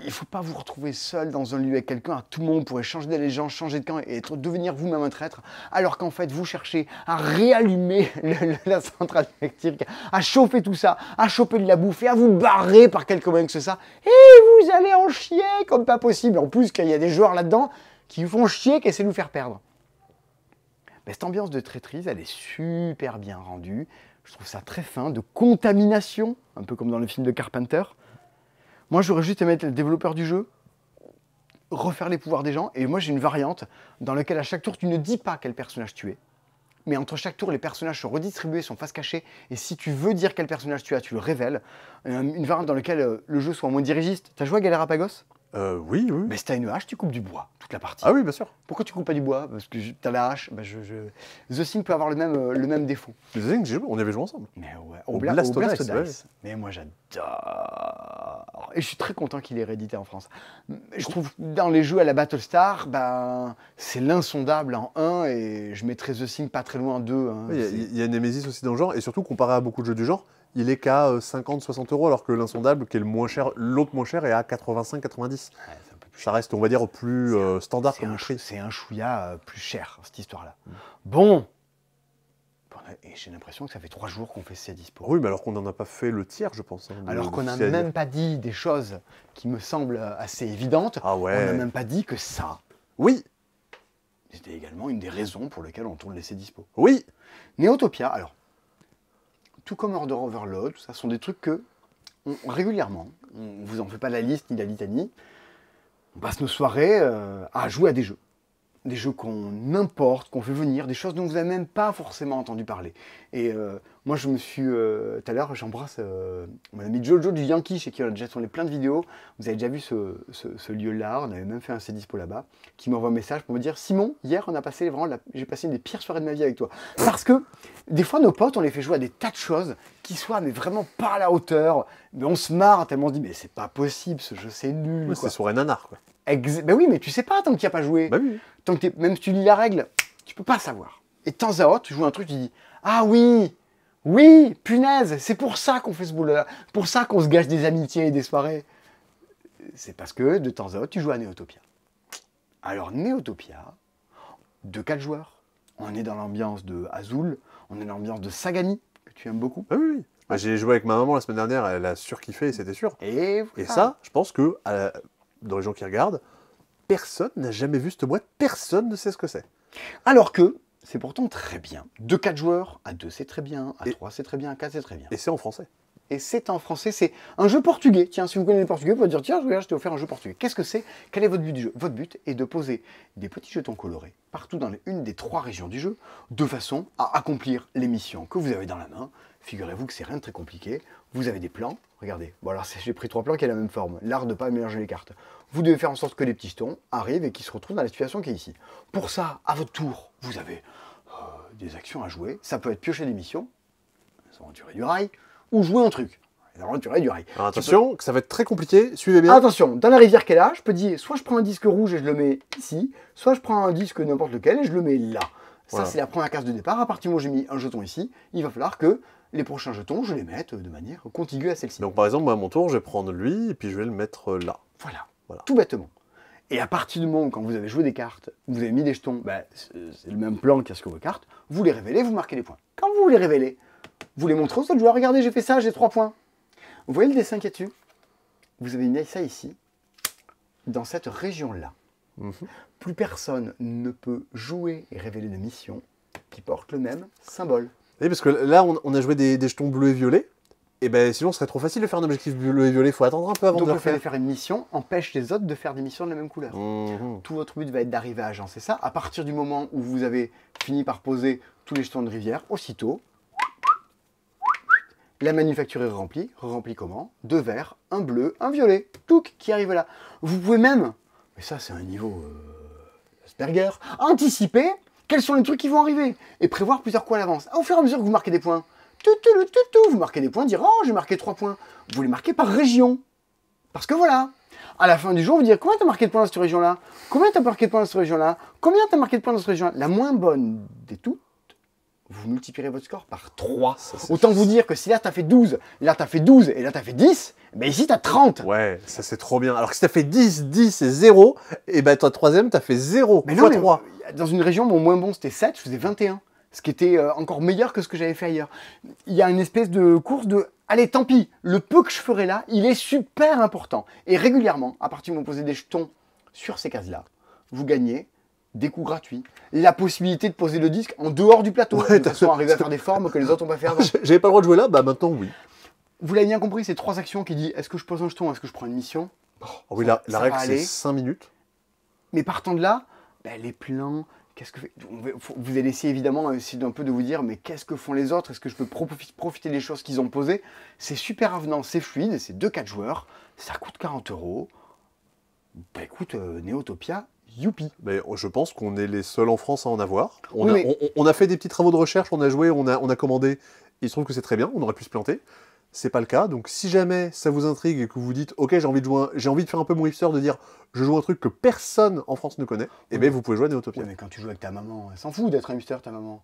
Il ne faut pas vous retrouver seul dans un lieu avec quelqu'un. Tout le monde pourrait changer d'allégeance, changer de camp et devenir vous-même un traître. Alors qu'en fait, vous cherchez à réallumer la centrale électrique, à chauffer tout ça, à choper de la bouffe et à vous barrer par quelque moyen que ce soit. Et vous allez en chier comme pas possible. En plus, qu'il y a des joueurs là-dedans qui nous font chier, qui essaient de nous faire perdre. Mais cette ambiance de traîtrise, elle est super bien rendue. Je trouve ça très fin, de contamination, un peu comme dans le film de Carpenter. Moi, j'aurais juste aimé être le développeur du jeu, refaire les pouvoirs des gens, et moi j'ai une variante dans laquelle à chaque tour tu ne dis pas quel personnage tu es, mais entre chaque tour, les personnages sont redistribués, sont face cachée. Et si tu veux dire quel personnage tu as, tu le révèles. Euh, une variante dans laquelle euh, le jeu soit moins dirigiste. T'as joué à Galera Pagos euh, Oui, oui. Mais si t'as une hache, tu coupes du bois, toute la partie. Ah oui, bien sûr. Pourquoi tu coupes pas du bois Parce que t'as la hache. Bah, je, je... The Thing peut avoir le même, euh, le même défaut. The Thing, on y avait joué ensemble. Mais ouais, au, au Blast, Mais moi, j'adore. Et je suis très content qu'il ait réédité en France. Je trouve dans les jeux à la Battlestar, ben, c'est l'insondable en 1 et je mettrais The Thing pas très loin en hein. 2. il y, y, a Nemesis aussi dans le genre et surtout comparé à beaucoup de jeux du genre, il est qu'à 50-60 euh, euros, alors que l'insondable, qui est le moins cher, l'autre moins cher, est à 85-90. ça reste, on va dire, plus euh, standard comme C'est un chouïa euh, plus cher, cette histoire-là. Bon j'ai l'impression que ça fait trois jours qu'on fait ces dispo. Oui, mais alors qu'on n'en a pas fait le tiers, je pense. Hein, alors qu'on n'a même pas dit des choses qui me semblent assez évidentes. Ah ouais. On n'a même pas dit que ça. Oui. C'était également une des raisons pour lesquelles on tourne les dispo. Oui. Néotopia, alors tout comme Order Overload, ça, sont des trucs que, régulièrement, on vous en fait pas la liste ni la litanie, on passe nos soirées euh, à jouer à des jeux. Des jeux qu'on importe, qu'on fait venir, des choses dont vous n'avez même pas forcément entendu parler. Et euh, moi, je me suis. Euh, tout à l'heure, j'embrasse euh, mon ami Jojo du Yankee, chez qui on a déjà tourné plein de vidéos. Vous avez déjà vu ce, lieu-là. On avait même fait un C-Dispo là-bas. Qui m'envoie un message pour me dire Simon, hier, on a passé vraiment. J'ai passé une des pires soirées de ma vie avec toi. Parce que, des fois, nos potes, on les fait jouer à des tas de choses qui soient, mais vraiment pas à la hauteur. Mais on se marre tellement on se dit Mais c'est pas possible, ce jeu, c'est nul. Mais c'est soirée nanar, quoi. ben oui, mais tu sais pas tant qu'il n'y a pas joué. Ben oui. Tant que même si tu lis la règle, tu peux pas savoir. Et de temps à autre, tu joues un truc, tu dis Ah oui oui, punaise, c'est pour ça qu'on fait ce boulot-là, pour ça qu'on se gâche des amitiés et des soirées. C'est parce que de temps à autre, tu joues à Neotopia. Alors Neotopia, de quatre joueurs. On est dans l'ambiance de Azul, on est dans l'ambiance de Sagami, que tu aimes beaucoup. Ah oui, oui. Bah, j'ai joué avec ma maman la semaine dernière, elle a surkiffé, c'était sûr. Et, ça, je pense que euh, dans les gens qui regardent, personne n'a jamais vu ce boîte, personne ne sait ce que c'est. Alors que, c'est pourtant très bien. De 4 joueurs, à 2 c'est très bien, à 3 c'est très bien, à 4 c'est très bien. Et c'est en français. Et c'est en français, c'est un jeu portugais. Tiens, si vous connaissez le portugais, vous pouvez dire tiens, je t'ai offert un jeu portugais. Qu'est-ce que c'est Quel est votre but du jeu Votre but est de poser des petits jetons colorés partout dans une des trois régions du jeu, de façon à accomplir les missions que vous avez dans la main. Figurez-vous que c'est rien de très compliqué. Vous avez des plans. Regardez, bon alors j'ai pris trois plans qui ont la même forme. L'art de ne pas mélanger les cartes. Vous devez faire en sorte que les petits jetons arrivent et qu'ils se retrouvent dans la situation qui est ici. Pour ça, à votre tour, vous avez euh, des actions à jouer. Ça peut être piocher des missions, les du rail, ou jouer un truc. Les aventuriers du rail. Alors, attention, ça va être très compliqué, suivez bien. Attention, dans la rivière qu'elle a, je peux dire soit je prends un disque rouge et je le mets ici, soit je prends un disque n'importe lequel et je le mets là. Ça, c'est la première case de départ. À partir du moment où j'ai mis un jeton ici, il va falloir que les prochains jetons, je les mette de manière contiguë à celle-ci. Donc, par exemple, moi, à mon tour, je vais prendre lui et puis je vais le mettre là. Voilà. voilà. Tout bêtement. Et à partir du moment où, quand vous avez joué des cartes, vous avez mis des jetons, bah, c'est le même plan qu'à ce que vos cartes, vous les révélez, vous marquez les points. Quand vous les révélez, vous les montrez aux autres joueurs, regardez, j'ai fait ça, j'ai trois points. Vous voyez le dessin qui a dessus Vous avez mis ça ici, dans cette région-là. Mhm. Plus personne ne peut jouer et révéler de mission qui porte le même symbole. Oui, parce que là, on, a joué des jetons bleus et violets. Et ben sinon, ce serait trop facile de faire un objectif bleu et violet. Il faut attendre un peu avant Donc, de le faire. faire une mission empêche les autres de faire des missions de la même couleur. Mhm. Tout votre but va être d'arriver à agencer ça. À partir du moment où vous avez fini par poser tous les jetons de rivière, aussitôt, la manufacture est remplie. Remplie comment Deux verts, un bleu, un violet. Touc, qui arrive là. Vous pouvez même, mais ça c'est un niveau euh, Asperger, anticiper quels sont les trucs qui vont arriver et prévoir plusieurs coups à l'avance. Au fur et à mesure que vous marquez des points, vous marquez des points, dire Oh, j'ai marqué 3 points. Vous les marquez par région. Parce que voilà, à la fin du jour, vous dire Combien t'as marqué de points dans cette région-là Combien t'as marqué de points dans cette région-là Combien t'as marqué de points dans cette région-là La moins bonne des toutes, vous multiplierez votre score par 3. Autant vous dire que si là t'as fait 12, là t'as fait 12 et là t'as fait 10, mais ben ici t'as 30. Ouais, ça c'est trop bien. Alors que si t'as fait 10, 10 et 0, et eh ben toi troisième t'as fait 0 mais 3. Dans une région, mon moins bon c'était 7, je faisais 21 ce qui était euh, encore meilleur que ce que j'avais fait ailleurs. Il y a une espèce de course de allez, tant pis, le peu que je ferai là, il est super important. Et régulièrement, à partir de où vous posez des jetons sur ces cases-là, vous gagnez des coups gratuits, la possibilité de poser le disque en dehors du plateau, ouais, de façon arriver à faire des formes que les autres n'ont pas fait J'avais pas le droit de jouer là, bah maintenant oui. Vous l'avez bien compris, ces trois actions qui disent est-ce que je pose un jeton, est-ce que je prends une mission oh, Oui, la, règle c'est 5 minutes. Mais partant de là, elle ben, les plans, qu'est-ce que vous allez essayer évidemment euh, d'un peu de vous dire mais qu'est-ce que font les autres Est-ce que je peux profiter des choses qu'ils ont posées C'est super avenant, c'est fluide, c'est 2-4 joueurs, ça coûte 40 euros. Bah écoute, Néotopia, euh, Neotopia, youpi mais Je pense qu'on est les seuls en France à en avoir. On, a, fait des petits travaux de recherche, on a joué, on a, on a commandé. Il se trouve que c'est très bien, on aurait pu se planter c'est pas le cas. Donc si jamais ça vous intrigue et que vous vous dites OK, j'ai envie de jouer j'ai envie de faire un peu mon hipster de dire je joue un truc que personne en France ne connaît, et eh bien vous pouvez jouer à Néotopia. mais quand tu joues avec ta maman, elle s'en fout d'être un hipster ta maman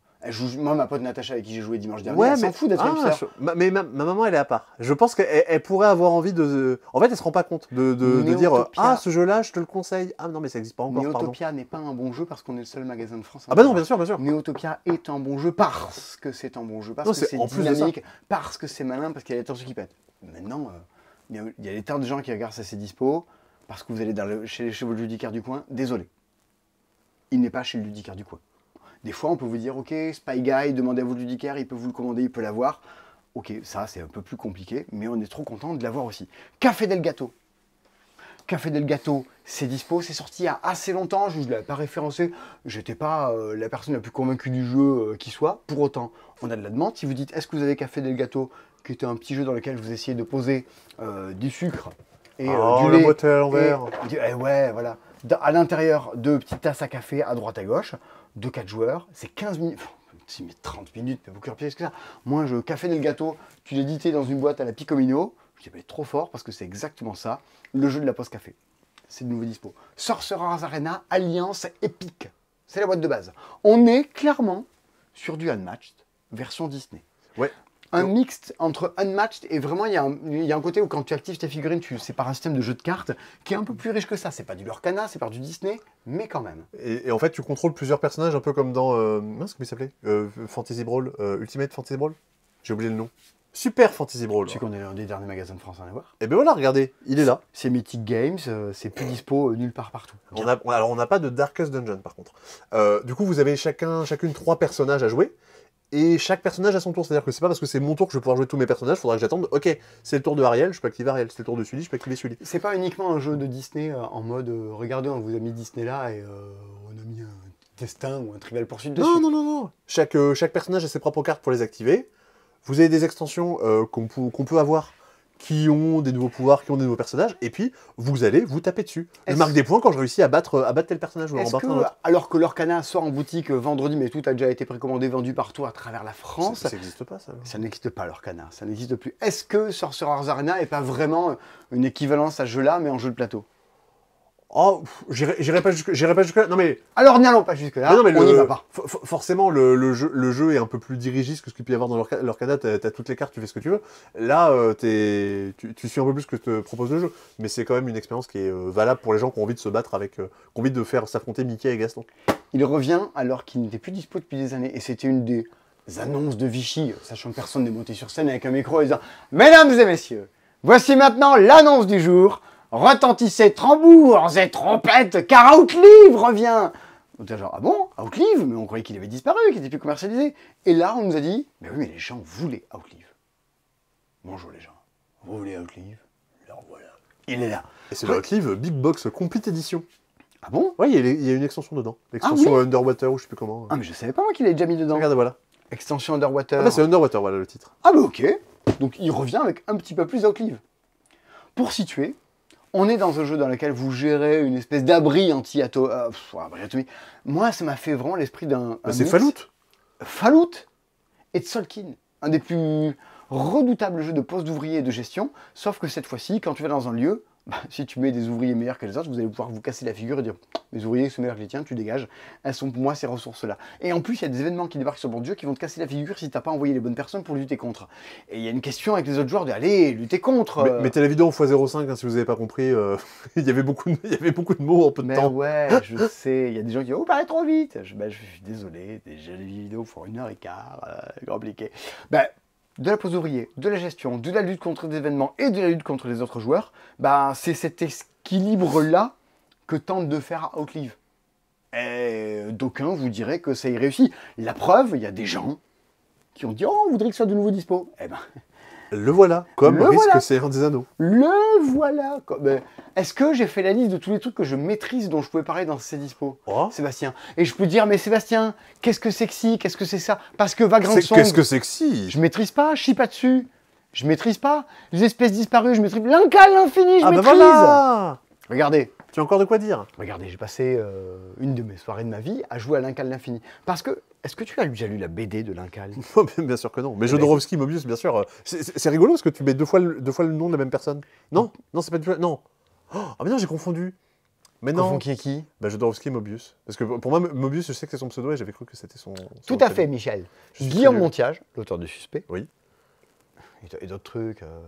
moi, ma pote Natacha avec qui j'ai joué dimanche dernier, elle s'en fout d'être ah, mais ma, maman, elle est à part. Je pense qu'elle pourrait avoir envie de. En fait, elle se rend pas compte de, de, dire Ah, ce jeu-là, je te le conseille. Ah, non, mais ça n'existe pas encore. Néotopia n'est pas un bon jeu parce qu'on est le seul magasin de France. Ah, bah non, bien sûr, bien sûr. Néotopia est un bon jeu parce que c'est un bon jeu, parce que c'est dynamique, parce que c'est malin, parce qu'il y a des tortues qui pètent. Maintenant, euh, il y, a des tas de gens qui regardent ça, c'est dispo, parce que vous allez dans chez, chez votre du coin. Désolé. Il n'est pas chez le ludicaire du coin. Des fois, on peut vous dire, ok, Spy Guy, demandez à votre ludicaire, il peut vous le commander, il peut l'avoir. Ok, ça c'est un peu plus compliqué, mais on est trop content de l'avoir aussi. Café Del Gato. Café Del Gato, c'est dispo, c'est sorti il y a assez longtemps, je ne l'avais pas référencé, j'étais pas euh, la personne la plus convaincue du jeu euh, qui soit. Pour autant, on a de la demande. Si vous dites est-ce que vous avez Café Del Gato, qui était un petit jeu dans lequel vous essayez de poser euh, du sucre et oh, du lait, le et, ouais, voilà, à l'intérieur de petites tasses à café à droite à gauche de 4 joueurs, c'est 15 minutes. Si, mais 30 minutes, mais beaucoup plus que ça. Moi, je café le gâteau, tu l'édites dans une boîte à la Picomino. Je dis, mais trop fort parce que c'est exactement ça, le jeu de la poste café. C'est de nouveau dispo. Sorcerer's Arena, Alliance épique. C'est la boîte de base. On est clairement sur du Unmatched, version Disney. Ouais. Un mixte entre Unmatched et vraiment, il y, a un côté où quand tu actives ta figurine, tu c'est par un système de jeu de cartes qui est un peu plus riche que ça. C'est pas du Lorcana, c'est pas du Disney, mais quand même. Et, en fait, tu contrôles plusieurs personnages, un peu comme dans. Euh, mince, comment il s'appelait euh, Fantasy Brawl, euh, Ultimate Fantasy Brawl J'ai oublié le nom. Super Fantasy Brawl. Tu est l'un des derniers magasins de France à avoir Et eh bien voilà, regardez, il est là. C'est Mythic Games, euh, c'est plus dispo nulle part partout. alors on n'a pas de Darkest Dungeon par contre. du coup, vous avez chacun, chacune trois personnages à jouer et chaque personnage a son tour. C'est-à-dire que c'est pas parce que c'est mon tour que je vais pouvoir jouer tous mes personnages, faudra que j'attende. Ok, c'est le tour de Ariel, je peux activer Ariel. C'est le tour de Sully, je peux activer Sully. C'est pas uniquement un jeu de Disney euh, en mode euh, regardez, on vous a mis Disney là et euh, on a mis un destin ou un trivial poursuite dessus. Non, non, non, non. Chaque, chaque personnage a ses propres cartes pour les activer. Vous avez des extensions qu'on peut avoir qui ont des nouveaux pouvoirs, qui ont des nouveaux personnages, et puis vous allez vous taper dessus. Je marque des points quand je réussis à battre, à battre tel personnage ou que, leur Alors que l'Orcana sort en boutique euh, vendredi, mais tout a déjà été précommandé, vendu partout à travers la France. Ça n'existe pas, ça. Ça n'existe pas, l'Orcana. Ça n'existe plus. Est-ce que Sorcerer's Arena n'est pas vraiment une équivalence à jeu-là, mais en jeu de plateau Oh, j'irai pas jusque, là. Non mais alors n'allons pas jusque là. non, mais on va pas. forcément, le, jeu, est un peu plus dirigiste que ce qu'il peut y avoir dans leur tu T'as toutes les cartes, tu fais ce que tu veux. Là, euh, tu, suis un peu plus que te propose le jeu, mais c'est quand même une expérience qui est euh, valable pour les gens qui ont envie de se battre avec, euh, qui ont envie de faire s'affronter Mickey et Gaston. Il revient alors qu'il n'était plus dispo depuis des années, et c'était une des annonces de Vichy, sachant que personne n'est monté sur scène avec un micro et disant Mesdames et messieurs, voici maintenant l'annonce du jour. Retentissez tambours et trompettes, car Outlive revient On était genre, ah bon Outlive Mais on croyait qu'il avait disparu, qu'il n'était plus commercialisé. Et là, on nous a dit, mais oui, mais les gens voulaient Outlive. Bonjour les gens, vous voulez Outlive Alors voilà, il est là. Et c'est Outlive Big Box Complete Edition. Ah bon Oui, il y, a une extension dedans. L'extension ah Underwater ou je sais plus comment. Ah mais je savais pas moi qu'il avait déjà mis dedans. Regarde, voilà. Extension Underwater. Ah bah, c'est Underwater, voilà le titre. Ah bah ok. Donc il revient avec un petit peu plus d'Outlive. Pour situer, on est dans un jeu dans lequel vous gérez une espèce d'abri euh, anti atomique Moi, ça m'a fait vraiment l'esprit d'un. Bah, c'est Fallout Fallout et Tsolkin. Un des plus redoutables jeux de poste d'ouvrier et de gestion. Sauf que cette fois-ci, quand tu vas dans un lieu, si tu mets des ouvriers meilleurs que les autres, vous allez pouvoir vous casser la figure et dire Les ouvriers sont meilleurs que les tiens, tu dégages. Elles sont pour moi ces ressources-là. Et en plus, il y a des événements qui débarquent sur Dieu qui vont te casser la figure si t'as pas envoyé les bonnes personnes pour lutter contre. Et il y a une question avec les autres joueurs aller lutter contre. mettez euh. la vidéo en x05 hein, si vous n'avez pas compris. Euh, il, y avait beaucoup de... il y avait beaucoup de mots en peu de mais temps. Ouais, je sais. Il y a des gens qui disent Oh, trop vite. Je, bah, je suis désolé. j'ai les vidéos pour une heure et quart. Euh, compliqué. Ben de la pose ouvrier, de la gestion, de la lutte contre des événements et de la lutte contre les autres joueurs, bah, c'est cet équilibre-là que tente de faire Outlive. Et d'aucuns vous diraient que ça y réussit. La preuve, il y a des gens qui ont dit Oh, on voudrait que ce soit de nouveau dispo. Eh ben, le voilà, comme risque c'est un des Anneaux. Le voilà. Comme... Est-ce que j'ai fait la liste de tous les trucs que je maîtrise dont je pouvais parler dans ces dispos oh. Sébastien. Et je peux dire, mais Sébastien, qu'est-ce que sexy Qu'est-ce que c'est ça Parce que Vagrant Song. Qu'est-ce que sexy Je maîtrise pas, je suis pas dessus. Je maîtrise pas. Les espèces disparues, je maîtrise. l'Incale, l'infini, je ah bah maîtrise. voilà Regardez. Tu as encore de quoi dire Regardez, j'ai passé euh, une de mes soirées de ma vie à jouer à l'incal l'infini. Parce que est-ce que tu as déjà lu la BD de l'Incal bien sûr que non. Mais eh ben, Jodorowsky, Mobius, bien sûr. C'est rigolo parce que tu mets deux fois, le, nom de la même personne. Non ah. Non, c'est pas du tout. Non. Oh, ah, mais non, j'ai confondu. Mais non. Confond qui est qui bah, Mobius. Parce que pour moi, Mobius, je sais que c'est son pseudo et j'avais cru que c'était son, Tout à fait, Michel. Guillaume Montiage, l'auteur du Suspect. Oui. Et d'autres trucs. Euh,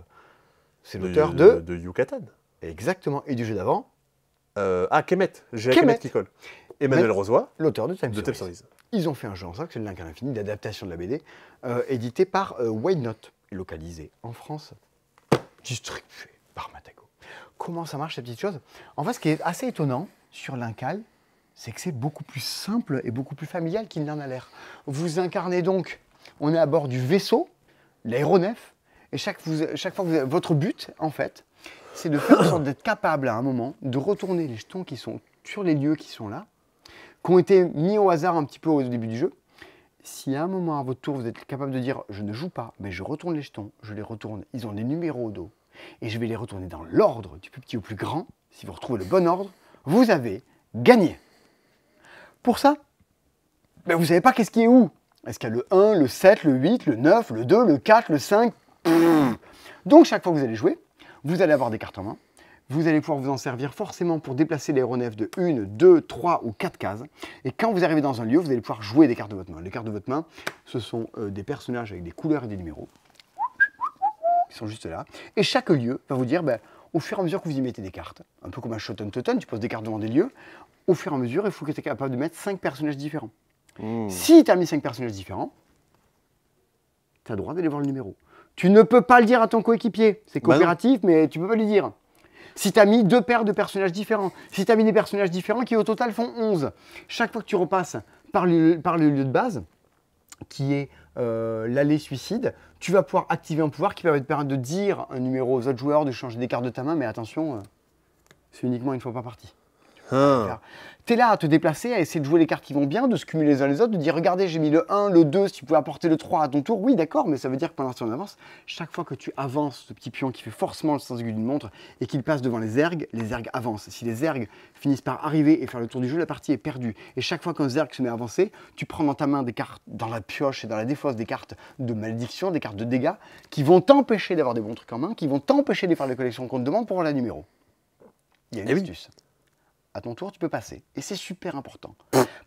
c'est l'auteur de, de Yucatan. Exactement. Et du jeu d'avant euh, ah, Kemet. J'ai Kemet. qui colle. Emmanuel Rosoy, l'auteur de Time, Ils ont fait un jeu en que c'est le infini, d'adaptation de la BD, euh, édité par euh, Why Not, localisé en France, distribué par Matago. Comment ça marche cette petite chose En fait, ce qui est assez étonnant sur l'Incal, c'est que c'est beaucoup plus simple et beaucoup plus familial qu'il n'en a l'air. Vous incarnez donc, on est à bord du vaisseau, l'aéronef, et chaque, vous, chaque fois, vous, votre but, en fait, c'est de faire en sorte d'être capable à un moment de retourner les jetons qui sont sur les lieux qui sont là, qui ont été mis au hasard un petit peu au début du jeu. Si à un moment à votre tour vous êtes capable de dire je ne joue pas, mais je retourne les jetons, je les retourne, ils ont des numéros au dos, et je vais les retourner dans l'ordre du plus petit au plus grand, si vous retrouvez le bon ordre, vous avez gagné. Pour ça, ben vous ne savez pas qu'est-ce qui est où. Est-ce qu'il y a le 1, le 7, le 8, le 9, le 2, le 4, le 5 Donc chaque fois que vous allez jouer, vous allez avoir des cartes en main. Vous allez pouvoir vous en servir forcément pour déplacer l'aéronef de 1, 2, 3 ou 4 cases. Et quand vous arrivez dans un lieu, vous allez pouvoir jouer des cartes de votre main. Les cartes de votre main, ce sont euh, des personnages avec des couleurs et des numéros. Ils sont juste là. Et chaque lieu va vous dire, ben, au fur et à mesure que vous y mettez des cartes, un peu comme un Shotun tu poses des cartes devant des lieux, au fur et à mesure, il faut que tu sois capable de mettre 5 personnages différents. Hmm. Si tu as mis 5 personnages différents, tu as le droit d'aller voir le numéro. Tu ne peux pas le dire à ton coéquipier. C'est bah coopératif, mais tu peux pas lui dire. Si tu as mis deux paires de personnages différents, si tu as mis des personnages différents qui au total font 11, chaque fois que tu repasses par le, lieu de base, qui est euh, l'allée suicide, tu vas pouvoir activer un pouvoir qui va te permettre de dire un numéro aux autres joueurs, de changer des cartes de ta main, mais attention, euh, c'est uniquement une fois par partie. Hein. Tu T'es là à te déplacer, à essayer de jouer les cartes qui vont bien, de se cumuler les uns les autres, de dire regardez, j'ai mis le 1, le 2, si tu pouvais apporter le 3 à ton tour, oui, d'accord, mais ça veut dire que pendant ce temps avances chaque fois que tu avances, ce petit pion qui fait forcément le sens aigu d'une montre et qu'il passe devant les ergues, les ergues avancent. Si les ergues finissent par arriver et faire le tour du jeu, la partie est perdue. Et chaque fois qu'un zerg se met à avancer, tu prends dans ta main des cartes, dans la pioche et dans la défausse, des cartes de malédiction, des cartes de dégâts, qui vont t'empêcher d'avoir des bons trucs en main, qui vont t'empêcher de faire les collections qu'on te demande pour la numéro. Il y a une eh astuce à ton tour, tu peux passer. Et c'est super important.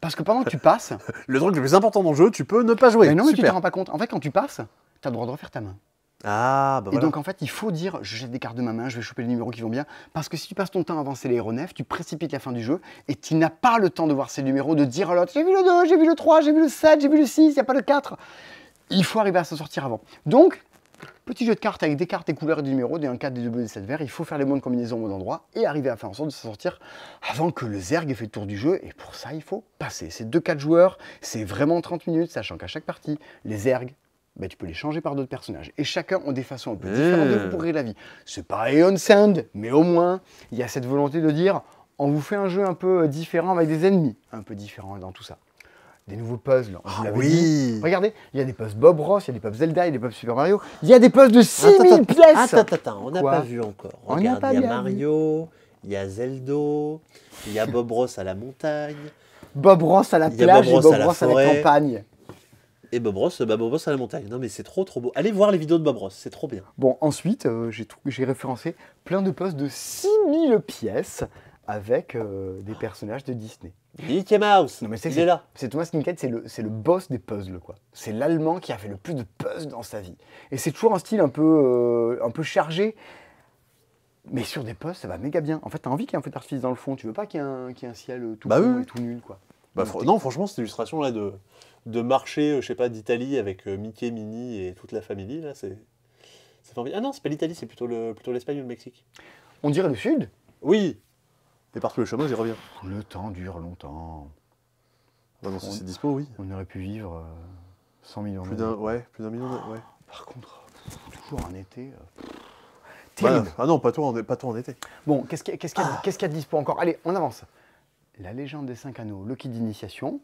Parce que pendant que tu passes. le truc le plus important dans le jeu, tu peux ne pas jouer. Mais non, mais tu ne te rends pas compte. En fait, quand tu passes, tu as le droit de refaire ta main. Ah, bah Et donc, en fait, il faut dire je jette des cartes de ma main, je vais choper les numéros qui vont bien. Parce que si tu passes ton temps à avancer les aéronefs, tu précipites la fin du jeu et tu n'as pas le temps de voir ces numéros, de dire oh à l'autre j'ai vu le 2, j'ai vu le 3, j'ai vu le 7, j'ai vu le 6, il n'y a pas le 4. Il faut arriver à s'en sortir avant. Donc, Petit jeu de cartes avec des cartes, et couleurs, des numéros, des 1-4, des 2 bleus, des 7 verts. Il faut faire les bonnes combinaisons au bon endroit et arriver à faire en sorte de s'en sortir avant que le Zerg ait fait le tour du jeu. Et pour ça, il faut passer. C'est 2-4 joueurs, c'est vraiment 30 minutes, sachant qu'à chaque partie, les Zergs, bah, tu peux les changer par d'autres personnages. Et chacun ont des façons un peu différentes de euh. pourrir la vie. C'est pareil on Sand, mais au moins, il y a cette volonté de dire on vous fait un jeu un peu euh, différent avec des ennemis, un peu différent dans tout ça des nouveaux puzzles. Ah oui Regardez, il y a des puzzles Bob Ross, il y a des puzzles Zelda, il y a des puzzles Super Mario. Il y a des puzzles de 6000 pièces Attends, attends, attends on n'a pas vu encore. il y a Mario, il y a Zelda, il y a Bob Ross à la montagne. Bob Ross à la plage et Bob à Ross à la, campagne. Et Bob Ross, bah, Bob Ross à la montagne. Non mais c'est trop trop beau. Allez voir les vidéos de Bob Ross, c'est trop bien. Bon, ensuite, euh, j'ai référencé plein de puzzles de 6000 pièces avec euh, des personnages de Disney. Mickey Mouse non, mais c'est, Il est là. C'est Thomas Kinkade, c'est le, c'est le boss des puzzles, quoi. C'est l'Allemand qui a fait le plus de puzzles dans sa vie. Et c'est toujours un style un peu, euh, un peu chargé. Mais sur des puzzles, ça va méga bien. En fait, t'as envie qu'il y ait un feu d'artifice dans le fond. Tu veux pas qu'il y ait un, ciel euh, tout bah tout nul, quoi. Bah, non, franchement, cette illustration là de, de marché, euh, je sais pas, d'Italie avec Mickey, Minnie et toute la famille, là, c'est, c'est Ah non, c'est pas l'Italie, c'est plutôt, plutôt l'Espagne ou le Mexique. On dirait le Sud Oui, et partout le chameau, il revient. Le temps dure longtemps. dispo, oui. On aurait pu vivre 100 euh, millions d'années. Ouais, plus d'un million d'années. Par contre, toujours un été. Euh, bah, ah non, pas toi, en, pas toi en été. Bon, qu'est-ce qu'il y, a ah. de dispo encore Allez, on avance. La légende des cinq anneaux, le kit d'initiation,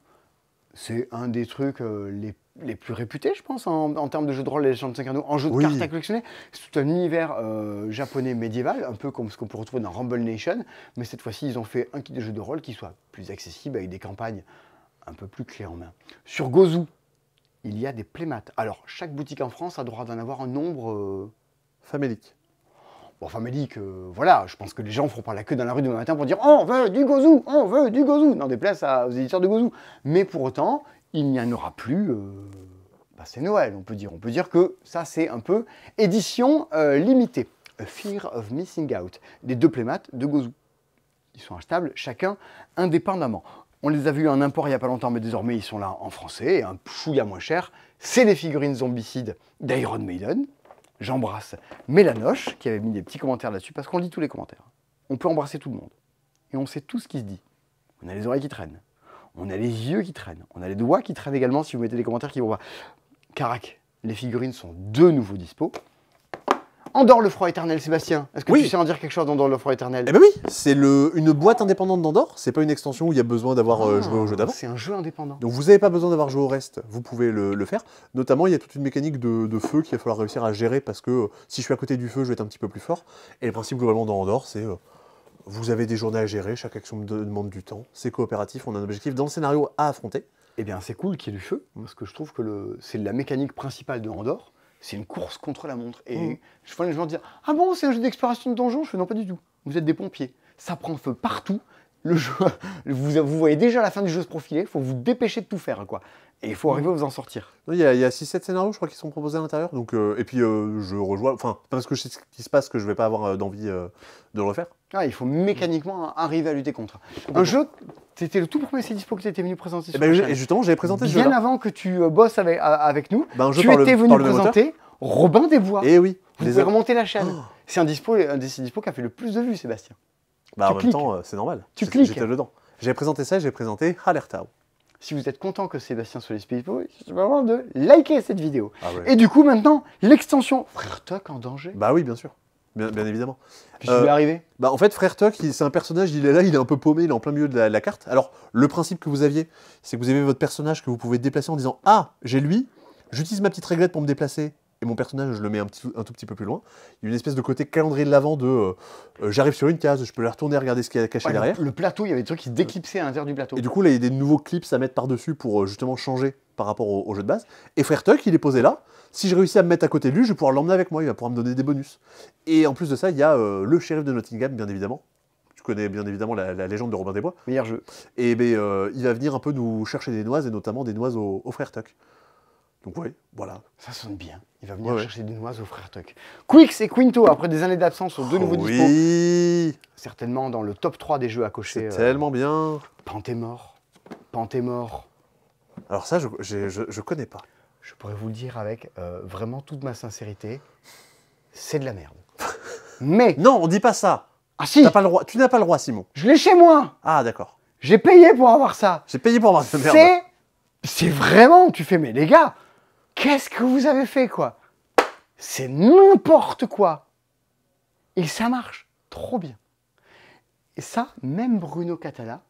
c'est un des trucs euh, les les les plus réputés, je pense, en, termes de jeux de rôle, les gens de en jeu de cartes à collectionner. C'est tout un univers euh, japonais médiéval, un peu comme ce qu'on peut retrouver dans Rumble Nation, mais cette fois-ci, ils ont fait un kit de jeux de rôle qui soit plus accessible avec des campagnes un peu plus clés en main. Sur Gozou, il y a des playmates. Alors, chaque boutique en France a droit d'en avoir un nombre. Euh, famélique. Bon, famélique, euh, voilà, je pense que les gens ne feront pas la queue dans la rue demain matin pour dire on veut du Gozou on veut du Gozou !» Non, des places aux éditeurs de Gozou. Mais pour autant, il n'y en aura plus, euh, bah, c'est Noël, on peut dire. On peut dire que ça, c'est un peu édition euh, limitée. Fear of Missing Out, des deux plémates de Gozu. Ils sont achetables, chacun indépendamment. On les a vus en import il n'y a pas longtemps, mais désormais ils sont là en français, et un a moins cher. C'est les figurines zombicides d'Iron Maiden. J'embrasse Mélanoche, qui avait mis des petits commentaires là-dessus, parce qu'on lit tous les commentaires. On peut embrasser tout le monde. Et on sait tout ce qui se dit. On a les oreilles qui traînent on a les yeux qui traînent, on a les doigts qui traînent également si vous mettez des commentaires qui vont pas. Carac, les figurines sont de nouveau dispo. Andorre le froid éternel, Sébastien. Est-ce que tu sais en dire quelque chose d'Andorre le froid éternel Eh ben oui, c'est une boîte indépendante d'Andorre. C'est pas une extension où il y a besoin d'avoir euh, ah, joué au jeu d'avant. C'est un jeu indépendant. Donc vous n'avez pas besoin d'avoir joué au reste. Vous pouvez le, faire. Notamment, il y a toute une mécanique de, feu qu'il va falloir réussir à gérer parce que euh, si je suis à côté du feu, je vais être un petit peu plus fort. Et le principe globalement dans c'est euh, vous avez des journées à gérer, chaque action demande du temps, c'est coopératif, on a un objectif dans le scénario à affronter. Eh bien, c'est cool qu'il y ait du feu, parce que je trouve que c'est la mécanique principale de Randor, c'est une course contre la montre. Et mm. je vois les gens dire Ah bon, c'est un jeu d'exploration de donjon Je fais non, pas du tout. Vous êtes des pompiers, ça prend feu partout. Le jeu, vous, voyez déjà la fin du jeu se profiler, il faut vous dépêcher de tout faire, quoi. Et il faut arriver à vous en sortir. Il y a, 6-7 scénarios, je crois, qui sont proposés à l'intérieur. Donc, euh, et puis, euh, je rejoins. Enfin, parce que je sais ce qui se passe que je ne vais pas avoir euh, d'envie de le refaire. Ah, il faut mécaniquement arriver à lutter contre. Un jeu, c'était le tout premier C'est Dispo que tu étais venu présenter. Eh sur ben, justement, j'avais présenté ce jeu. Bien avant que tu euh, bosses avec, nous, ben, tu étais venu présenter Robin des Bois. Et eh oui. Vous avez remonté la chaîne. Oh. C'est un, dispo, un des Dispo qui a fait le plus de vues, Sébastien. Bah, en même temps, euh, c'est normal. Tu cliques. J'étais dedans. J'ai présenté ça, j'ai présenté Halertau. Si vous êtes content que Sébastien soit les Dispo, c'est vraiment de liker cette vidéo. Ah Et du coup, maintenant, l'extension Frère Toc en danger. Bah oui, bien sûr. Bien, évidemment. je suis euh, arriver. Bah, en fait, Frère Tuck, c'est un personnage, il est là, il est un peu paumé, il est en plein milieu de la carte. Alors, le principe que vous aviez, c'est que vous avez votre personnage que vous pouvez déplacer en disant Ah, j'ai lui, j'utilise ma petite réglette pour me déplacer, et mon personnage, je le mets un, tout petit peu plus loin. Il y a une espèce de côté calendrier de l'avant de euh, euh, j'arrive sur une case, je peux la retourner, regarder ce qu'il y a caché derrière. Le, plateau, il y avait des trucs qui déclipsaient à l'intérieur du plateau. Et du coup, il y a des nouveaux clips à mettre par-dessus pour euh, justement changer par rapport au, jeu de base. Et Frère Tuck, il est posé là. Si je réussis à me mettre à côté de lui, je vais pouvoir l'emmener avec moi, il va pouvoir me donner des bonus. Et en plus de ça, il y a le shérif de Nottingham, bien évidemment, tu connais bien évidemment la, légende de Robin des Bois. Meilleur jeu. Et ben, il va venir un peu nous chercher des noises, et notamment des noises au, au frère Tuck. Donc oui, voilà. Ça sonne bien. Il va venir chercher des noises au frère Tuck. Quicks et Quinto, après des années d'absence, sont deux oh nouveaux oui. Certainement dans le top 3 des jeux à cocher. C'est euh, tellement bien. mort. Panthémore. Alors ça, je, je, connais pas. Je pourrais vous le dire avec euh, vraiment toute ma sincérité. C'est de la merde. Mais... Non, on dit pas ça. Ah si pas le Tu n'as pas le droit, Simon. Je l'ai chez moi. Ah d'accord. J'ai payé pour avoir ça. J'ai payé pour avoir cette merde. C'est... C'est vraiment... Tu fais, mais les gars Qu'est-ce que vous avez fait, quoi C'est n'importe quoi Et ça marche trop bien. Et ça, même Bruno Catala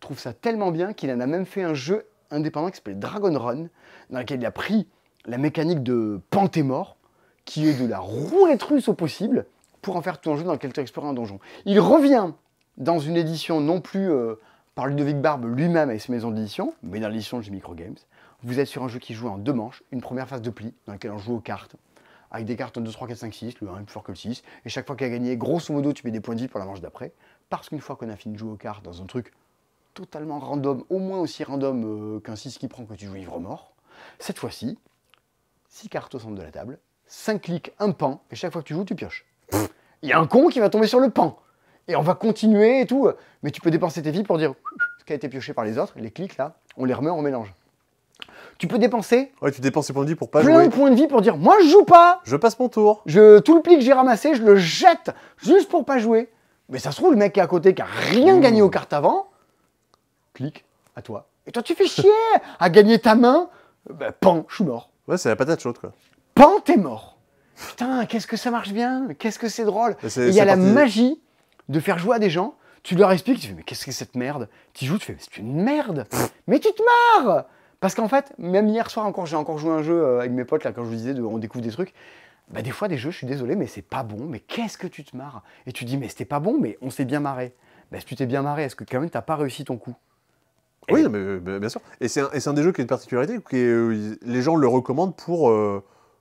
trouve ça tellement bien qu'il en a même fait un jeu indépendant qui s'appelle Dragon Run, dans lequel il a pris la mécanique de Panthémore, qui est de la roulette russe au possible, pour en faire tout un jeu dans lequel tu explores un donjon. Il revient dans une édition non plus euh, par Ludovic Barbe lui-même avec ses maisons d'édition, mais dans l'édition de Micro Games, vous êtes sur un jeu qui joue en deux manches, une première phase de pli dans laquelle on joue aux cartes, avec des cartes de 2, 3, 4, 5, 6, le 1 est plus fort que le 6, et chaque fois qu'il a gagné, grosso modo, tu mets des points de vie pour la manche d'après, parce qu'une fois qu'on a fini de jouer aux cartes dans un truc totalement random, au moins aussi random euh, qu'un 6 qui prend que tu joues ivre mort, cette fois-ci, 6 cartes au centre de la table, 5 clics, un pan, et chaque fois que tu joues, tu pioches. Il y a un con qui va tomber sur le pan, et on va continuer et tout, mais tu peux dépenser tes vies pour dire ce qui a été pioché par les autres, les clics là, on les remet en mélange tu peux dépenser. Ouais, tu dépenses tes points de vie pour pas plein jouer. de points de vie pour dire moi je joue pas. Je passe mon tour. Je tout le pli que j'ai ramassé, je le jette juste pour pas jouer. Mais ça se trouve le mec qui est à côté qui a rien mmh. gagné aux cartes avant, clique à toi. Et toi tu fais chier à gagner ta main, ben pan, je suis mort. Ouais, c'est la patate chaude quoi. Pan, t'es mort. Putain, qu'est-ce que ça marche bien, qu'est-ce que c'est drôle. Il y a la magie de faire jouer à des gens. Tu leur expliques, tu fais mais qu'est-ce que c'est cette merde Tu joues, tu fais mais c'est une merde, mais tu te marres parce qu'en fait, même hier soir encore, j'ai encore joué un jeu euh, avec mes potes, là, quand je vous disais, de, on découvre des trucs. Bah, des fois, des jeux, je suis désolé, mais c'est pas bon, mais qu'est-ce que tu te marres Et tu dis, mais c'était pas bon, mais on s'est bien marré. Bah, si tu t'es bien marré, est-ce que quand même t'as pas réussi ton coup Oui, mais, euh, bah, bien sûr. Et c'est un, des jeux qui a une particularité, qui euh, les gens le recommandent pour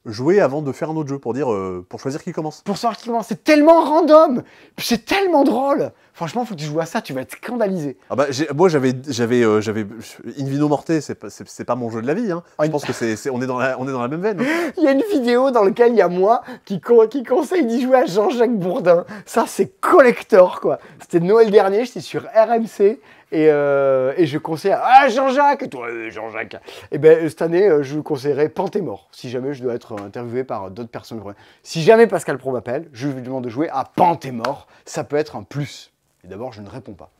jouer avant de faire un autre jeu pour dire euh, pour choisir qui commence. Pour savoir qui commence, c'est tellement random, c'est tellement drôle. Franchement, faut que tu joues à ça, tu vas être scandalisé. Ah bah, moi j'avais j'avais euh, j'avais euh, Invino Morte, c'est pas c'est pas mon jeu de la vie hein. Je ah, pense que c'est on est dans la on est dans la même veine. Hein. il y a une vidéo dans laquelle il y a moi qui qui conseille d'y jouer à Jean-Jacques Bourdin. Ça c'est collector quoi. C'était Noël dernier, j'étais sur RMC euh, et, je conseille à Jean-Jacques, toi euh, Jean-Jacques. Et eh ben euh, cette année, je vous conseillerais mort si jamais je dois être interviewé par d'autres personnes. Si jamais Pascal Pro m'appelle, je lui demande de jouer à mort ça peut être un plus. Et d'abord, je ne réponds pas.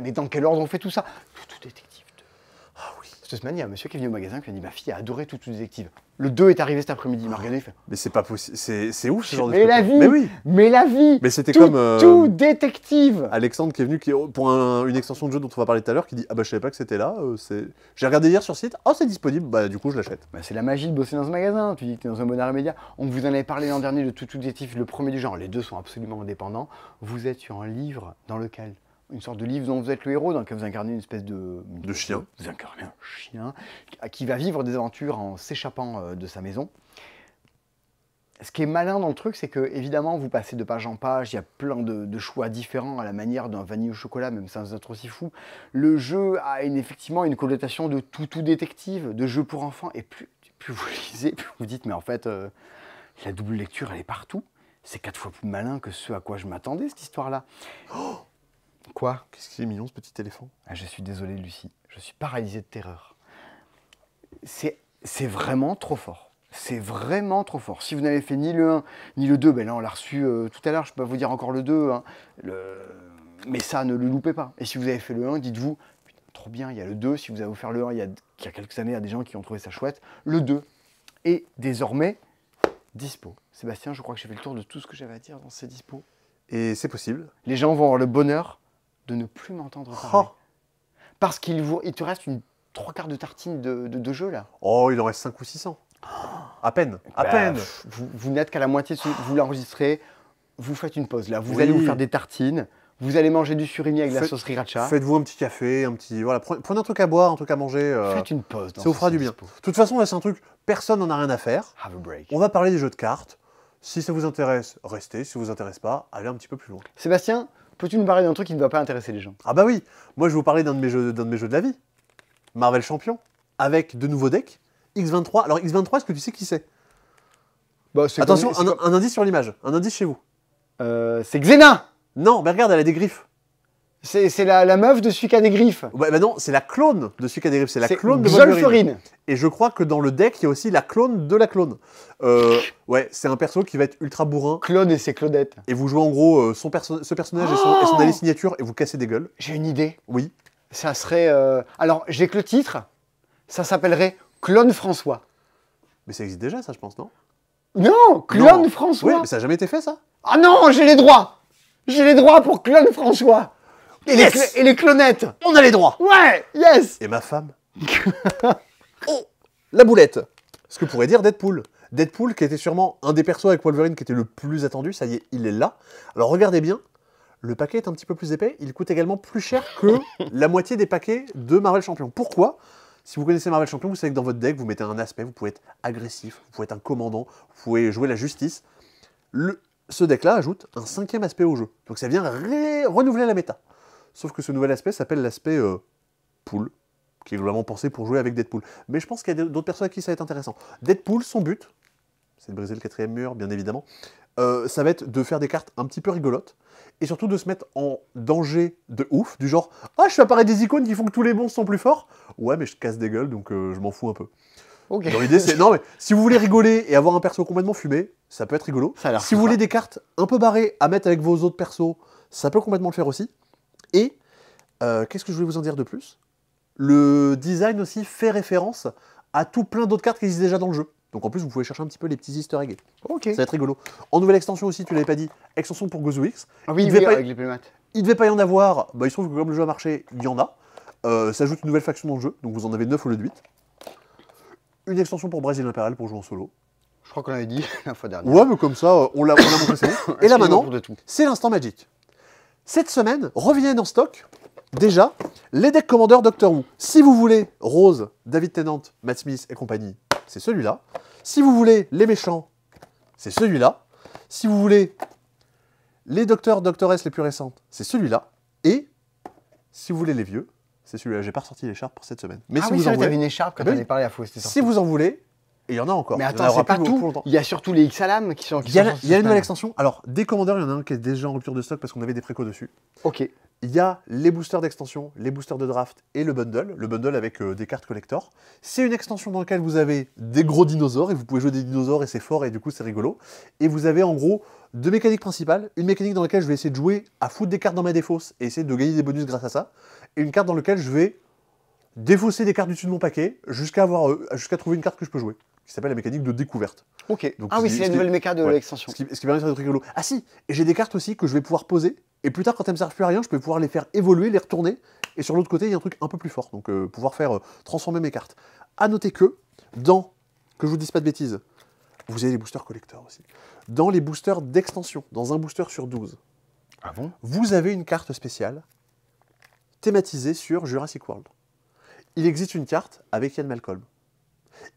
mais dans quel ordre on fait tout ça Tout est cette semaine, il y a un monsieur qui est venu au magasin qui a dit Ma fille a adoré tout tout détective. Le 2 est arrivé cet après-midi. Il ah. m'a regardé. fait, mais c'est pas possible. C'est ouf ce genre mais de la vie Mais oui Mais la vie Mais c'était comme. Euh, tout détective Alexandre qui est venu qui, pour une extension de jeu dont on va parler tout à l'heure qui dit Ah bah je savais pas que c'était là. Euh, j'ai regardé hier sur site. Oh, c'est disponible. Bah du coup, je l'achète. Bah, c'est la magie de bosser dans ce magasin. Tu dis que tu es dans un bon média. On vous en avait parlé l'an dernier de tout, tout détective, le premier du genre. Les deux sont absolument indépendants. Vous êtes sur un livre dans lequel une sorte de livre dont vous êtes le héros, dans lequel vous incarnez une espèce de... De chien. Vous incarnez un chien qui va vivre des aventures en s'échappant euh, de sa maison. Ce qui est malin dans le truc, c'est que évidemment vous passez de page en page, il y a plein de, choix différents à la manière d'un vanille au chocolat, même sans être aussi fou. Le jeu a effectivement une connotation de tout tout détective, de jeu pour enfants, et plus, plus vous lisez, plus vous dites mais en fait euh, la double lecture elle est partout. C'est quatre fois plus malin que ce à quoi je m'attendais cette histoire-là. Oh Quoi Qu'est-ce qu'il est mignon ce petit éléphant ah, Je suis désolé Lucie, je suis paralysé de terreur. C'est vraiment trop fort. C'est vraiment trop fort. Si vous n'avez fait ni le 1 ni le 2, ben là on l'a reçu euh, tout à l'heure, je peux vous dire encore le 2. Hein. Mais ça, ne le loupez pas. Et si vous avez fait le 1, dites-vous, trop bien, il y a le 2. Si vous avez offert le 1 il y, a, il y a quelques années à des gens qui ont trouvé ça chouette, le 2 est désormais dispo. Sébastien, je crois que j'ai fait le tour de tout ce que j'avais à dire dans ces dispo. Et c'est possible. Les gens vont avoir le bonheur de ne plus m'entendre oh. parler. Parce qu'il vous... il te reste une trois quarts de tartine de, de, jeu là. Oh, il en reste cinq ou six cents. À peine, à bah, peine. Vous, n'êtes qu'à la moitié, vous l'enregistrez, vous faites une pause là, vous allez vous faire des tartines, vous allez manger du surimi avec la sauce sriracha. Faites-vous un petit café, un petit voilà, prenez, un truc à boire, un truc à manger. Euh, faites une pause. Dans ça vous fera du bien. De toute façon, là c'est un truc, personne n'en a rien à faire. On va parler des jeux de cartes. Si ça vous intéresse, restez. Si ça vous intéresse pas, allez un petit peu plus loin. Sébastien, Peux-tu nous parler d'un truc qui ne va pas intéresser les gens Ah bah oui, moi je vais vous parler d'un de, mes jeux, de mes jeux de la vie, Marvel Champion, avec de nouveaux decks, X23. Alors X23, est-ce que tu sais qui c'est bah, Attention, un, indice sur l'image, un indice chez vous. Euh, c'est Xena Non, mais regarde, elle a des griffes. C'est la, meuf de celui ouais griffes. non, c'est la clone de celui griffes. C'est la clone de Wolverine. Et je crois que dans le deck, il y a aussi la clone de la clone. Euh, ouais, c'est un perso qui va être ultra bourrin. Clone et ses Claudette. Et vous jouez en gros euh, son perso ce personnage et, son, oh allée signature et vous cassez des gueules. J'ai une idée. Oui. Ça serait. Euh, alors, j'ai que le titre. Ça s'appellerait Clone François. Mais ça existe déjà, ça, je pense, non Non Clone François Oui, mais ça n'a jamais été fait, ça Ah non, j'ai les droits J'ai les droits pour Clone François et, les clonettes On a les droits Ouais Yes Et ma femme Oh La boulette Ce que pourrait dire Deadpool. Deadpool qui était sûrement un des persos avec Wolverine qui était le plus attendu, ça y est, il est là. Alors regardez bien, le paquet est un petit peu plus épais, il coûte également plus cher que la moitié des paquets de Marvel Champion. Pourquoi si vous connaissez Marvel Champion, vous savez que dans votre deck, vous mettez un aspect, vous pouvez être agressif, vous pouvez être un commandant, vous pouvez jouer la justice. ce deck-là ajoute un cinquième aspect au jeu. Donc ça vient renouveler la méta. Sauf que ce nouvel aspect s'appelle l'aspect poule, euh, pool, qui est globalement pensé pour jouer avec Deadpool. Mais je pense qu'il y a d'autres personnes à qui ça va être intéressant. Deadpool, son but, c'est de briser le quatrième mur, bien évidemment, euh, ça va être de faire des cartes un petit peu rigolotes, et surtout de se mettre en danger de ouf, du genre « Ah, je fais apparaître des icônes qui font que tous les bons sont plus forts !» Ouais, mais je casse des gueules, donc euh, je m'en fous un peu. l'idée, c'est... Non, mais si vous voulez rigoler et avoir un perso complètement fumé, ça peut être rigolo. si vous voulez des cartes un peu barrées à mettre avec vos autres persos, ça peut complètement le faire aussi. Et euh, qu'est-ce que je voulais vous en dire de plus Le design aussi fait référence à tout plein d'autres cartes qui existent déjà dans le jeu. Donc en plus, vous pouvez chercher un petit peu les petits easter eggs. Ok. Ça va être rigolo. En nouvelle extension aussi, tu l'avais pas dit, extension pour Gozo X. Ah oui, il devait pas... Il devait pas y en avoir. Bah, il se trouve que comme le jeu a marché, il y en a. Euh, ça ajoute une nouvelle faction dans le jeu, donc vous en avez 9 au lieu de 8. Une extension pour Brésil Impérial pour jouer en solo. Je crois qu'on l'avait dit la fois dernière. Ouais, mais comme ça, euh, on l'a montré. Et là maintenant, c'est l'instant Magic. Cette semaine, reviennent en stock déjà les decks commandeurs Doctor Who. Si vous voulez Rose, David Tennant, Matt Smith et compagnie, c'est celui-là. Si vous voulez les méchants, c'est celui-là. Si vous voulez les docteurs, doctoresses les plus récentes, c'est celui-là. Et si vous voulez les vieux, c'est celui-là. J'ai pas ressorti l'écharpe pour cette semaine. Mais ah si vous en voulez, une écharpe quand eh ben parlé à Fou, Si vous en voulez, et il y en a encore. Mais attends, c'est pas tout. Il y a surtout les x x qui sont. Qui sont il y a une nouvelle extension. Alors, des commandeurs, il y en a un qui est déjà en rupture de stock parce qu'on avait des préco dessus. Ok. Il y a les boosters d'extension, les boosters de draft et le bundle. Le bundle avec euh, des cartes collector. C'est une extension dans laquelle vous avez des gros dinosaures et vous pouvez jouer des dinosaures et c'est fort et du coup c'est rigolo. Et vous avez en gros deux mécaniques principales. Une mécanique dans laquelle je vais essayer de jouer à foutre des cartes dans ma défausse et essayer de gagner des bonus grâce à ça. Et une carte dans laquelle je vais défausser des cartes du dessus de mon paquet jusqu'à euh, jusqu'à trouver une carte que je peux jouer qui s'appelle la mécanique de découverte. ah oui, c'est la nouvelle méca de l'extension. Ce, qui, permet de faire des trucs rigolos. Ah si, et j'ai des cartes aussi que je vais pouvoir poser, et plus tard, quand elles me servent plus à rien, je peux pouvoir les faire évoluer, les retourner, et sur l'autre côté, il y a un truc un peu plus fort, donc euh, pouvoir faire euh, transformer mes cartes. À noter que, dans, que je vous dise pas de bêtises, vous avez les boosters collecteurs aussi. Dans les boosters d'extension, dans un booster sur 12, ah vous avez une carte spéciale thématisée sur Jurassic World. Il existe une carte avec Ian Malcolm.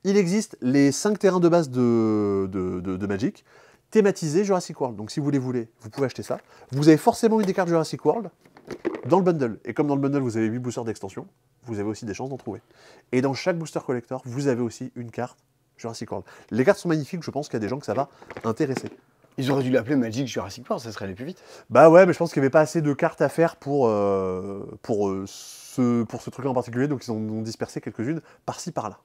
Il existe les 5 terrains de base de, Magic thématisés Jurassic World. Donc si vous les voulez, vous pouvez acheter ça. Vous avez forcément eu des cartes Jurassic World dans le bundle. Et comme dans le bundle, vous avez 8 boosters d'extension, vous avez aussi des chances d'en trouver. Et dans chaque booster collector, vous avez aussi une carte Jurassic World. Les cartes sont magnifiques, je pense qu'il y a des gens que ça va intéresser. Ils auraient dû l'appeler Magic Jurassic World, ça serait allé plus vite. Bah ouais, mais je pense qu'il n'y avait pas assez de cartes à faire pour, euh, pour, euh, ce, pour ce truc-là en particulier, donc ils en ont dispersé quelques-unes par-ci par-là.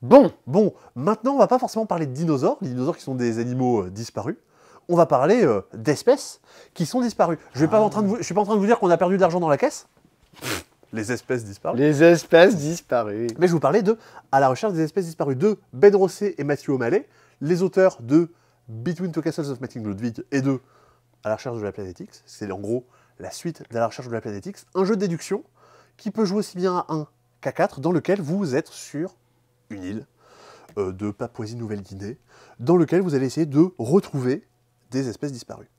Bon, bon, maintenant on va pas forcément parler de dinosaures, les dinosaures qui sont des animaux euh, disparus. On va parler euh, d'espèces qui sont disparues. Je ah. ne suis pas en train de vous dire qu'on a perdu de l'argent dans la caisse. Les espèces disparues. Les espèces disparues. Mais je vous parlais de À la recherche des espèces disparues de Ben et Mathieu O'Malley, les auteurs de Between Two Castles of Matting Ludwig et de À la recherche de la planète X. C'est en gros la suite de la recherche de la planète X, un jeu de déduction qui peut jouer aussi bien à 1 qu'à 4, dans lequel vous êtes sur une île euh, de Papouasie-Nouvelle-Guinée, dans lequel vous allez essayer de retrouver des espèces disparues.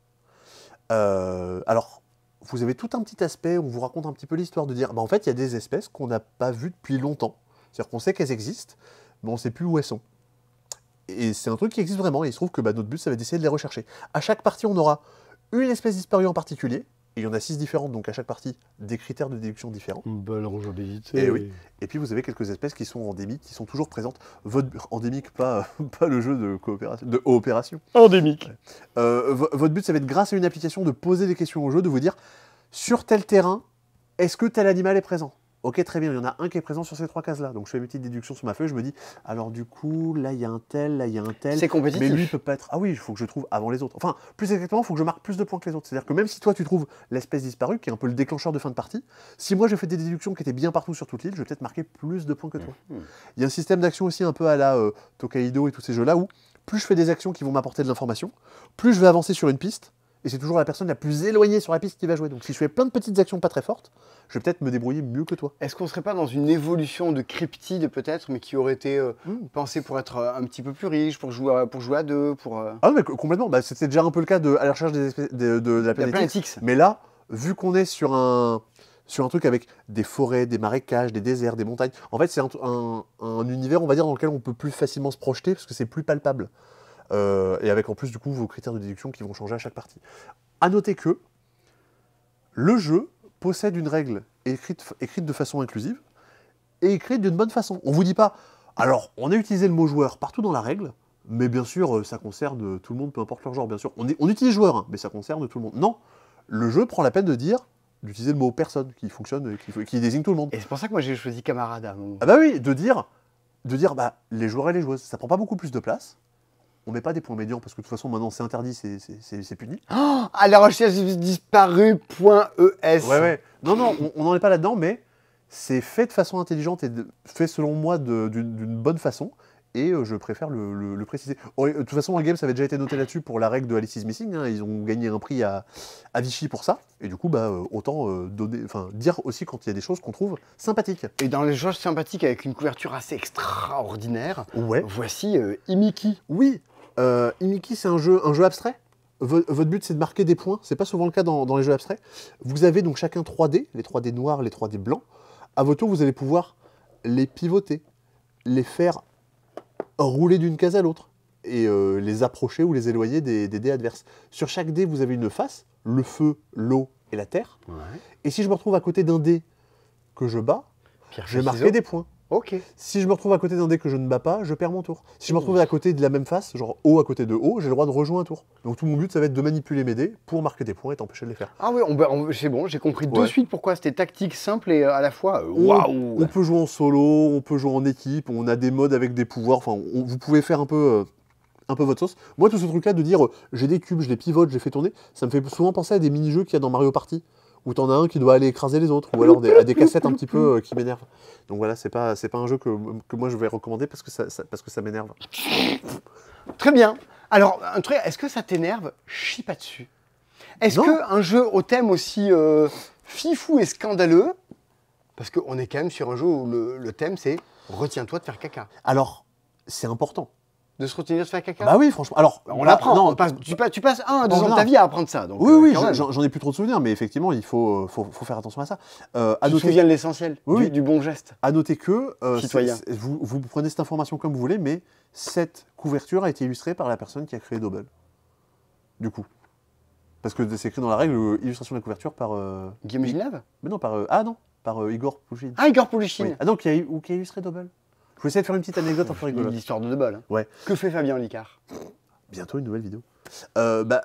Euh, alors, vous avez tout un petit aspect, on vous raconte un petit peu l'histoire de dire, bah, en fait, il y a des espèces qu'on n'a pas vues depuis longtemps. C'est-à-dire qu'on sait qu'elles existent, mais on ne sait plus où elles sont. Et c'est un truc qui existe vraiment, et il se trouve que bah, notre but, ça va être d'essayer de les rechercher. À chaque partie, on aura une espèce disparue en particulier, il y en a six différentes, donc à chaque partie, des critères de déduction différents. Bah, rouge Et, et puis vous avez quelques espèces qui sont endémiques, qui sont toujours présentes. Votre, endémique, pas, pas le jeu de coopération, de opération. Endémique. Euh, votre but, ça va être grâce à une application de poser des questions au jeu, de vous dire sur tel terrain, est-ce que tel animal est présent Ok, très bien, il y en a un qui est présent sur ces trois cases-là. Donc je fais une petite déduction sur ma feuille, je me dis, alors du coup, là il y a un tel, là il y a un tel. C'est compétitif. Mais lui peut pas être. Ah oui, il faut que je trouve avant les autres. Enfin, plus exactement, il faut que je marque plus de points que les autres. C'est-à-dire que même si toi tu trouves l'espèce disparue, qui est un peu le déclencheur de fin de partie, si moi j'ai fait des déductions qui étaient bien partout sur toute l'île, je vais peut-être marquer plus de points que toi. Mmh. Il y a un système d'action aussi un peu à la euh, Tokaido et tous ces jeux-là où plus je fais des actions qui vont m'apporter de l'information, plus je vais avancer sur une piste, et c'est toujours la personne la plus éloignée sur la piste qui va jouer. Donc si je fais plein de petites actions pas très fortes, je vais peut-être me débrouiller mieux que toi. Est-ce qu'on serait pas dans une évolution de cryptide peut-être, mais qui aurait été euh, hmm. pensée pour être euh, un petit peu plus riche, pour jouer, pour jouer à deux, pour... Euh ah non, mais complètement. Bah, c'était déjà un peu le cas de, à la recherche des de, la planète, X. Mais là, vu qu'on est sur un, sur un truc avec des forêts, des marécages, des déserts, des montagnes, en fait c'est un, un univers, on va dire, dans lequel on peut plus facilement se projeter parce que c'est plus palpable. Euh, et avec en plus du coup vos critères de déduction qui vont changer à chaque partie. A noter que le jeu possède une règle écrite, écrite de façon inclusive et écrite d'une bonne façon. On vous dit pas, alors on a utilisé le mot joueur partout dans la règle, mais bien sûr euh, ça concerne tout le monde, peu importe leur genre, bien sûr. On, on utilise joueur, hein, mais ça concerne tout le monde. Non, le jeu prend la peine de dire d'utiliser le mot personne qui fonctionne, euh, qui, qui désigne tout le monde. Et c'est pour ça que moi j'ai choisi camarade à Ah bah oui, de dire, de dire bah, les joueurs et les joueuses, ça prend pas beaucoup plus de place on met pas des points médians parce que de toute façon maintenant c'est interdit, c'est puni. Oh, ah, à la recherche disparu.es. E ouais, ouais. Non, non, on n'en est pas là-dedans, mais c'est fait de façon intelligente et fait selon moi d'une bonne façon. Et euh, je préfère le, préciser. Oh, de toute façon, le game, ça avait déjà été noté là-dessus pour la règle de Alice is Missing. Hein. ils ont gagné un prix à, à, Vichy pour ça. Et du coup, bah, euh, autant euh, donner, enfin dire aussi quand il y a des choses qu'on trouve sympathiques. Et dans les choses sympathiques avec une couverture assez extraordinaire, voici Imiki. Oui, euh, Imiki, c'est un jeu, un jeu abstrait. votre but, c'est de marquer des points. C'est pas souvent le cas dans, les jeux abstraits. Vous avez donc chacun 3D, les 3D noirs, les 3D blancs. À votre tour, vous allez pouvoir les pivoter, les faire rouler d'une case à l'autre et euh, les approcher ou les éloigner des, dés adverses. Sur chaque dé, vous avez une face, le feu, l'eau et la terre. Et si je me retrouve à côté d'un dé que je bats, je vais marquer des points. Ok. Si je me retrouve à côté d'un dé que je ne bats pas, je perds mon tour. Si je me retrouve à côté de la même face, genre haut à côté de haut, j'ai le droit de rejoindre un tour. Donc tout mon but, ça va être de manipuler mes dés pour marquer des points et t'empêcher de les faire. Ah oui, bah, c'est bon, j'ai compris de suite pourquoi c'était tactique simple et euh, à la fois euh, waouh. On, peut jouer en solo, on peut jouer en équipe, on a des modes avec des pouvoirs. Enfin, vous pouvez faire un peu. Euh, un peu votre sauce. Moi, tout ce truc-là de dire j'ai des cubes, je les pivote, j'ai fait tourner, ça me fait souvent penser à des mini-jeux qu'il y a dans Mario Party où t'en as un qui doit aller écraser les autres, ou alors des, des cassettes un petit peu euh, qui m'énervent. Donc voilà, c'est pas, c'est pas un jeu que, que, moi je vais recommander parce que ça, parce que ça m'énerve. Très bien. Alors, un truc, est-ce que ça t'énerve Chie pas dessus. Est-ce qu'un jeu au thème aussi euh, fifou et scandaleux, parce qu'on est quand même sur un jeu où le, le thème c'est retiens-toi de faire caca. Alors, c'est important. De se retenir de faire caca Bah oui, franchement. Alors, on l'apprend. Non, tu, passes, tu passes un deux ans de ta vie à apprendre ça. oui, euh, oui, j'en ai plus trop de souvenirs, mais effectivement, il faut, euh, faire attention à ça. Euh, à tu noter... souviens de l'essentiel, oui, du, bon geste. À noter que, Vous, prenez cette information comme vous voulez, mais cette couverture a été illustrée par la personne qui a créé Double. Du coup. Parce que c'est écrit dans la règle, illustration de la couverture par. Guillaume Gilave Mais non, par. ah non, par Igor Pouchine. Ah, Igor Pouchine Ah donc, qui a, qui a illustré Double je vais essayer de faire une petite anecdote en peu rigolote. L'histoire de deux balles. Ouais. Que fait Fabien Licard Bientôt une nouvelle vidéo. Euh, bah,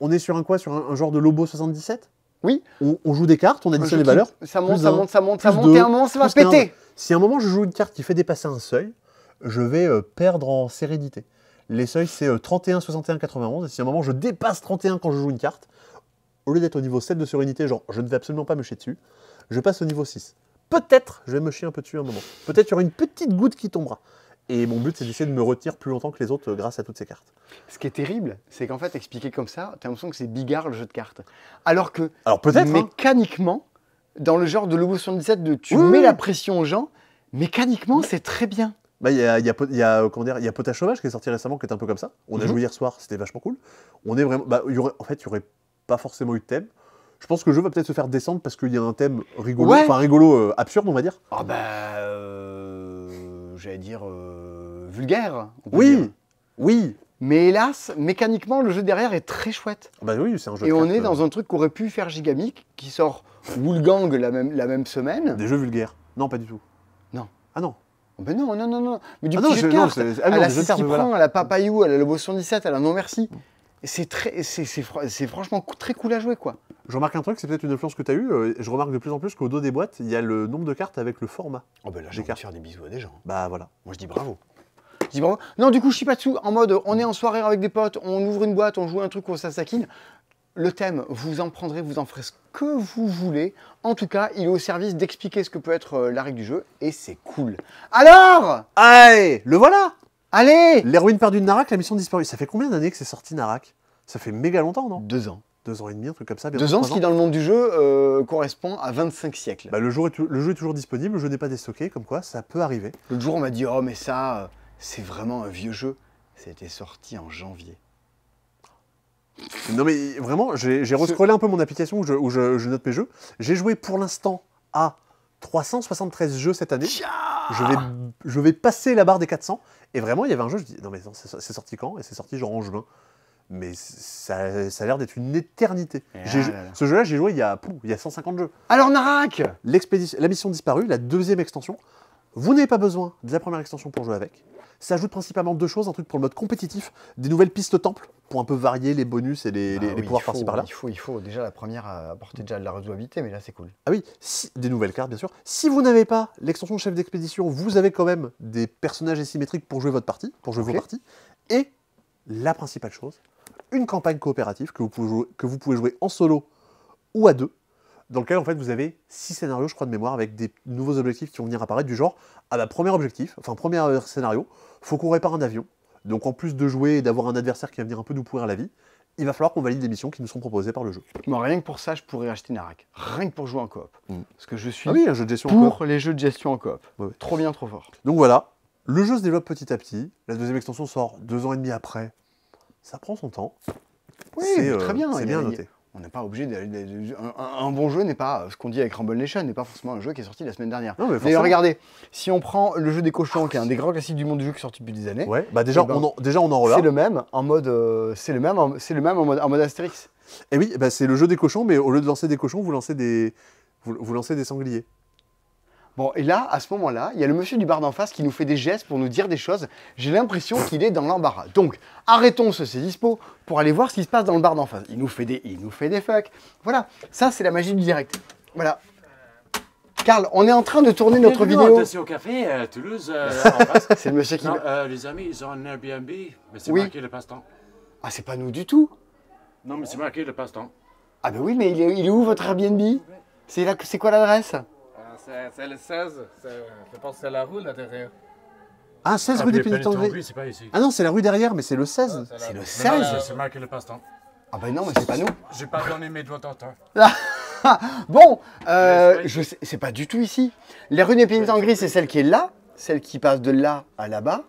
on est sur un quoi Sur un, genre de Lobo 77 Oui. On, joue des cartes, on additionne les valeurs. Ça monte, ça, monte, ça monte, ça monte, ça un moment, ça va péter. Si à un moment je joue une carte qui fait dépasser un seuil, je vais euh, perdre en sérénité. Les seuils, c'est 31, 61, 91. Et si à un moment je dépasse 31 quand je joue une carte, au lieu d'être au niveau 7 de sérénité, genre je ne vais absolument pas me chier dessus, je passe au niveau 6 peut-être je vais me chier un peu dessus un moment. Peut-être il y aura une petite goutte qui tombera. Et mon but, c'est d'essayer de me retenir plus longtemps que les autres euh, grâce à toutes ces cartes. Ce qui est terrible, c'est qu'en fait, expliqué comme ça, t'as l'impression que c'est bigard le jeu de cartes. Alors que, Alors peut mécaniquement, dans le genre de Lobo 77, de tu mets la pression aux gens, mécaniquement, c'est très bien. Bah, il y, a, y, a, y, y a qui est sorti récemment, qui est un peu comme ça. On a mhm. joué hier soir, c'était vachement cool. On est vraiment, bah, en fait, il n'y aurait pas forcément eu de thème je pense que le jeu va peut-être se faire descendre parce qu'il y a un thème rigolo, enfin rigolo euh, absurde, on va dire. Ah oh bah, euh, j'allais dire euh, vulgaire. oui, oui. Mais hélas, mécaniquement, le jeu derrière est très chouette. Ah bah oui, c'est un jeu. Et on est dans un truc qu'aurait pu faire Gigamic, qui sort Woolgang la même, la même semaine. Des jeux vulgaires Non, pas du tout. Non. Ah non. Ben non, non, non, non. Mais du ah non, petit jeu ah de cartes, à la papayou, à la Papayou, à la Lobo 117, elle a Non Merci. Mm c'est très, c'est franchement très cool à jouer, quoi. Je remarque un truc, c'est peut-être une influence que tu as eue. Euh, je remarque de plus en plus qu'au dos des boîtes, il y a le nombre de cartes avec le format. Oh ben là, j'ai qu'à faire des bisous à des gens. Bah voilà. Moi, je dis bravo. Je dis bravo. Non, du coup, je pas dessous en mode, on est en soirée avec des potes, on ouvre une boîte, on joue un truc, on s'assaquine. Le thème, vous en prendrez, vous en ferez ce que vous voulez. En tout cas, il est au service d'expliquer ce que peut être euh, la règle du jeu, et c'est cool. Alors Allez, le voilà Allez L'héroïne perdue de Narak, la mission disparue. Ça fait combien d'années que c'est sorti Narak Ça fait méga longtemps, non Deux ans. Deux ans et demi, un truc comme ça. Deux ans, ce qui dans le monde du jeu euh, correspond à 25 siècles. Bah, le, jeu est le jeu est toujours disponible, le jeu n'est pas déstocké, comme quoi ça peut arriver. L'autre jour, on m'a dit Oh, mais ça, euh, c'est vraiment un vieux jeu. Ça été sorti en janvier. Non, mais vraiment, j'ai rescrollé un peu mon application où je, note mes jeux. J'ai joué pour l'instant à 373 jeux cette année. Je vais, je vais passer la barre des 400 et vraiment, il y avait un jeu, je dis, non mais c'est sorti quand Et c'est sorti genre en juin. Mais ça, a l'air d'être une éternité. Ah ce jeu-là, j'ai joué il y, a, il y a 150 jeux. Alors, Narak La mission disparue, la deuxième extension. Vous n'avez pas besoin de la première extension pour jouer avec. Ça ajoute principalement deux choses, un truc pour le mode compétitif, des nouvelles pistes temple, pour un peu varier les bonus et les, bah pouvoirs par par-là. Il faut, déjà la première apporter déjà de la redouabilité, mais là c'est cool. Ah oui, des nouvelles cartes bien sûr. Si vous n'avez pas l'extension chef d'expédition, vous avez quand même des personnages asymétriques pour jouer votre partie, pour jouer votre vos parties. Et la principale chose, une campagne coopérative que vous pouvez jouer en solo ou à deux dans lequel en fait vous avez six scénarios, je crois de mémoire, avec des nouveaux objectifs qui vont venir apparaître du genre, ah bah premier objectif, enfin premier euh, scénario, faut qu'on répare un avion. Donc en plus de jouer et d'avoir un adversaire qui va venir un peu nous pourrir la vie, il va falloir qu'on valide des missions qui nous sont proposées par le jeu. Moi, rien que pour ça, je pourrais acheter Narak. Rien que pour jouer en coop. Mm. Parce que je suis ah un pour les jeux de gestion en coop. Trop bien, trop fort. Donc voilà, le jeu se développe petit à petit. La deuxième extension sort deux ans et demi après. Ça prend son temps. Oui, euh, très bien. C'est bien noté on n'est pas obligé d'aller. Un, bon jeu n'est pas. Euh, ce qu'on dit avec Rumble Nation n'est pas forcément un jeu qui est sorti la semaine dernière. Non, mais regardez, si on prend le jeu des cochons, qui est un des grands classiques du monde du jeu qui est sorti depuis des années. bah déjà, eh ben, on, en, déjà on en C'est le même en mode. c'est le même, c'est le même en mode, en Et eh oui, bah c'est le jeu des cochons, mais au lieu de lancer des cochons, vous lancez des, vous lancez des sangliers. Bon, et là, à ce moment-là, il y a le monsieur du bar d'en face qui nous fait des gestes pour nous dire des choses. J'ai l'impression qu'il est dans l'embarras. Donc, arrêtons ce ces Dispo pour aller voir ce qui se passe dans le bar d'en face. Il nous fait des il nous fait des fuck. Voilà, ça, c'est la magie du direct. Voilà. Carl, on est en train de tourner notre vidéo. Attention au café, à euh, Toulouse, euh, c'est le monsieur qui. Euh, les amis, ils ont un Airbnb, mais c'est marqué le passe-temps. Ah, c'est pas nous du tout. Non, mais c'est marqué le passe-temps. Ah, ben oui, mais il il est où votre Airbnb C'est quoi l'adresse c'est le 16. Je pense que c'est la rue là derrière. Ah, 16 ah, rue des Pénitentiaires. c'est Ah non, c'est la rue derrière, mais c'est le 16. c'est le 16 C'est marqué le passe-temps. Ah ben non, mais c'est pas nous. J'ai pas donné mes doigts d'entente. bon, euh, c'est pas du tout ici. La rue des Gris, c'est celle qui est là, celle qui passe de là à là-bas,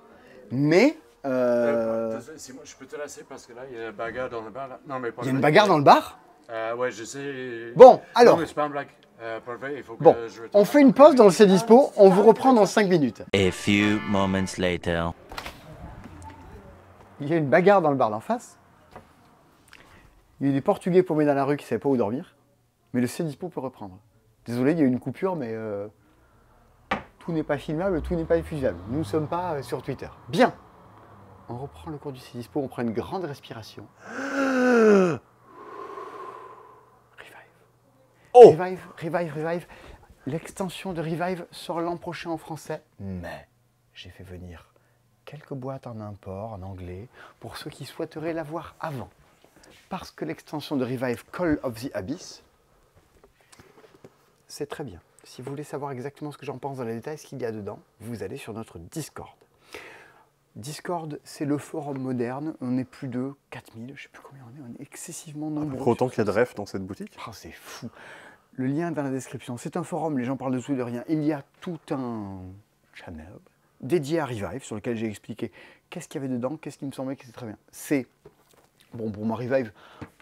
mais... Euh... euh je peux te laisser parce que là, il y a une bagarre dans le bar. Non, mais il y a une bagarre dans le bar Ouais, je sais. Bon, alors... Non, mais c'est pas blague. Euh, bon, on fait une pause dans le C Dispo, on vous reprend dans 5 minutes. A few moments later. Il y a une bagarre dans le bar d'en face. Il y a des Portugais paumés dans la rue qui ne pas où dormir. Mais le C Dispo peut reprendre. Désolé, il y a une coupure, mais euh, tout n'est pas filmable, tout n'est pas diffusable. Nous ne sommes pas euh, sur Twitter. Bien On reprend le cours du C Dispo, on prend une grande respiration. Oh Revive, Revive, Revive. L'extension de Revive sort l'an prochain en français, mais j'ai fait venir quelques boîtes en import, en anglais, pour ceux qui souhaiteraient la voir avant. Parce que l'extension de Revive Call of the Abyss, c'est très bien. Si vous voulez savoir exactement ce que j'en pense dans les détails, ce qu'il y a dedans, vous allez sur notre Discord. Discord, c'est le forum moderne. On est plus de 4000, je sais plus combien on est, on est excessivement ah, nombreux. Pour autant qu'il y a de ref dans cette boutique. Oh, c'est fou. Le lien est dans la description. C'est un forum, les gens parlent de tout et de rien. Il y a tout un channel dédié à Revive sur lequel j'ai expliqué qu'est-ce qu'il y avait dedans, qu'est-ce qui me semblait que c'était très bien. C'est, bon, pour moi, Revive,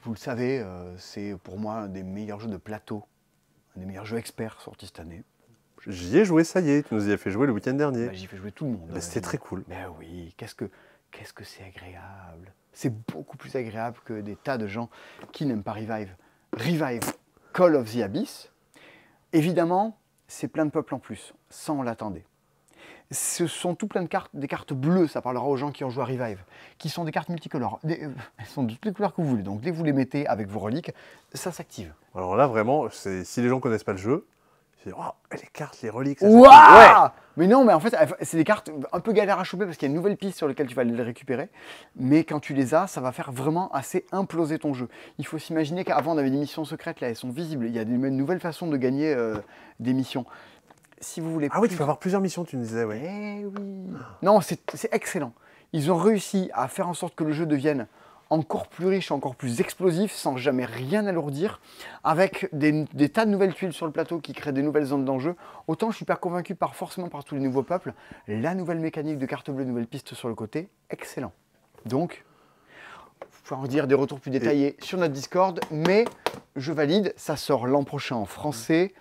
vous le savez, euh, c'est pour moi un des meilleurs jeux de plateau, un des meilleurs jeux experts sortis cette année. J'y ai joué, ça y est, tu nous y as fait jouer le week-end dernier. Bah, j'y ai fait jouer tout le monde. Bah, C'était très cool. Mais oui, qu'est-ce que qu'est-ce que c'est agréable. C'est beaucoup plus agréable que des tas de gens qui n'aiment pas Revive. Revive, Call of the Abyss. Évidemment, c'est plein de peuples en plus, sans l'attendre. Ce sont tout plein de cartes, des cartes bleues, ça parlera aux gens qui ont joué à Revive, qui sont des cartes multicolores. Euh, elles sont de toutes les couleurs que vous voulez, donc dès que vous les mettez avec vos reliques, ça s'active. Alors là, vraiment, si les gens connaissent pas le jeu, les cartes, les reliques. Mais non, mais en fait, c'est des cartes un peu galères à choper parce qu'il y a une nouvelle piste sur laquelle tu vas les récupérer. Mais quand tu les as, ça va faire vraiment assez imploser ton jeu. Il faut s'imaginer qu'avant, on avait des missions secrètes, là, elles sont visibles. Il y a une nouvelle façon de gagner euh, des missions. Si vous voulez. Ah oui, tu peux avoir plusieurs missions, tu me disais, eh oui. Non, c'est excellent. Ils ont réussi à faire en sorte que le jeu devienne encore plus riche, encore plus explosif, sans jamais rien alourdir, avec des, tas de nouvelles tuiles sur le plateau qui créent des nouvelles zones d'enjeu. Autant je suis pas convaincu par forcément par tous les nouveaux peuples, la nouvelle mécanique de carte bleue, nouvelle piste sur le côté, excellent. Donc, pouvez en dire des retours plus détaillés sur notre Discord, mais je valide, ça sort l'an prochain en français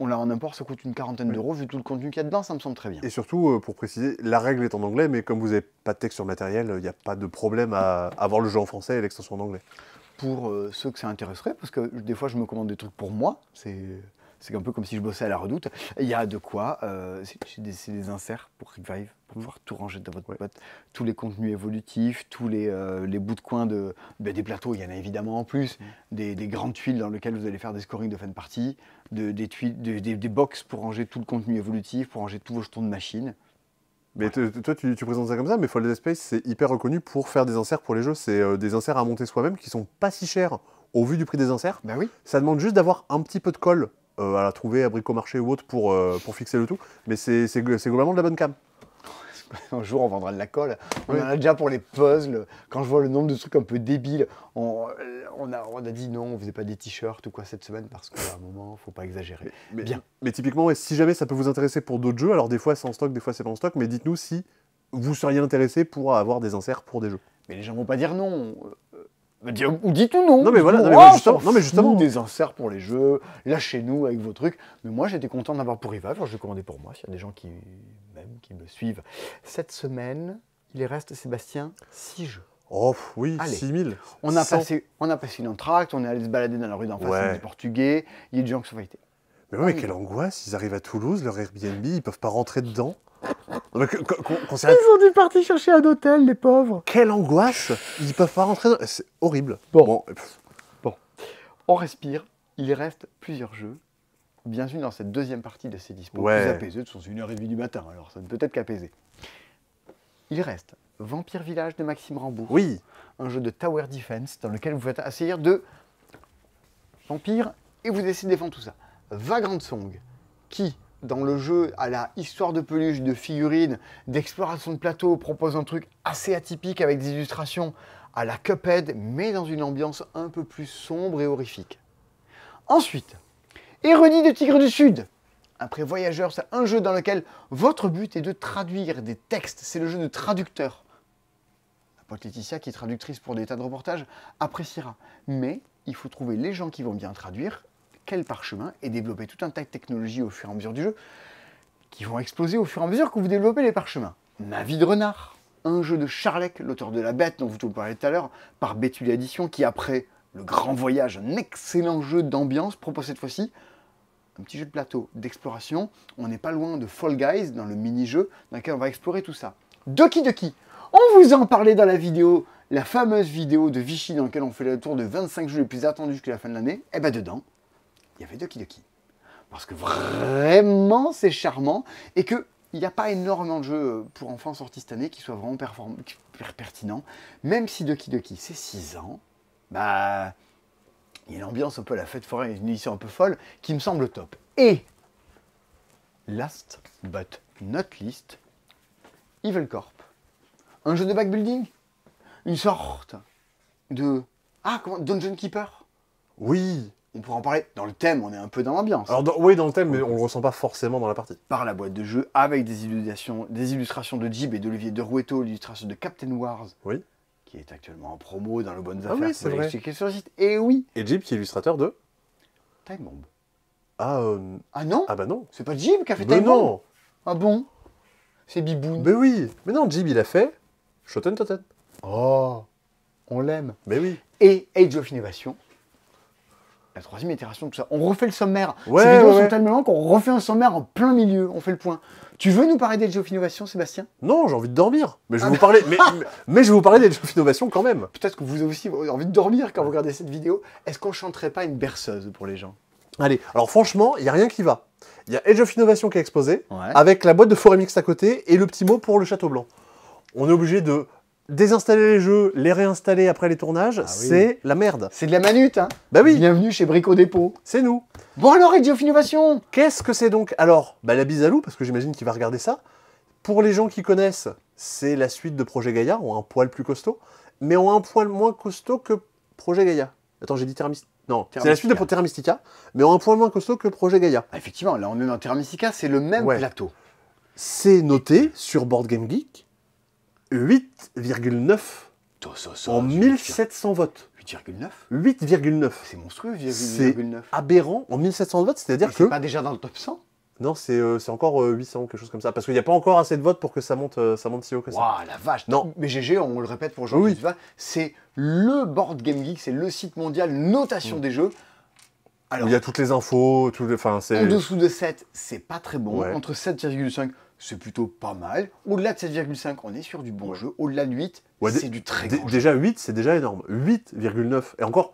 on l'a en port, ça coûte une quarantaine d'euros vu tout le contenu qu'il y a dedans, ça me semble très bien. Et surtout, euh, pour préciser, la règle est en anglais, mais comme vous n'avez pas de texte sur le matériel, il n'y a pas de problème à avoir le jeu en français et l'extension en anglais. Pour euh, ceux que ça intéresserait, parce que des fois je me commande des trucs pour moi, c'est c'est un peu comme si je bossais à la redoute. Il y a de quoi. Euh, c'est des, inserts pour Revive, pour mm. pouvoir tout ranger dans votre boîte. Tous les contenus évolutifs, tous les, euh, bouts de coin de, bah, des plateaux, il y en a évidemment en plus. Mm. Des, grandes tuiles dans lesquelles vous allez faire des scorings de fin de partie. des, tuiles, des, pour ranger tout le contenu évolutif, pour ranger tous vos jetons de machine. Mais toi, tu, présentes ça comme ça, mais Folded Space, c'est hyper reconnu pour faire des inserts pour les jeux. C'est euh, des inserts à monter soi-même qui sont pas si chers au vu du prix des inserts. Ben oui. Ça demande juste d'avoir un petit peu de colle euh, à la trouver à Brico-Marché ou autre pour, euh, pour fixer le tout. Mais c'est globalement de la bonne cam. Un jour, on vendra de la colle. On en a déjà pour les puzzles. Quand je vois le nombre de trucs un peu débiles, on, on, a, dit non, on faisait pas des t-shirts ou quoi cette semaine parce qu'à un moment, faut pas exagérer. Mais, Bien. Mais typiquement, si jamais ça peut vous intéresser pour d'autres jeux, alors des fois c'est en stock, des fois c'est pas en stock, mais dites-nous si vous seriez intéressé pour avoir des inserts pour des jeux. Mais les gens vont pas dire non ou dites tout non. Non mais voilà, non, mais justement, des inserts pour les jeux, lâchez-nous avec vos trucs. Mais moi j'étais content d'avoir pour Riva, alors je vais commander pour moi, s'il y a des gens qui, même, qui me suivent. Cette semaine, il reste, Sébastien, 6 jeux. Oh oui, 6000. On a, passé, on a passé une entracte, on est allé se balader dans la rue d'en face des Portugais, il y a des gens qui sont invités. Mais ah oui, quelle angoisse, ils arrivent à Toulouse, leur Airbnb, ils peuvent pas rentrer dedans. Ils ont dû partir chercher un hôtel, les pauvres. Quelle angoisse Ils peuvent pas rentrer. Dans... C'est horrible. Bon. Bon. On respire. Il reste plusieurs jeux. Bienvenue dans cette deuxième partie de ces dispo. Plus apaisés, sont une heure et demie du matin, alors ça ne peut être qu'apaisé. Il reste Vampire Village de Maxime Rambourg. Oui. Un jeu de Tower Defense dans lequel vous faites essayer de vampires et vous essayez de défendre tout ça. Vagrant Song, qui dans le jeu à la histoire de peluche, de figurines, d'exploration de plateau, propose un truc assez atypique avec des illustrations à la Cuphead, mais dans une ambiance un peu plus sombre et horrifique. Ensuite, Érudit de Tigre du Sud. Après Voyageur, c'est un jeu dans lequel votre but est de traduire des textes. C'est le jeu de traducteur. La pote Laetitia, qui est traductrice pour des tas de reportages, appréciera. Mais il faut trouver les gens qui vont bien traduire quel parchemin et développer tout un tas de technologies au fur et à mesure du jeu qui vont exploser au fur et à mesure que vous développez les parchemins. Ma vie de renard, un jeu de Charlec, l'auteur de La Bête dont vous vous parlez tout à l'heure, par Béthune Edition, qui après Le Grand Voyage, un excellent jeu d'ambiance, propose cette fois-ci un petit jeu de plateau, d'exploration. On n'est pas loin de Fall Guys, dans le mini-jeu, dans lequel on va explorer tout ça. De qui de qui On vous en parlait dans la vidéo, la fameuse vidéo de Vichy dans laquelle on fait le tour de 25 jeux les plus attendus jusqu'à la fin de l'année. Et eh ben dedans, il y avait Doki Doki. Parce que vraiment, c'est charmant et que il n'y a pas énormément de jeux pour enfants sortis cette année qui soient vraiment pertinents. Même si Doki Doki, c'est 6 ans, bah, il y a l'ambiance un peu la fête forêt, une édition un peu folle, qui me semble top. Et, last but not least, Evil Corp. Un jeu de backbuilding Une sorte de... Ah, comment Dungeon Keeper Oui on pourrait en parler dans le thème, on est un peu dans l'ambiance. Alors oui, dans le thème, mais on le ressent pas forcément dans la partie. Par la boîte de jeu, avec des illustrations, des illustrations de Jib et d'Olivier de l'illustration de Captain Wars. Oui. Qui est actuellement en promo dans le Bonnes ah Oui, c'est vrai. Et oui. Et Jib qui est illustrateur de Time Bomb. Ah, euh, ah, non Ah bah non. C'est pas Jib qui a fait mais Time non. Ah bon C'est Biboune Mais oui. Mais non, Jib il a fait Shoten Totten. Oh, on l'aime. Mais oui. Et Age of Innovation, la troisième itération, tout ça. On refait le sommaire. Ces vidéos sont tellement qu'on refait un sommaire en plein milieu. On fait le point. Tu veux nous parler d'Edge of Innovation, Sébastien Non, j'ai envie de dormir. Mais je ah bah. vais vous parler. mais, je vous parler Innovation quand même. Peut-être que vous aussi envie de dormir quand vous regardez cette vidéo. Est-ce qu'on chanterait pas une berceuse pour les gens Allez, alors franchement, il y a rien qui va. Il y a Edge of Innovation qui est exposé, avec la boîte de mixte à côté et le petit mot pour le Château Blanc. On est obligé de Désinstaller les jeux, les réinstaller après les tournages, ah c'est la merde. C'est de la manute, hein Bah oui Bienvenue chez Brico Dépôt. C'est nous. Bon alors, Radio Innovation Qu'est-ce que c'est donc Alors, bah la bise à Lou, parce que j'imagine qu'il va regarder ça. Pour les gens qui connaissent, c'est la suite de Projet Gaïa, ou un poil plus costaud, mais a un poil moins costaud que Projet Gaïa. Attends, j'ai dit Terra Non, c'est la suite de Terra Mystica, mais a un poil moins costaud que Projet Gaïa. Ah, effectivement, là on est dans Terra c'est le même plateau. C'est noté sur Board Game Geek 8,9 en 1700 votes. 8,9 8,9. C'est monstrueux, 8,9. C'est aberrant en 1700 votes, c'est-à-dire que. C'est pas déjà dans le top 100 non, c'est euh, encore 800 euh, quelque chose comme ça. Parce qu'il n'y a pas encore assez de votes pour que ça monte, euh, ça monte si haut que ça. Waouh, la vache Non. Mais GG, on le répète pour aujourd'hui, oui. c'est le Board Game Geek, c'est le site mondial notation mm. des jeux. Alors, il y a toutes les infos, tout le, En dessous de 7, c'est pas très bon. Entre 7,5, c'est plutôt pas mal. Au-delà de 7,5, on est sur du bon jeu. Au-delà de 8, c'est du très grand Déjà 8, c'est déjà énorme. 8,9. Et encore,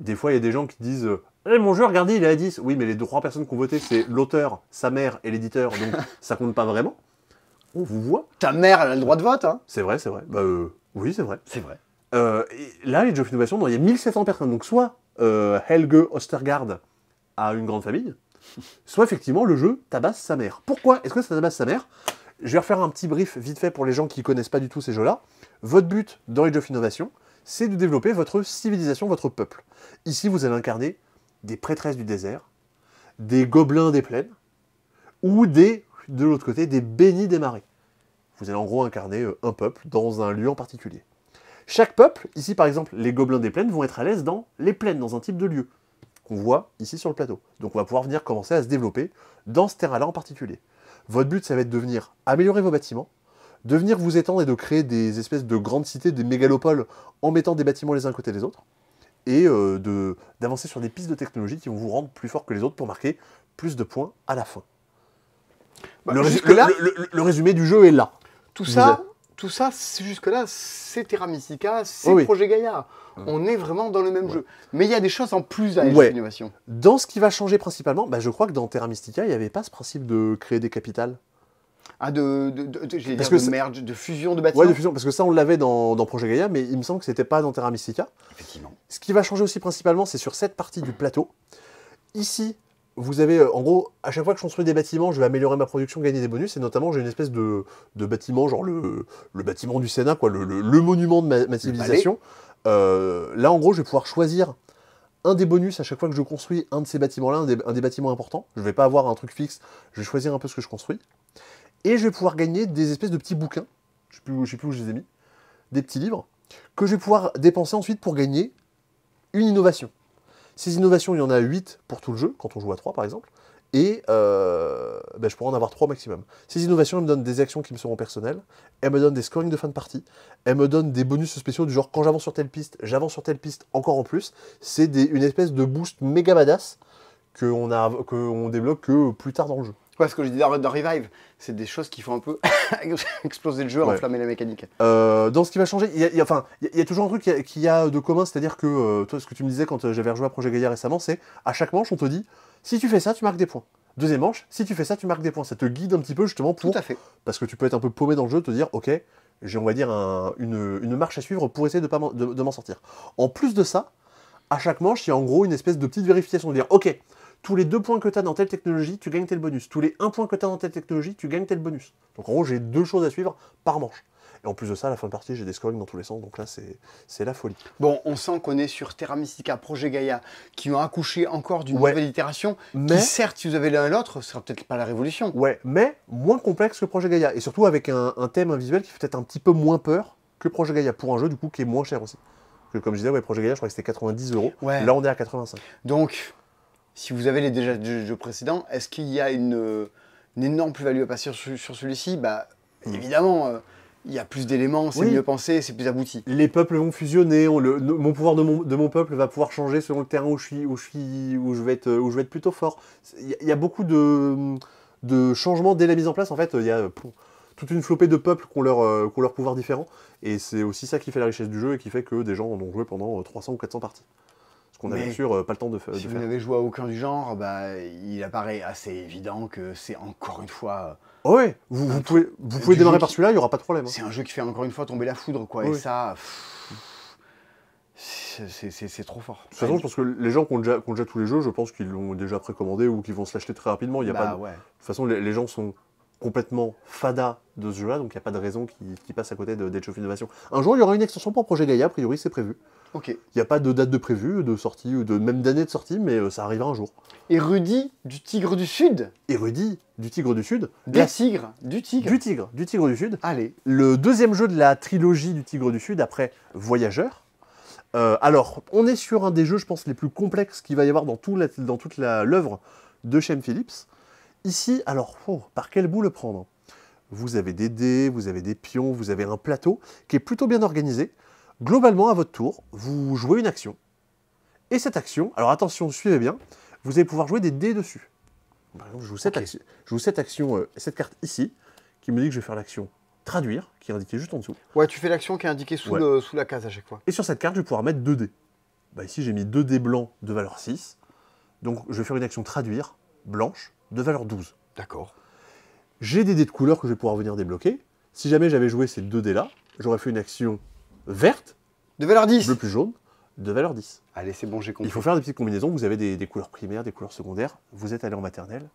des fois, il y a des gens qui disent eh, mon jeu, regardez, il est à 10. Oui, mais les trois personnes qui ont voté, c'est l'auteur, sa mère et l'éditeur, donc ça compte pas vraiment. On vous voit. Ta mère, a le droit de vote. Hein. C'est vrai, c'est vrai. Bah, euh, oui, c'est vrai. C'est vrai. Euh, là, les jeux d'innovation, il y a 1700 personnes. Donc, soit euh, Helge Ostergaard a une grande famille, soit effectivement le jeu tabasse sa mère. Pourquoi est-ce que ça tabasse sa mère Je vais refaire un petit brief vite fait pour les gens qui ne connaissent pas du tout ces jeux-là. Votre but dans Age of Innovation, c'est de développer votre civilisation, votre peuple. Ici, vous allez incarner des prêtresses du désert, des gobelins des plaines, ou des, de l'autre côté, des bénis des marais. Vous allez en gros incarner euh, un peuple dans un lieu en particulier. Chaque peuple, ici par exemple les gobelins des plaines, vont être à l'aise dans les plaines, dans un type de lieu qu'on voit ici sur le plateau. Donc on va pouvoir venir commencer à se développer dans ce terrain-là en particulier. Votre but, ça va être de venir améliorer vos bâtiments, de venir vous étendre et de créer des espèces de grandes cités, des mégalopoles, en mettant des bâtiments les uns côté des autres, et euh, d'avancer sur des pistes de technologie qui vont vous rendre plus fort que les autres pour marquer plus de points à la fin. Bah, le, résumé, du jeu est là. Tout ça, tout ça, jusque-là, c'est Terra Mystica, c'est Projet Gaïa. On est vraiment dans le même jeu. Mais il y a des choses en plus à ouais. l'innovation. Dans ce qui va changer principalement, bah, je crois que dans Terra Mystica, il n'y avait pas ce principe de créer des capitales. Ah, de, de, de de merge, de fusion de bâtiments Oui, de fusion, parce que ça, on l'avait dans, Projet Gaïa, mais il me semble que c'était pas dans Terra Mystica. Effectivement. Ce qui va changer aussi principalement, c'est sur cette partie du plateau. Ici, vous avez, euh, en gros, à chaque fois que je construis des bâtiments, je vais améliorer ma production, gagner des bonus, et notamment j'ai une espèce de, bâtiment, genre le, bâtiment du Sénat, quoi, le, monument de ma, civilisation. Euh, là, en gros, je vais pouvoir choisir un des bonus à chaque fois que je construis un de ces bâtiments-là, un, des, bâtiments importants. Je ne vais pas avoir un truc fixe, je vais choisir un peu ce que je construis. Et je vais pouvoir gagner des espèces de petits bouquins, je ne sais plus où je les ai mis, des petits livres, que je vais pouvoir dépenser ensuite pour gagner une innovation. Ces innovations, il y en a 8 pour tout le jeu, quand on joue à 3 par exemple, et euh, ben, je pourrais en avoir 3 maximum. Ces innovations, elles me donnent des actions qui me seront personnelles, elles me donnent des scorings de fin de partie, elles me donnent des bonus spéciaux du genre quand j'avance sur telle piste, j'avance sur telle piste encore en plus. C'est une espèce de boost méga badass qu'on que débloque que plus tard dans le jeu. Ouais, ce que je disais dans Revive, c'est des choses qui font un peu exploser le jeu, enflammer la mécanique. Euh, dans ce qui va changer, il y, a, enfin, il y a toujours un truc qui a, a de commun, c'est-à-dire que euh, toi, ce que tu me disais quand euh, j'avais rejoué à Projet Gaillard récemment, c'est à chaque manche, on te dit si tu fais ça, tu marques des points. Deuxième manche, si tu fais ça, tu marques des points. Ça te guide un petit peu justement pour. Tout à fait. Parce que tu peux être un peu paumé dans le jeu, te dire ok, j'ai on va dire une, marche à suivre pour essayer de m'en de, m'en sortir. En plus de ça, à chaque manche, il y a en gros une espèce de petite vérification de dire ok, tous les deux points que tu as dans telle technologie, tu gagnes tel bonus. Tous les un point que tu as dans telle technologie, tu gagnes tel bonus. Donc en gros, j'ai deux choses à suivre par manche. Et en plus de ça, à la fin de partie, j'ai des scoring dans tous les sens, donc là, c'est la folie. Bon, on sent qu'on est sur Terra Mystica, Projet Gaia, qui ont accouché encore d'une nouvelle itération, mais... qui certes, si vous avez l'un et l'autre, ce sera peut-être pas la révolution. Ouais, mais moins complexe que Projet Gaia, et surtout avec un, thème, un visuel qui fait peut-être un petit peu moins peur que Projet Gaia, pour un jeu, du coup, qui est moins cher aussi. que comme je disais, ouais, Projet Gaia, je crois que c'était 90 euros. Là, on est à 85. Donc, si vous avez les déjà jeux, jeux précédents, est-ce qu'il y a une, euh, énorme plus-value à passer sur, celui-ci Bah hmm. évidemment. Euh, il y a plus d'éléments, c'est mieux pensé, c'est plus abouti. Les peuples vont fusionner, mon pouvoir de mon, peuple va pouvoir changer selon le terrain où je suis, où je, vais, être, euh, où je vais être plutôt fort. Il y, a beaucoup de, de changements dès la mise en place. En fait, il y a toute une flopée de peuples qui ont leur, qui ont leur pouvoir différent. Et c'est aussi ça qui fait la richesse du jeu et qui fait que des gens en ont joué pendant 300 ou 400 parties on a bien sûr pas le temps de, si faire. Si vous n'avez joué à aucun du genre, bah, il apparaît assez évident que c'est encore une fois. Oh ouais, vous, pouvez, vous pouvez démarrer par celui-là, il n'y aura pas de problème. Hein. C'est un jeu qui fait encore une fois tomber la foudre, quoi. et ça. C'est trop fort. De toute façon, je pense que les gens qui ont déjà, déjà tous les jeux, je pense qu'ils l'ont déjà précommandé ou qu'ils vont se l'acheter très rapidement. Il y a bah pas de... toute façon, les gens sont complètement fada de ce jeu-là, donc il n'y a pas de raison qu'il passe à côté d'Edge of Innovation. Un jour, il y aura une extension pour Projet Gaia, a priori, c'est prévu. Ok. Il n'y a pas de date de prévu, de sortie, ou de même d'année de sortie, mais euh, ça arrivera un jour. Et Rudy du Tigre du Sud Et Rudy du Tigre du Sud Des Tigres Du Tigre Du Tigre, du Tigre du Sud. Allez. Le deuxième jeu de la trilogie du Tigre du Sud, après Voyageur. Euh, alors, on est sur un des jeux, je pense, les plus complexes qu'il va y avoir dans, tout dans toute l'œuvre de Shane Phillips. Ici, alors, par quel bout le prendre Vous avez des dés, vous avez des pions, vous avez un plateau qui est plutôt bien organisé. Globalement, à votre tour, vous jouez une action. Et cette action, alors attention, suivez bien, vous allez pouvoir jouer des dés dessus. Par exemple, je joue cette, action, euh, cette, carte ici, qui me dit que je vais faire l'action traduire, qui est indiquée juste en dessous. Ouais, tu fais l'action qui est indiquée sous, la case à chaque fois. Et sur cette carte, je vais pouvoir mettre deux dés. Bah, ici, j'ai mis deux dés blancs de valeur 6. Donc, je vais faire une action traduire, blanche de valeur 12. D'accord. J'ai des dés de couleur que je vais pouvoir venir débloquer. Si jamais j'avais joué ces deux dés-là, j'aurais fait une action verte. De valeur 10 Le plus jaune, de valeur 10. Allez, c'est bon, j'ai compris. Il faut faire des petites combinaisons. Vous avez des, couleurs primaires, des couleurs secondaires. Vous êtes allé en maternelle.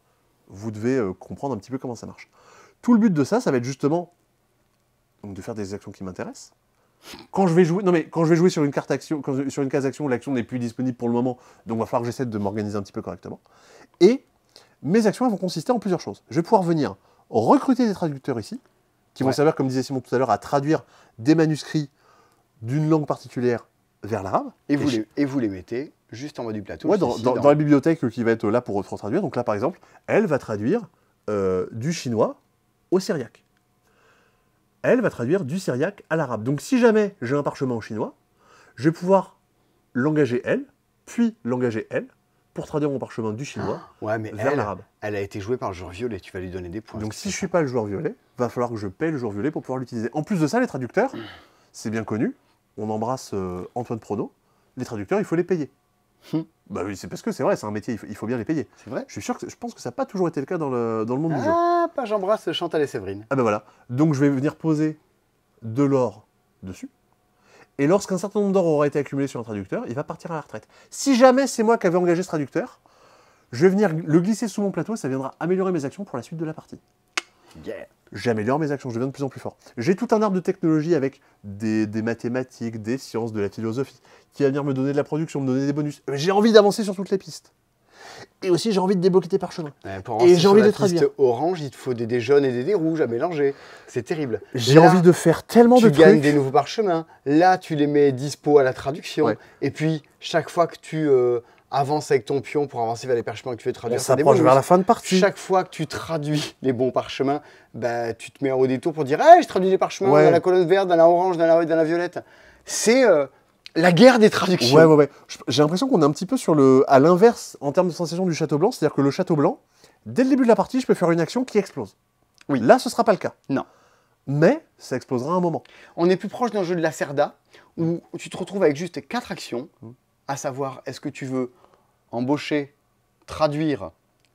Vous devez euh, comprendre un petit peu comment ça marche. Tout le but de ça, ça va être justement de faire des actions qui m'intéressent. Quand je vais jouer, non mais quand je vais jouer sur une carte action, sur une case action, l'action n'est plus disponible pour le moment, donc il va falloir que j'essaie de m'organiser un petit peu correctement. Et mes actions vont consister en plusieurs choses. Je vais pouvoir venir recruter des traducteurs ici, qui vont servir, comme disait Simon tout à l'heure, à traduire des manuscrits d'une langue particulière vers l'arabe. Et, vous les, mettez juste en bas du plateau. dans, la bibliothèque qui va être euh, là pour, traduire. Donc là, par exemple, elle va traduire euh, du chinois au syriaque. Elle va traduire du syriaque à l'arabe. Donc si jamais j'ai un parchemin en chinois, je vais pouvoir l'engager elle, puis l'engager elle, pour traduire mon parchemin du chinois ah, mais vers l'arabe. Elle a été jouée par le joueur violet, tu vas lui donner des points. Donc si je ne suis pas le joueur violet, va falloir que je paye le joueur violet pour pouvoir l'utiliser. En plus de ça, les traducteurs, c'est bien connu, on embrasse euh, Antoine Prono, les traducteurs, il faut les payer. Hum. Bah oui, c'est parce que c'est vrai, c'est un métier, il faut, bien les payer. C'est vrai. Je suis sûr que je pense que ça n'a pas toujours été le cas dans le, monde du jeu. Ah, pas j'embrasse Chantal et Séverine. Ah ben voilà. Donc je vais venir poser de l'or dessus. Et lorsqu'un certain nombre d'or aura été accumulé sur un traducteur, il va partir à la retraite. Si jamais c'est moi qui avais engagé ce traducteur, je vais venir le glisser sous mon plateau, ça viendra améliorer mes actions pour la suite de la partie. Yeah. J'améliore mes actions, je deviens de plus en plus fort. J'ai tout un arbre de technologie avec des, mathématiques, des sciences, de la philosophie, qui va venir me donner de la production, me donner des bonus. J'ai envie d'avancer sur toutes les pistes. Et aussi, j'ai envie de débloquer tes parchemins. et j'ai envie de traduire. orange, il te faut des, des jaunes et des, rouges à mélanger. C'est terrible. J'ai envie de faire tellement de trucs. Tu gagnes des nouveaux parchemins. Là, tu les mets dispo à la traduction. Et puis, chaque fois que tu euh, avances avec ton pion pour avancer vers les parchemins que tu veux traduire, ça je vers la fin de partie. Chaque fois que tu traduis les bons parchemins, bah, tu te mets en au détour pour dire hey, « je traduis les parchemins dans la colonne verte, dans la orange, dans la, dans la violette ». C'est... Euh, la guerre des traductions. Ouais, ouais, J'ai l'impression qu'on est un petit peu sur à l'inverse en termes de sensation du château blanc, c'est-à-dire que le château blanc, dès le début de la partie, je peux faire une action qui explose. Oui. Là, ce ne sera pas le cas. Non. Mais ça explosera à un moment. On est plus proche d'un jeu de la Cerda où tu te retrouves avec juste quatre actions, mmh. à savoir est-ce que tu veux embaucher, traduire,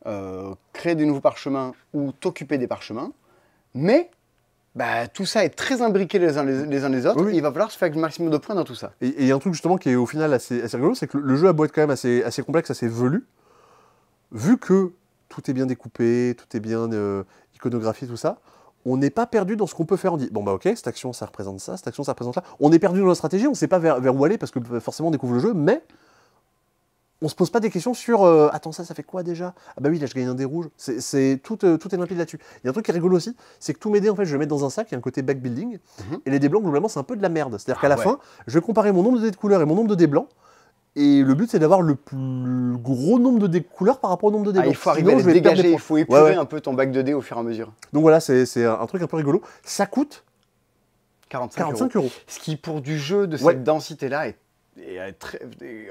euh, créer des nouveaux parchemins ou t'occuper des parchemins. Mais bah, tout ça est très imbriqué les uns les, autres. il va falloir se faire le maximum de points dans tout ça. Et il y a un truc justement qui est au final assez, assez rigolo, c'est que le, jeu a beau être quand même assez, assez complexe, assez velu, vu que tout est bien découpé, tout est bien euh, iconographié, tout ça, on n'est pas perdu dans ce qu'on peut faire. On dit, bon bah ok, cette action ça représente ça, cette action ça représente là ». On est perdu dans la stratégie, on ne sait pas vers, vers, où aller parce que bah, forcément on découvre le jeu, mais on se pose pas des questions sur euh, attends ça ça fait quoi déjà ah bah oui là je gagne un dé rouge c'est tout, euh, tout est limpide là-dessus il y a un truc qui est rigolo aussi c'est que tous mes dés en fait je vais mettre dans un sac il y a un côté back building mhm. et les dés blancs globalement c'est un peu de la merde c'est-à-dire qu'à la ah fin je vais comparer mon nombre de dés de couleur et mon nombre de dés blancs et le but c'est d'avoir le plus gros nombre de dés de couleurs par rapport au nombre de dés ah, blancs. il faut arriver dégager il faut épurer un peu ton bac de dés au fur et à mesure donc voilà c'est un truc un peu rigolo ça coûte 45, 45 euros. euros. Ce qui, pour du jeu de cette densité-là, est et très,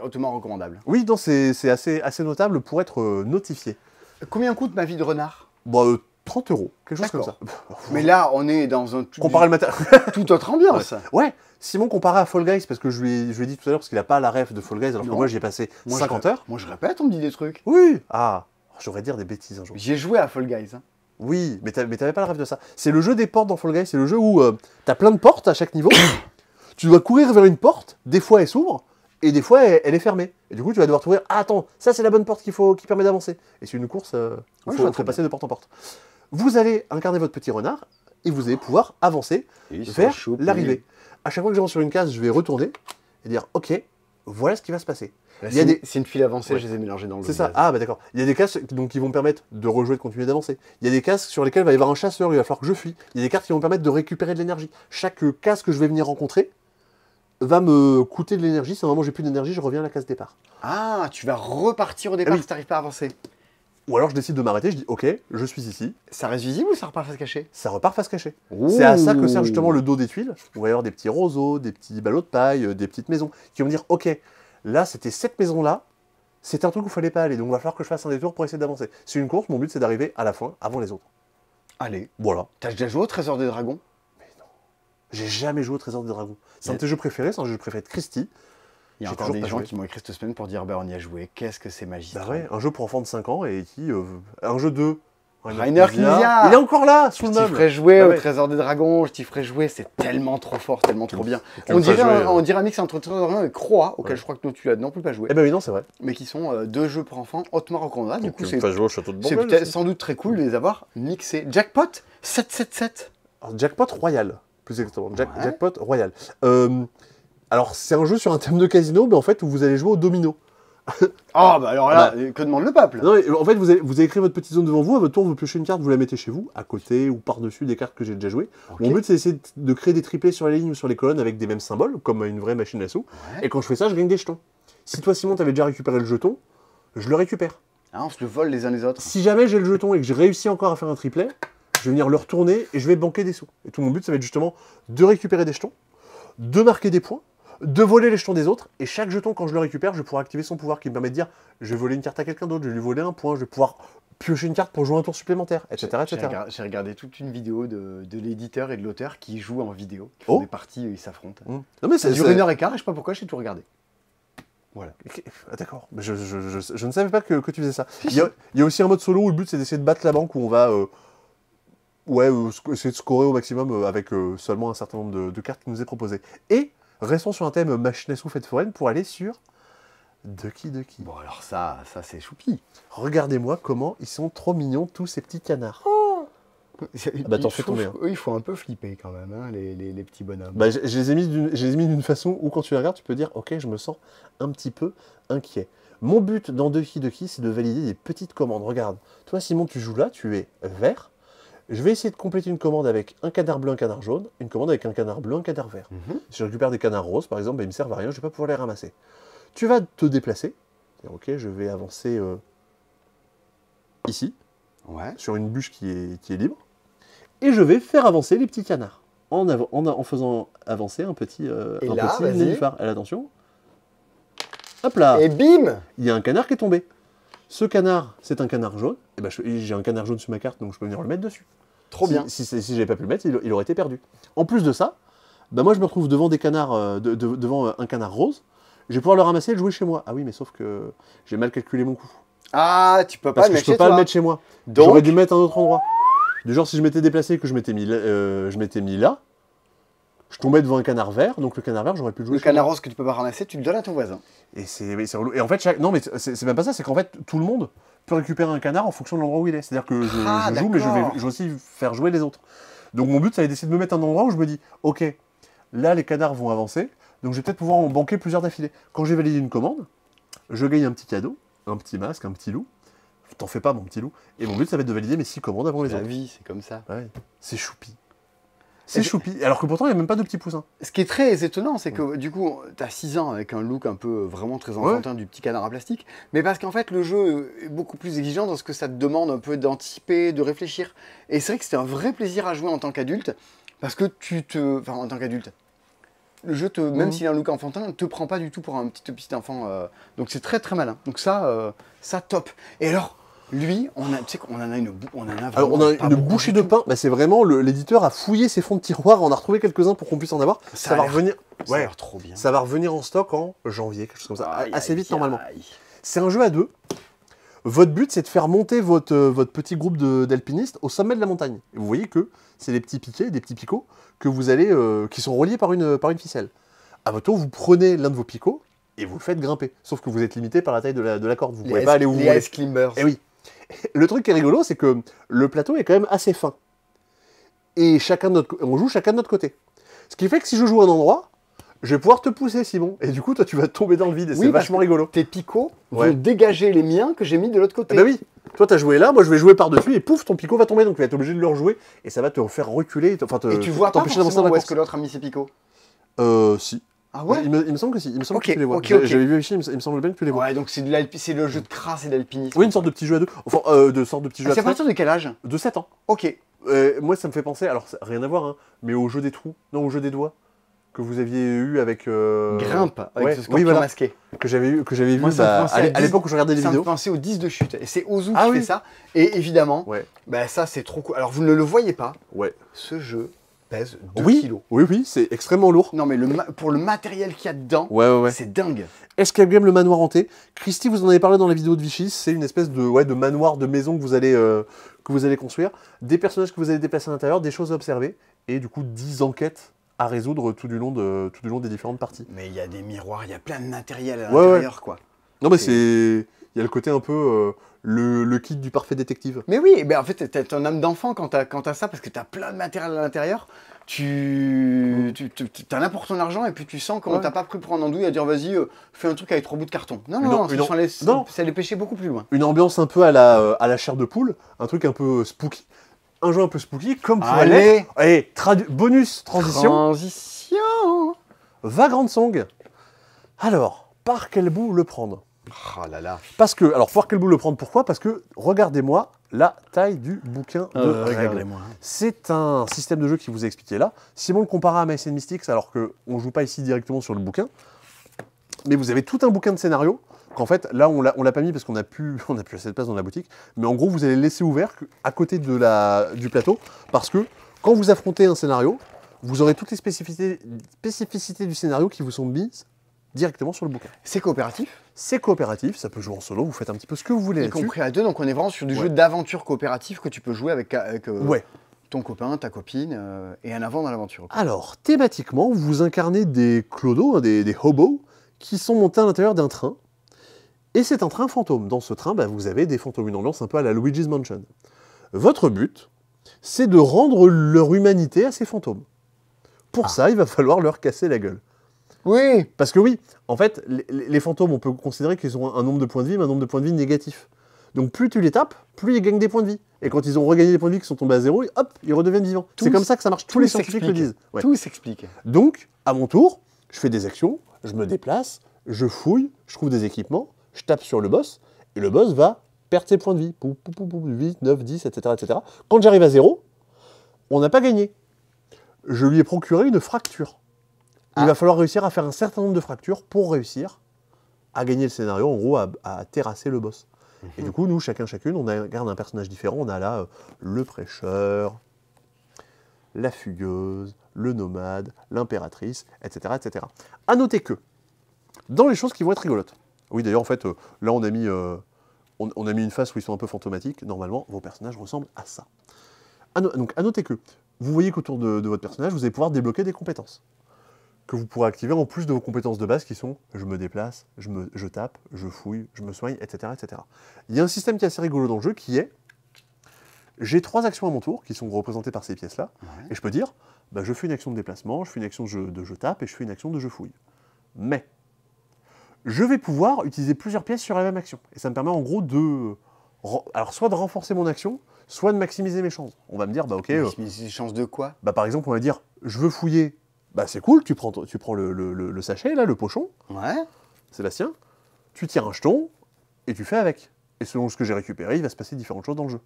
hautement recommandable. Oui, donc c'est assez, notable pour être euh, notifié. Combien coûte ma vie de renard bah, 30 euh, euros, quelque chose comme ça. Mais là, on est dans un tout autre ambiance. Ouais. si Simon comparé à Fall Guys parce que je lui, je ai dit tout à l'heure parce qu'il n'a pas la ref de Fall Guys alors que moi j'y ai passé 50 heures. Moi je répète, on me dit des trucs. Oui. Ah, j'aurais dire des bêtises un jour. J'ai joué à Fall Guys. Hein. Oui, mais tu t'avais pas la rêve de ça. C'est le jeu des portes dans Fall Guys, c'est le jeu où tu euh, t'as plein de portes à chaque niveau tu dois courir vers une porte, des fois elle s'ouvre, et des fois elle, est fermée. Et du coup, tu vas devoir trouver, ah attends, ça c'est la bonne porte faut, qui permet d'avancer. Et c'est une course, euh, où il passer de porte en porte. Vous allez incarner votre petit renard, et vous allez pouvoir avancer vers l'arrivée. À chaque fois que je rentre sur une case, je vais retourner et dire, ok, voilà ce qui va se passer. C'est une file avancée, je les ai mélangées dans le C'est ça, ah bah d'accord. Il y a des cases donc, qui vont permettre de rejouer, de continuer d'avancer. Il y a des cases sur lesquelles il va y avoir un chasseur, il va falloir que je fuis. Il y a des cartes qui vont permettre de récupérer de l'énergie. Chaque euh, casque que je vais venir rencontrer, va me coûter de l'énergie. C'est un moment j'ai plus d'énergie, je reviens à la case départ. Ah, tu vas repartir au départ si tu si pas à avancer. Ou alors je décide de m'arrêter, je dis ok, je suis ici, Ça reste visible ou ça repart face cachée ça repart face cachée. C'est à ça que sert justement le dos des tuiles. On va y avoir des petits roseaux, des petits ballots de paille, euh, des petites maisons qui vont me dire ok, là c'était cette maison-là, c'était un truc où il fallait pas aller, donc il va falloir que je fasse un détour pour essayer d'avancer. C'est une course, mon but c'est d'arriver à la fin avant les autres. Allez, Voilà. Tâche déjà joué au Trésor des Dragons j'ai jamais joué au Trésor des Dragons. C'est un de tes jeux préférés, c'est un jeu préféré de Christie. Il y des gens qui m'ont écrit cette semaine pour dire bah, on y a joué, qu'est-ce que c'est bah magique. un jeu pour enfants de 5 ans et qui. Euh, un jeu de. Rainer Il est encore là, sous je le Je t'y ferai jouer bah au Trésor des Dragons, je t'y ferai jouer, c'est tellement trop fort, tellement trop bien. Euh. On dirait, un, mix entre Trésor des Dragons et Croix, auquel je crois que nous tu as non plus pas joué. Eh ben oui, non, c'est vrai. Mais qui sont euh, deux jeux pour enfants hautement recommandables. Du coup, c'est sans doute très cool de les avoir mixés. Jackpot 777 Jackpot Royal. Plus exactement, Jackpot Royal. Euh, alors, c'est un jeu sur un thème de casino, mais en fait, vous allez jouer au domino. Ah, bah alors là, ah bah. que demande le peuple non, En fait, vous avez vous votre petite zone devant vous, à votre tour, vous piochez une carte, vous la mettez chez vous, à côté ou par-dessus des cartes que j'ai déjà jouées. Mon but, c'est d'essayer de créer des triplés sur les lignes ou sur les colonnes avec des mêmes symboles, comme une vraie machine à sous. Et quand je fais ça, je gagne des jetons. Si toi, Simon, t'avais déjà récupéré le jeton, je le récupère. Ah, on se le vole les uns les autres. Si jamais j'ai le jeton et que j'ai réussi encore à faire un triplet, je vais venir le retourner et je vais banquer des sous. Et tout mon but, ça va être justement de récupérer des jetons, de marquer des points, de voler les jetons des autres, et chaque jeton, quand je le récupère, je pouvoir activer son pouvoir qui me permet de dire je vais voler une carte à quelqu'un d'autre, je vais lui voler un point, je vais pouvoir piocher une carte pour jouer un tour supplémentaire, etc. J'ai regardé toute une vidéo de, l'éditeur et de l'auteur qui jouent en vidéo, qui oh font des parties ils s'affrontent. Mmh. Non mais Ça dure une heure et quart et je sais pas pourquoi, j'ai tout regardé. Voilà. Ah, d'accord. Je, ne savais pas que, tu faisais ça. Il y, a, aussi un mode solo où le but c'est d'essayer de battre la banque où on va euh, Ouais, essayer de scorer au maximum euh, avec euh, seulement un certain nombre de, cartes qui nous est proposé. Et restons sur un thème euh, machine ou fête foraine pour aller sur Ducky Ducky. Bon, alors ça, ça c'est choupi. Regardez-moi comment ils sont trop mignons, tous ces petits canards. Oh ah bah t'en fais tomber. Hein. il ils un peu flipper quand même, hein, les, petits bonhommes. Bah, je, je, les ai mis d'une façon où quand tu les regardes, tu peux dire Ok, je me sens un petit peu inquiet. Mon but dans Ducky Ducky, c'est de valider des petites commandes. Regarde, toi Simon, tu joues là, tu es vert. Je vais essayer de compléter une commande avec un canard bleu, un canard jaune, une commande avec un canard bleu, un canard vert. Mhm. Si je récupère des canards roses, par exemple, ben, ils ne me servent à rien, je ne vais pas pouvoir les ramasser. Tu vas te déplacer. Ok, je vais avancer euh, ici, sur une bûche qui est, libre. Et je vais faire avancer les petits canards, en, en, faisant avancer un petit, euh, Et là, attention. Hop là Et bim Il y a un canard qui est tombé. Ce canard, c'est un canard jaune. Et eh ben, j'ai un canard jaune sur ma carte, donc je peux venir le mettre dessus. Trop bien. Si, si, j'avais pas pu le mettre, il, aurait été perdu. En plus de ça, bah moi je me retrouve devant des canards, euh, devant euh, un canard rose. Je vais pouvoir le ramasser et le jouer chez moi. Ah oui, mais sauf que j'ai mal calculé mon coup. Ah, tu peux pas Parce le que mettre je peux pas le mettre chez moi. J'aurais dû mettre un autre endroit. Du genre si je m'étais déplacé que je m'étais mis, euh, je m'étais mis là, je tombais devant un canard vert, donc le canard vert, j'aurais pu le jouer. Le canard rose que tu peux pas ramasser, tu le donnes à ton voisin. Et c'est Et en fait, non, mais c'est même pas ça, c'est qu'en fait, tout le monde peut récupérer un canard en fonction de l'endroit où il est. C'est-à-dire que je, ah, joue, mais je vais, aussi faire jouer les autres. Donc mon but, ça être d'essayer de me mettre un endroit où je me dis, ok, là, les canards vont avancer, donc je vais peut-être pouvoir en banquer plusieurs d'affilée. Quand j'ai validé une commande, je gagne un petit cadeau, un petit masque, un petit loup. T'en fais pas, mon petit loup. Et mon but, ça va être de valider mes six commandes avant les autres. La vie, c'est comme ça. C'est choupi. C'est choupi, alors que pourtant il n'y a même pas de petits poussins. Ce qui est très étonnant, c'est que du coup, tu as 6 ans avec un look un peu euh, vraiment très enfantin du petit canard à plastique, mais parce qu'en fait le jeu euh, est beaucoup plus exigeant dans ce que ça te demande un peu d'anticiper, de réfléchir. Et c'est vrai que c'était un vrai plaisir à jouer en tant qu'adulte, parce que tu te. Enfin, en tant qu'adulte, le jeu, te, mhm. même s'il a un look enfantin, ne te prend pas du tout pour un petit, petit enfant. Euh, donc c'est très très malin. Donc ça, ça top. Et alors, lui, on, a, on en a une, une bouchée de pain. Bah, c'est vraiment l'éditeur a fouillé ses fonds de tiroir. On a retrouvé quelques-uns pour qu'on puisse en avoir. Ça, va revenir. ouais, trop bien. Ça va revenir en stock en janvier, quelque chose comme ça. assez vite normalement. C'est un jeu à deux. Votre but, c'est de faire monter votre, euh, votre petit groupe d'alpinistes au sommet de la montagne. vous voyez que c'est des petits piquets, des petits picots que vous allez, euh, qui sont reliés par une, par une ficelle. À votre tour, vous prenez l'un de vos picots et vous le faites grimper. Sauf que vous êtes limité par la taille de la, corde. Vous ne pouvez pas aller où vous voulez. Et eh oui. Le truc qui est rigolo, c'est que le plateau est quand même assez fin. Et chacun on joue chacun de notre côté. Ce qui fait que si je joue un endroit, je vais pouvoir te pousser, Simon. Et du coup, toi, tu vas tomber dans le vide. Et c'est vachement rigolo. Tes picots vont dégager les miens que j'ai mis de l'autre côté. Ah bah oui. Toi, as joué là, moi, je vais jouer par-dessus, et pouf, ton picot va tomber. Donc, tu vas être obligé de le rejouer, et ça va te faire reculer. et tu vois où est-ce que l'autre a mis ses picots Euh, si. Ah ouais il me, semble que si. Il me semble que tu les vois. J'avais vu il, il me semble bien que tu les vois. Ouais, donc c'est le jeu de crasse et d'alpinisme. Oui, une sorte de petit jeu à deux. Enfin, euh, de sorte de petit jeu ah, C'est à partir de quel âge De 7 ans. Ok. Euh, moi, ça me fait penser, alors rien à voir, hein, mais au jeu des trous, non, au jeu des doigts que vous aviez eu avec euh, Grimpe avec ce scorpion oui, masqué que j'avais eu que j'avais vu bah, à, à l'époque où je regardais les vidéos. Ça me penser au 10 de chute et c'est Ozu ah qui fait ça et évidemment bah, ça c'est trop cool. Alors vous ne le voyez pas. Ouais. Ce jeu oui, Oui, oui, c'est extrêmement lourd. Non, mais le pour le matériel qu'il y a dedans, ouais, ouais, c'est dingue. Escape Game, le manoir hanté. Christy, vous en avez parlé dans la vidéo de Vichy, c'est une espèce de, de manoir, de maison que vous allez, euh, que vous allez construire, des personnages que vous allez déplacer à l'intérieur, des choses à observer, et du coup 10 enquêtes à résoudre tout du long, de, tout du long des différentes parties. Mais il y a des miroirs, il y a plein de matériel à l'intérieur, quoi. Non, mais c'est il y a le côté un peu euh, le, kit du parfait détective. Mais oui, ben en fait, t'es un homme d'enfant quand t'as, ça, parce que t'as plein de matériel à l'intérieur. Tu, mmh. tu, tu ton argent et puis tu sens qu'on t'a pas pris pour un andouille à dire vas-y, euh, fais un truc avec trois bouts de carton. Non, non, non, ça les pêchait beaucoup plus loin. Une ambiance un peu à la, euh, à la chair de poule, un truc un peu spooky. Un jeu un peu spooky, comme pour aller bonus, transition. Transition Vagrant Song. Alors, par quel bout le prendre Oh là là. Parce que, alors, foire quel bout le prendre, pourquoi Parce que, regardez-moi la taille du bouquin de euh, C'est un système de jeu qui vous est expliqué là. Si on le compare à MSN Mystics, alors qu'on ne joue pas ici directement sur le bouquin, mais vous avez tout un bouquin de scénario qu'en fait, là, on l'a pas mis parce qu'on n'a plus, on a pu assez de place dans la boutique, mais en gros, vous allez laisser ouvert à côté de la, du plateau parce que quand vous affrontez un scénario, vous aurez toutes les spécificités, spécificités du scénario qui vous sont mises directement sur le bouquin. C'est coopératif C'est coopératif, ça peut jouer en solo, vous faites un petit peu ce que vous voulez. Y compris à deux, donc on est vraiment sur du jeu d'aventure coopératif que tu peux jouer avec, euh, ton copain, ta copine, euh, et en avant dans l'aventure. Alors, thématiquement, vous incarnez des clodos, hein, des, hobos, qui sont montés à l'intérieur d'un train. Et c'est un train fantôme. Dans ce train, bah, vous avez des fantômes, une ambiance un peu à la Luigi's Mansion. Votre but, c'est de rendre leur humanité à ces fantômes. Pour ah. ça, il va falloir leur casser la gueule. Oui. Parce que oui, en fait, les, fantômes, on peut considérer qu'ils ont un nombre de points de vie, mais un nombre de points de vie négatif. Donc plus tu les tapes, plus ils gagnent des points de vie. Et quand ils ont regagné des points de vie qui sont tombés à zéro, hop, ils redeviennent vivants. C'est comme ça que ça marche. Tous les scientifiques le disent. Tout s'explique. Donc, à mon tour, je fais des actions, je me déplace, je fouille, je trouve des équipements, je tape sur le boss, et le boss va perdre ses points de vie. 8, 9, 10, etc. etc. Quand j'arrive à zéro, on n'a pas gagné. Je lui ai procuré une fracture. Il va ah. falloir réussir à faire un certain nombre de fractures pour réussir à gagner le scénario, en gros, à, terrasser le boss. Et mhm. du coup, nous, chacun, chacune, on garde un personnage différent. On a là euh, le prêcheur, la fugueuse, le nomade, l'impératrice, etc., etc. À noter que, dans les choses qui vont être rigolotes, oui, d'ailleurs, en fait, euh, là, on a, mis, euh, on, a mis une face où ils sont un peu fantomatiques. Normalement, vos personnages ressemblent à ça. donc, à noter que, vous voyez qu'autour de, votre personnage, vous allez pouvoir débloquer des compétences que vous pourrez activer en plus de vos compétences de base qui sont je me déplace, je, je tape, je fouille, je me soigne, etc., etc. Il y a un système qui est assez rigolo dans le jeu qui est j'ai trois actions à mon tour qui sont représentées par ces pièces-là, et je peux dire bah, je fais une action de déplacement, je fais une action de, je tape et je fais une action de je fouille. Mais je vais pouvoir utiliser plusieurs pièces sur la même action. Et ça me permet en gros de. Alors, soit de renforcer mon action, soit de maximiser mes chances. On va me dire, bah ok. Euh, maximiser chances de quoi Bah par exemple, on va dire, je veux fouiller, bah c'est cool, tu prends, tu prends le, sachet, là, le pochon. Ouais. Sébastien, tu tires un jeton et tu fais avec. Et selon ce que j'ai récupéré, il va se passer différentes choses dans le jeu.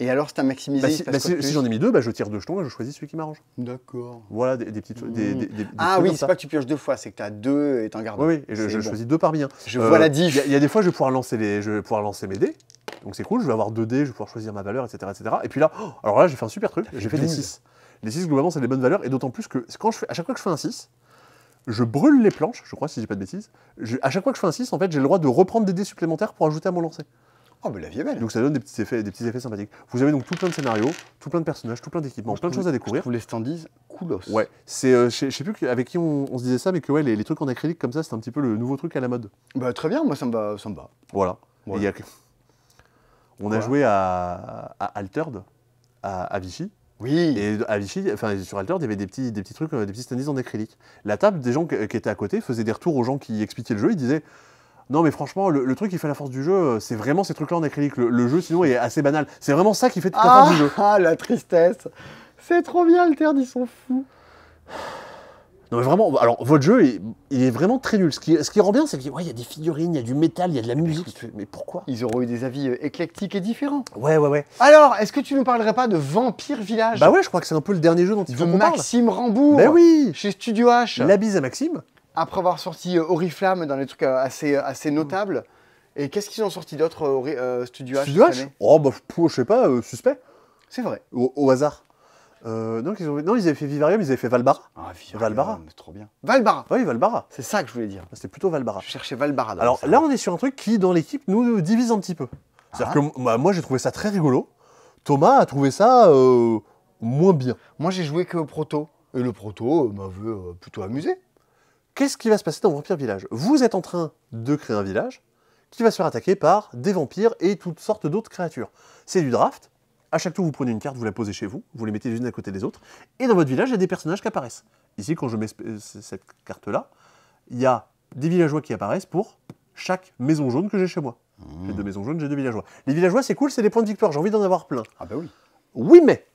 Et alors, c'est à maximiser bah, Si, bah, si, j'en ai mis deux, bah, je tire deux jetons et je choisis celui qui m'arrange. D'accord. Voilà des, petites. Mmh. ah oui, c'est pas que tu pioches deux fois, c'est que tu as deux et t'en gardes Oui, oui, et je, choisis deux parmi Je vois la euh, diff. Il y, a des fois, je vais pouvoir lancer, les, je vais pouvoir lancer mes dés. Donc c'est cool, je vais avoir deux dés, je vais pouvoir choisir ma valeur, etc. etc. Et puis là, oh, alors là, j'ai fait un super truc, j'ai fait des 6 les 6 globalement c'est des bonnes valeurs, et d'autant plus que quand je fais, à chaque fois que je fais un 6, je brûle les planches, je crois, si j'ai pas de bêtises. à chaque fois que je fais un 6, en fait, j'ai le droit de reprendre des dés supplémentaires pour ajouter à mon lancer. Oh, mais la vie est belle. Donc ça donne des petits effets, des petits effets sympathiques. Vous avez donc tout plein de scénarios, tout plein de personnages, tout plein d'équipements, plein de choses à découvrir. Vous les standees coolos. Ouais, c'est, euh, je sais plus avec qui on, se disait ça, mais que ouais, les, trucs en acrylique comme ça, c'est un petit peu le nouveau truc à la mode. Bah très bien, moi ça me va, ça me va. Voilà. On a joué à, à Vichy. Oui. Et à Vichy, enfin, sur Alter, il y avait des petits, des petits trucs, euh, des petits standees en acrylique. La table des gens qui étaient à côté faisait des retours aux gens qui expliquaient le jeu. Ils disaient non, mais franchement, le, truc qui fait la force du jeu, euh, c'est vraiment ces trucs-là en acrylique. Le, jeu, sinon, est assez banal. C'est vraiment ça qui fait toute la force du ah, jeu. Ah, la tristesse C'est trop bien, Alter, ils sont fous non mais vraiment, alors votre jeu, il est vraiment très nul. Ce qui, rend bien, c'est qu'il ouais, y a des figurines, il y a du métal, il y a de la musique. Mais pourquoi Ils auront eu des avis euh, éclectiques et différents. Ouais, ouais, ouais. Alors, est-ce que tu nous parlerais pas de Vampire Village Bah ouais, je crois que c'est un peu le dernier jeu dont ils faut qu'on parle. Maxime Rambourg Bah oui Chez Studio H La bise à Maxime Après avoir sorti euh, Oriflamme dans des trucs euh, assez, assez notables. Et qu'est-ce qu'ils ont sorti d'autre, Studio H Studio H Oh bah, je sais pas, suspect. C'est vrai. au hasard. Euh, donc ils ont... Non, ils avaient fait Vivarium, ils avaient fait Valbara. Ah, Vivarium, Valbara. C'est trop bien. Valbara Oui, Valbara. C'est ça que je voulais dire. Ah, c'était plutôt Valbara. Je cherchais Valbara. Alors là, on est sur un truc qui, dans l'équipe, nous, divise un petit peu. C'est-à-dire ah. que bah, moi, j'ai trouvé ça très rigolo. Thomas a trouvé ça euh, moins bien. Moi, j'ai joué que proto. Et le proto euh, m'avait vu euh, plutôt amusé. Qu'est-ce qui va se passer dans Vampire Village Vous êtes en train de créer un village qui va se faire attaquer par des vampires et toutes sortes d'autres créatures. C'est du draft, à chaque tour, vous prenez une carte, vous la posez chez vous, vous les mettez les unes à côté des autres, et dans votre village, il y a des personnages qui apparaissent. Ici, quand je mets euh, cette carte-là, il y a des villageois qui apparaissent pour chaque maison jaune que j'ai chez moi. J'ai mmh. deux maisons jaunes, j'ai deux villageois. Les villageois, c'est cool, c'est des points de victoire, j'ai envie d'en avoir plein. Ah ben oui. Oui, mais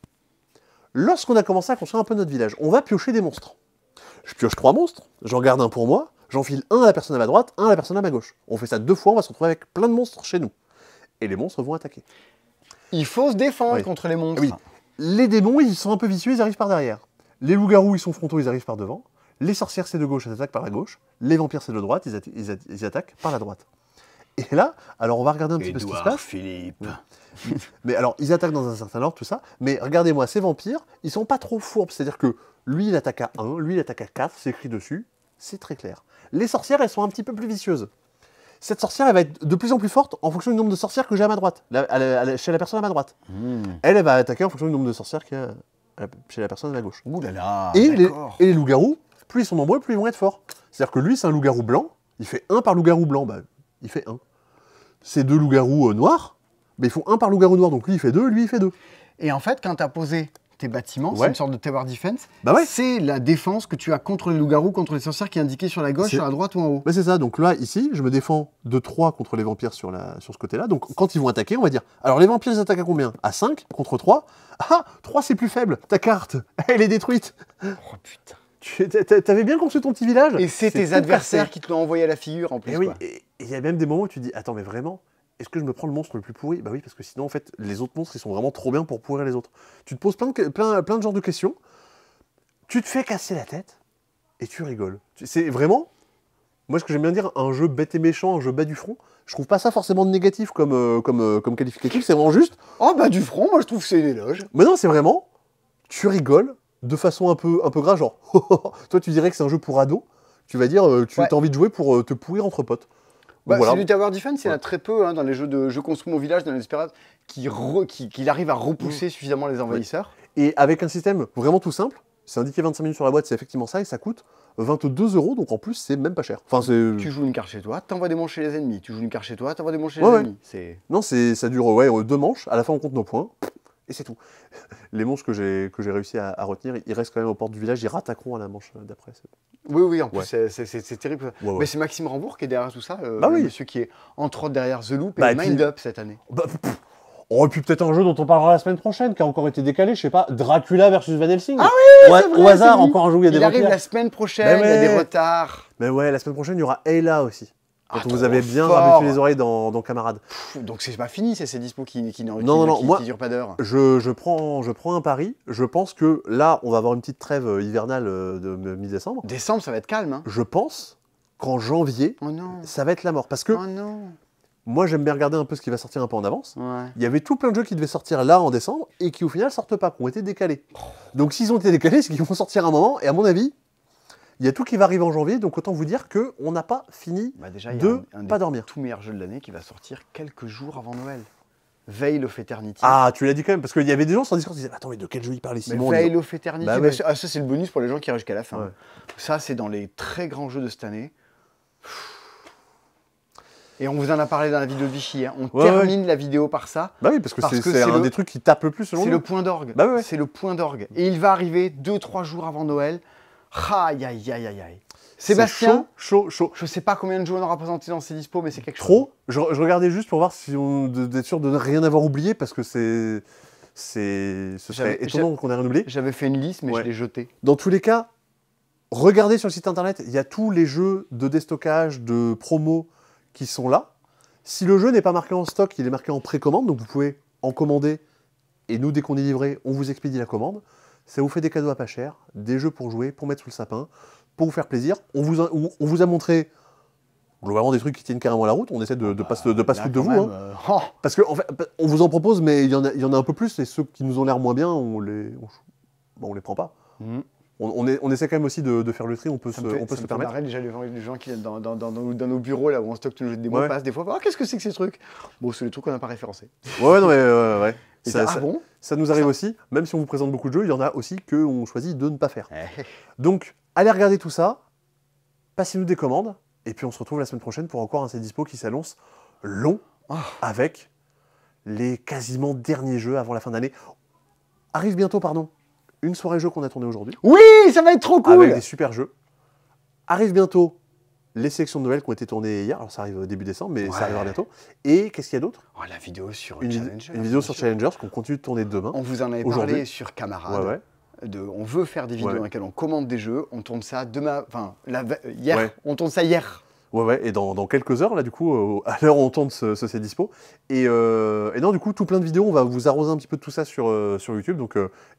lorsqu'on a commencé à construire un peu notre village, on va piocher des monstres. Je pioche trois monstres, j'en garde un pour moi, j'enfile un à la personne à ma droite, un à la personne à ma gauche. On fait ça deux fois, on va se retrouver avec plein de monstres chez nous. Et les monstres vont attaquer. Il faut se défendre contre les monstres. Les démons, ils sont un peu vicieux, ils arrivent par derrière. Les loups-garous, ils sont frontaux, ils arrivent par devant. Les sorcières, c'est de gauche, elles attaquent par la gauche. Les vampires, c'est de droite, ils, attaquent par la droite. Et là, alors on va regarder un petit peu ce qui se passe. Philippe. mais alors, ils attaquent dans un certain ordre, tout ça. Mais regardez-moi, ces vampires, ils sont pas trop fourbes. C'est-à-dire que lui, il attaque à 1, lui, il attaque à 4, c'est écrit dessus. C'est très clair. Les sorcières, elles sont un petit peu plus vicieuses cette sorcière, elle va être de plus en plus forte en fonction du nombre de sorcières que j'ai à ma droite, chez la personne à ma droite. Hmm. Elle, elle va attaquer en fonction du nombre de sorcières qu'il y chez la personne à ma gauche. et, les, loups-garous, plus ils sont nombreux, plus ils vont être forts. C'est-à-dire que lui, c'est un loup-garou blanc, il fait un par loup-garou blanc, bah, il fait un. Ces deux loups-garous euh, noirs, mais ils font un par loup-garou noir, donc lui, il fait deux, lui, il fait deux. Et en fait, quand tu as posé bâtiments. C'est une sorte de tower defense. Bah ouais. C'est la défense que tu as contre les loups-garous, contre les sorcières qui est indiquée sur la gauche, sur la droite ou en haut. Bah c'est ça. Donc là, ici, je me défends de 3 contre les vampires sur, sur ce côté-là. Donc quand ils vont attaquer, on va dire alors les vampires, ils attaquent à combien À 5 contre 3 Ah 3 ah, c'est plus faible. Ta carte, elle est détruite. Oh putain. T'avais bien construit ton petit village. Et c'est tes adversaires qui te l'ont envoyé à la figure en plus. Eh et oui, il y a même des moments où tu dis Attends, mais vraiment est-ce que je me prends le monstre le plus pourri Bah oui, parce que sinon, en fait, les autres monstres, ils sont vraiment trop bien pour pourrir les autres. Tu te poses plein de, plein, de genres de questions, tu te fais casser la tête, et tu rigoles. C'est vraiment, moi, ce que j'aime bien dire, un jeu bête et méchant, un jeu bas du front, je trouve pas ça forcément de négatif comme, euh, comme, euh, comme qualificatif, c'est vraiment juste. Oh, ah, bas du front, moi, je trouve que c'est une éloge. Mais non, c'est vraiment, tu rigoles de façon un peu, un peu grave, genre, toi, tu dirais que c'est un jeu pour ados, tu vas dire, euh, tu as envie de jouer pour te pourrir entre potes bah, C'est du tower defense, il y en a très peu hein, dans les jeux de je construis mon village, dans les qui, qui, arrive à repousser mm. suffisamment les envahisseurs. Et avec un système vraiment tout simple, c'est indiqué 25 minutes sur la boîte, c'est effectivement ça, et ça coûte 22 euros, donc en plus c'est même pas cher. Enfin, euh, tu joues une carte chez toi, t'envoies des manches chez les ennemis, tu joues une carte chez toi, t'envoies des manches chez les ennemis. Non, ça dure ouais, euh, deux manches, à la fin on compte nos points, c'est tout. Les monstres que j'ai, réussi à, retenir, ils restent quand même aux portes du village, ils rattaqueront à la manche d'après. Oui, oui, en plus, c'est, c'est, terrible. Mais c'est Maxime Rambourg qui est derrière tout ça, euh, bah, oui. monsieur qui est entre autres derrière The Loop et, bah, Mind Up cette année. on aurait pu peut-être un jeu dont on parlera la semaine prochaine, qui a encore été décalé, je sais pas, Dracula versus Van Helsing. Ah oui, Au hasard, encore un jeu il y a des Il arrive la semaine prochaine, il y a des retards. Mais ouais, la semaine prochaine, il y aura Ayla aussi. Quand ah, vous avez bien habitué les oreilles dans, Camarade. donc c'est pas fini, ces dispo qui, qui, non, pas d'heure. Je, prends, je prends un pari. Je pense que là, on va avoir une petite trêve euh, hivernale euh, de mi-décembre. Décembre, ça va être calme. Hein. Je pense qu'en janvier, oh ça va être la mort. Parce que oh moi, j'aime bien regarder un peu ce qui va sortir un peu en avance. Il y avait tout plein de jeux qui devaient sortir là en décembre et qui au final sortent pas, qui ont été décalés. Donc s'ils ont été décalés, c'est qu'ils vont sortir un moment et à mon avis, il y a tout qui va arriver en janvier, donc autant vous dire qu'on n'a pas fini bah, déjà, de pas des dormir. Tout meilleur jeu de l'année qui va sortir quelques jours avant Noël. Veil of Eternity. Ah, tu l'as dit quand même, parce qu'il y avait des gens sur Discord qui disaient Attends, mais de quel jeu il parle ici Veil of Eternity. Bah ah, ça, c'est le bonus pour les gens qui arrivent jusqu'à la fin. Ça, c'est dans les très grands jeux de cette année. Et on vous en a parlé dans la vidéo de Vichy. Hein. On termine la vidéo par ça. Bah oui, parce que c'est un des trucs qui tape le plus selon C'est le point d'orgue. Bah c'est le point d'orgue. Et il va arriver 2-3 jours avant Noël. Aïe, aïe, aïe, aïe, aïe. Sébastien, chaud, chaud, Je sais pas combien de jeux on a représenté dans ces dispos, mais c'est quelque chose. Trop. Je, regardais juste pour voir si on d'être sûr de ne rien avoir oublié, parce que c'est, c'est, ce serait étonnant qu'on ait rien oublié. J'avais fait une liste, mais je l'ai jetée. Dans tous les cas, regardez sur le site internet, il y a tous les jeux de déstockage, de promo qui sont là. Si le jeu n'est pas marqué en stock, il est marqué en précommande, donc vous pouvez en commander. Et nous, dès qu'on est livré, on vous expédie la commande. Ça vous fait des cadeaux à pas cher, des jeux pour jouer, pour mettre sous le sapin, pour vous faire plaisir. On vous a, on vous a montré globalement des trucs qui tiennent carrément la route. On essaie de ne pas, se de foutre de vous. Hein. Euh, oh Parce qu'en fait, on vous en propose, mais il y, en a, y en a un peu plus. Et ceux qui nous ont l'air moins bien, on les, on, les prend pas. Mm. On, essaie quand même aussi de, faire le tri, on peut se, on peut ça se me permettre. déjà les gens, des gens qui viennent dans, nos bureaux là où on stocke tous nos jeux de démo des fois, oh, qu'est-ce que c'est que ces trucs Bon, c'est les trucs qu'on n'a pas référencés. Ouais, non mais ouais. Ah ça, nous arrive aussi, même si on vous présente beaucoup de jeux, il y en a aussi qu'on choisit de ne pas faire. Eh. Donc, allez regarder tout ça, passez-nous des commandes, et puis on se retrouve la semaine prochaine pour encore un C'est Dispo qui s'annonce long, ah. avec les quasiment derniers jeux avant la fin d'année. Arrive bientôt, pardon, une soirée jeux qu'on a tournée aujourd'hui. Oui, ça va être trop cool Avec des super jeux. Arrive bientôt les sélections de Noël qui ont été tournées hier, alors ça arrive au début décembre, mais ça arrivera bientôt. Et qu'est-ce qu'il y a d'autre oh, La vidéo sur une, Une vidéo sur Challengers qu'on continue de tourner demain. On vous en avait parlé sur Camarade. on veut faire des vidéos dans lesquelles on commande des jeux. On tourne ça demain, enfin, hier. On tourne ça hier. Ouais, ouais, et dans, dans, quelques heures, là, du coup, euh, à l'heure où on tente ce, ce c'est dispo. Et, euh, et, non, du coup, tout plein de vidéos, on va vous arroser un petit peu de tout ça sur, euh, sur YouTube. Donc,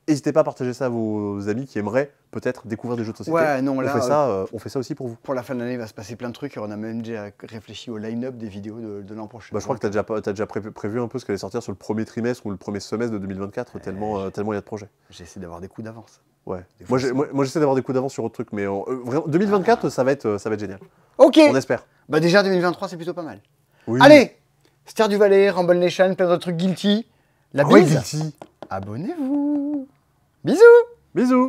n'hésitez pas à partager ça à vos amis qui aimeraient peut-être découvrir des jeux de société. Ouais, non, on fait ça, on fait ça aussi pour vous. Pour la fin de l'année, il va se passer plein de trucs. on a même déjà réfléchi au line-up des vidéos de, l'an prochain. Bah, je crois que tu as déjà, déjà prévu un peu ce allait sortir sur le premier trimestre ou le premier semestre de 2024, eh, tellement il y a de projets. J'essaie d'avoir des coups d'avance. Ouais. Moi, j'essaie d'avoir des coups d'avance sur autre truc, mais en 2024, euh, ah. ça, va être, euh, ça va être génial. Ok. On espère. Bah déjà, 2023, c'est plutôt pas mal. Allez Ster du Valais, Rumble Nation, plein d'autres trucs guilty. La ah bise. Abonnez-vous. Bisous. Bisous.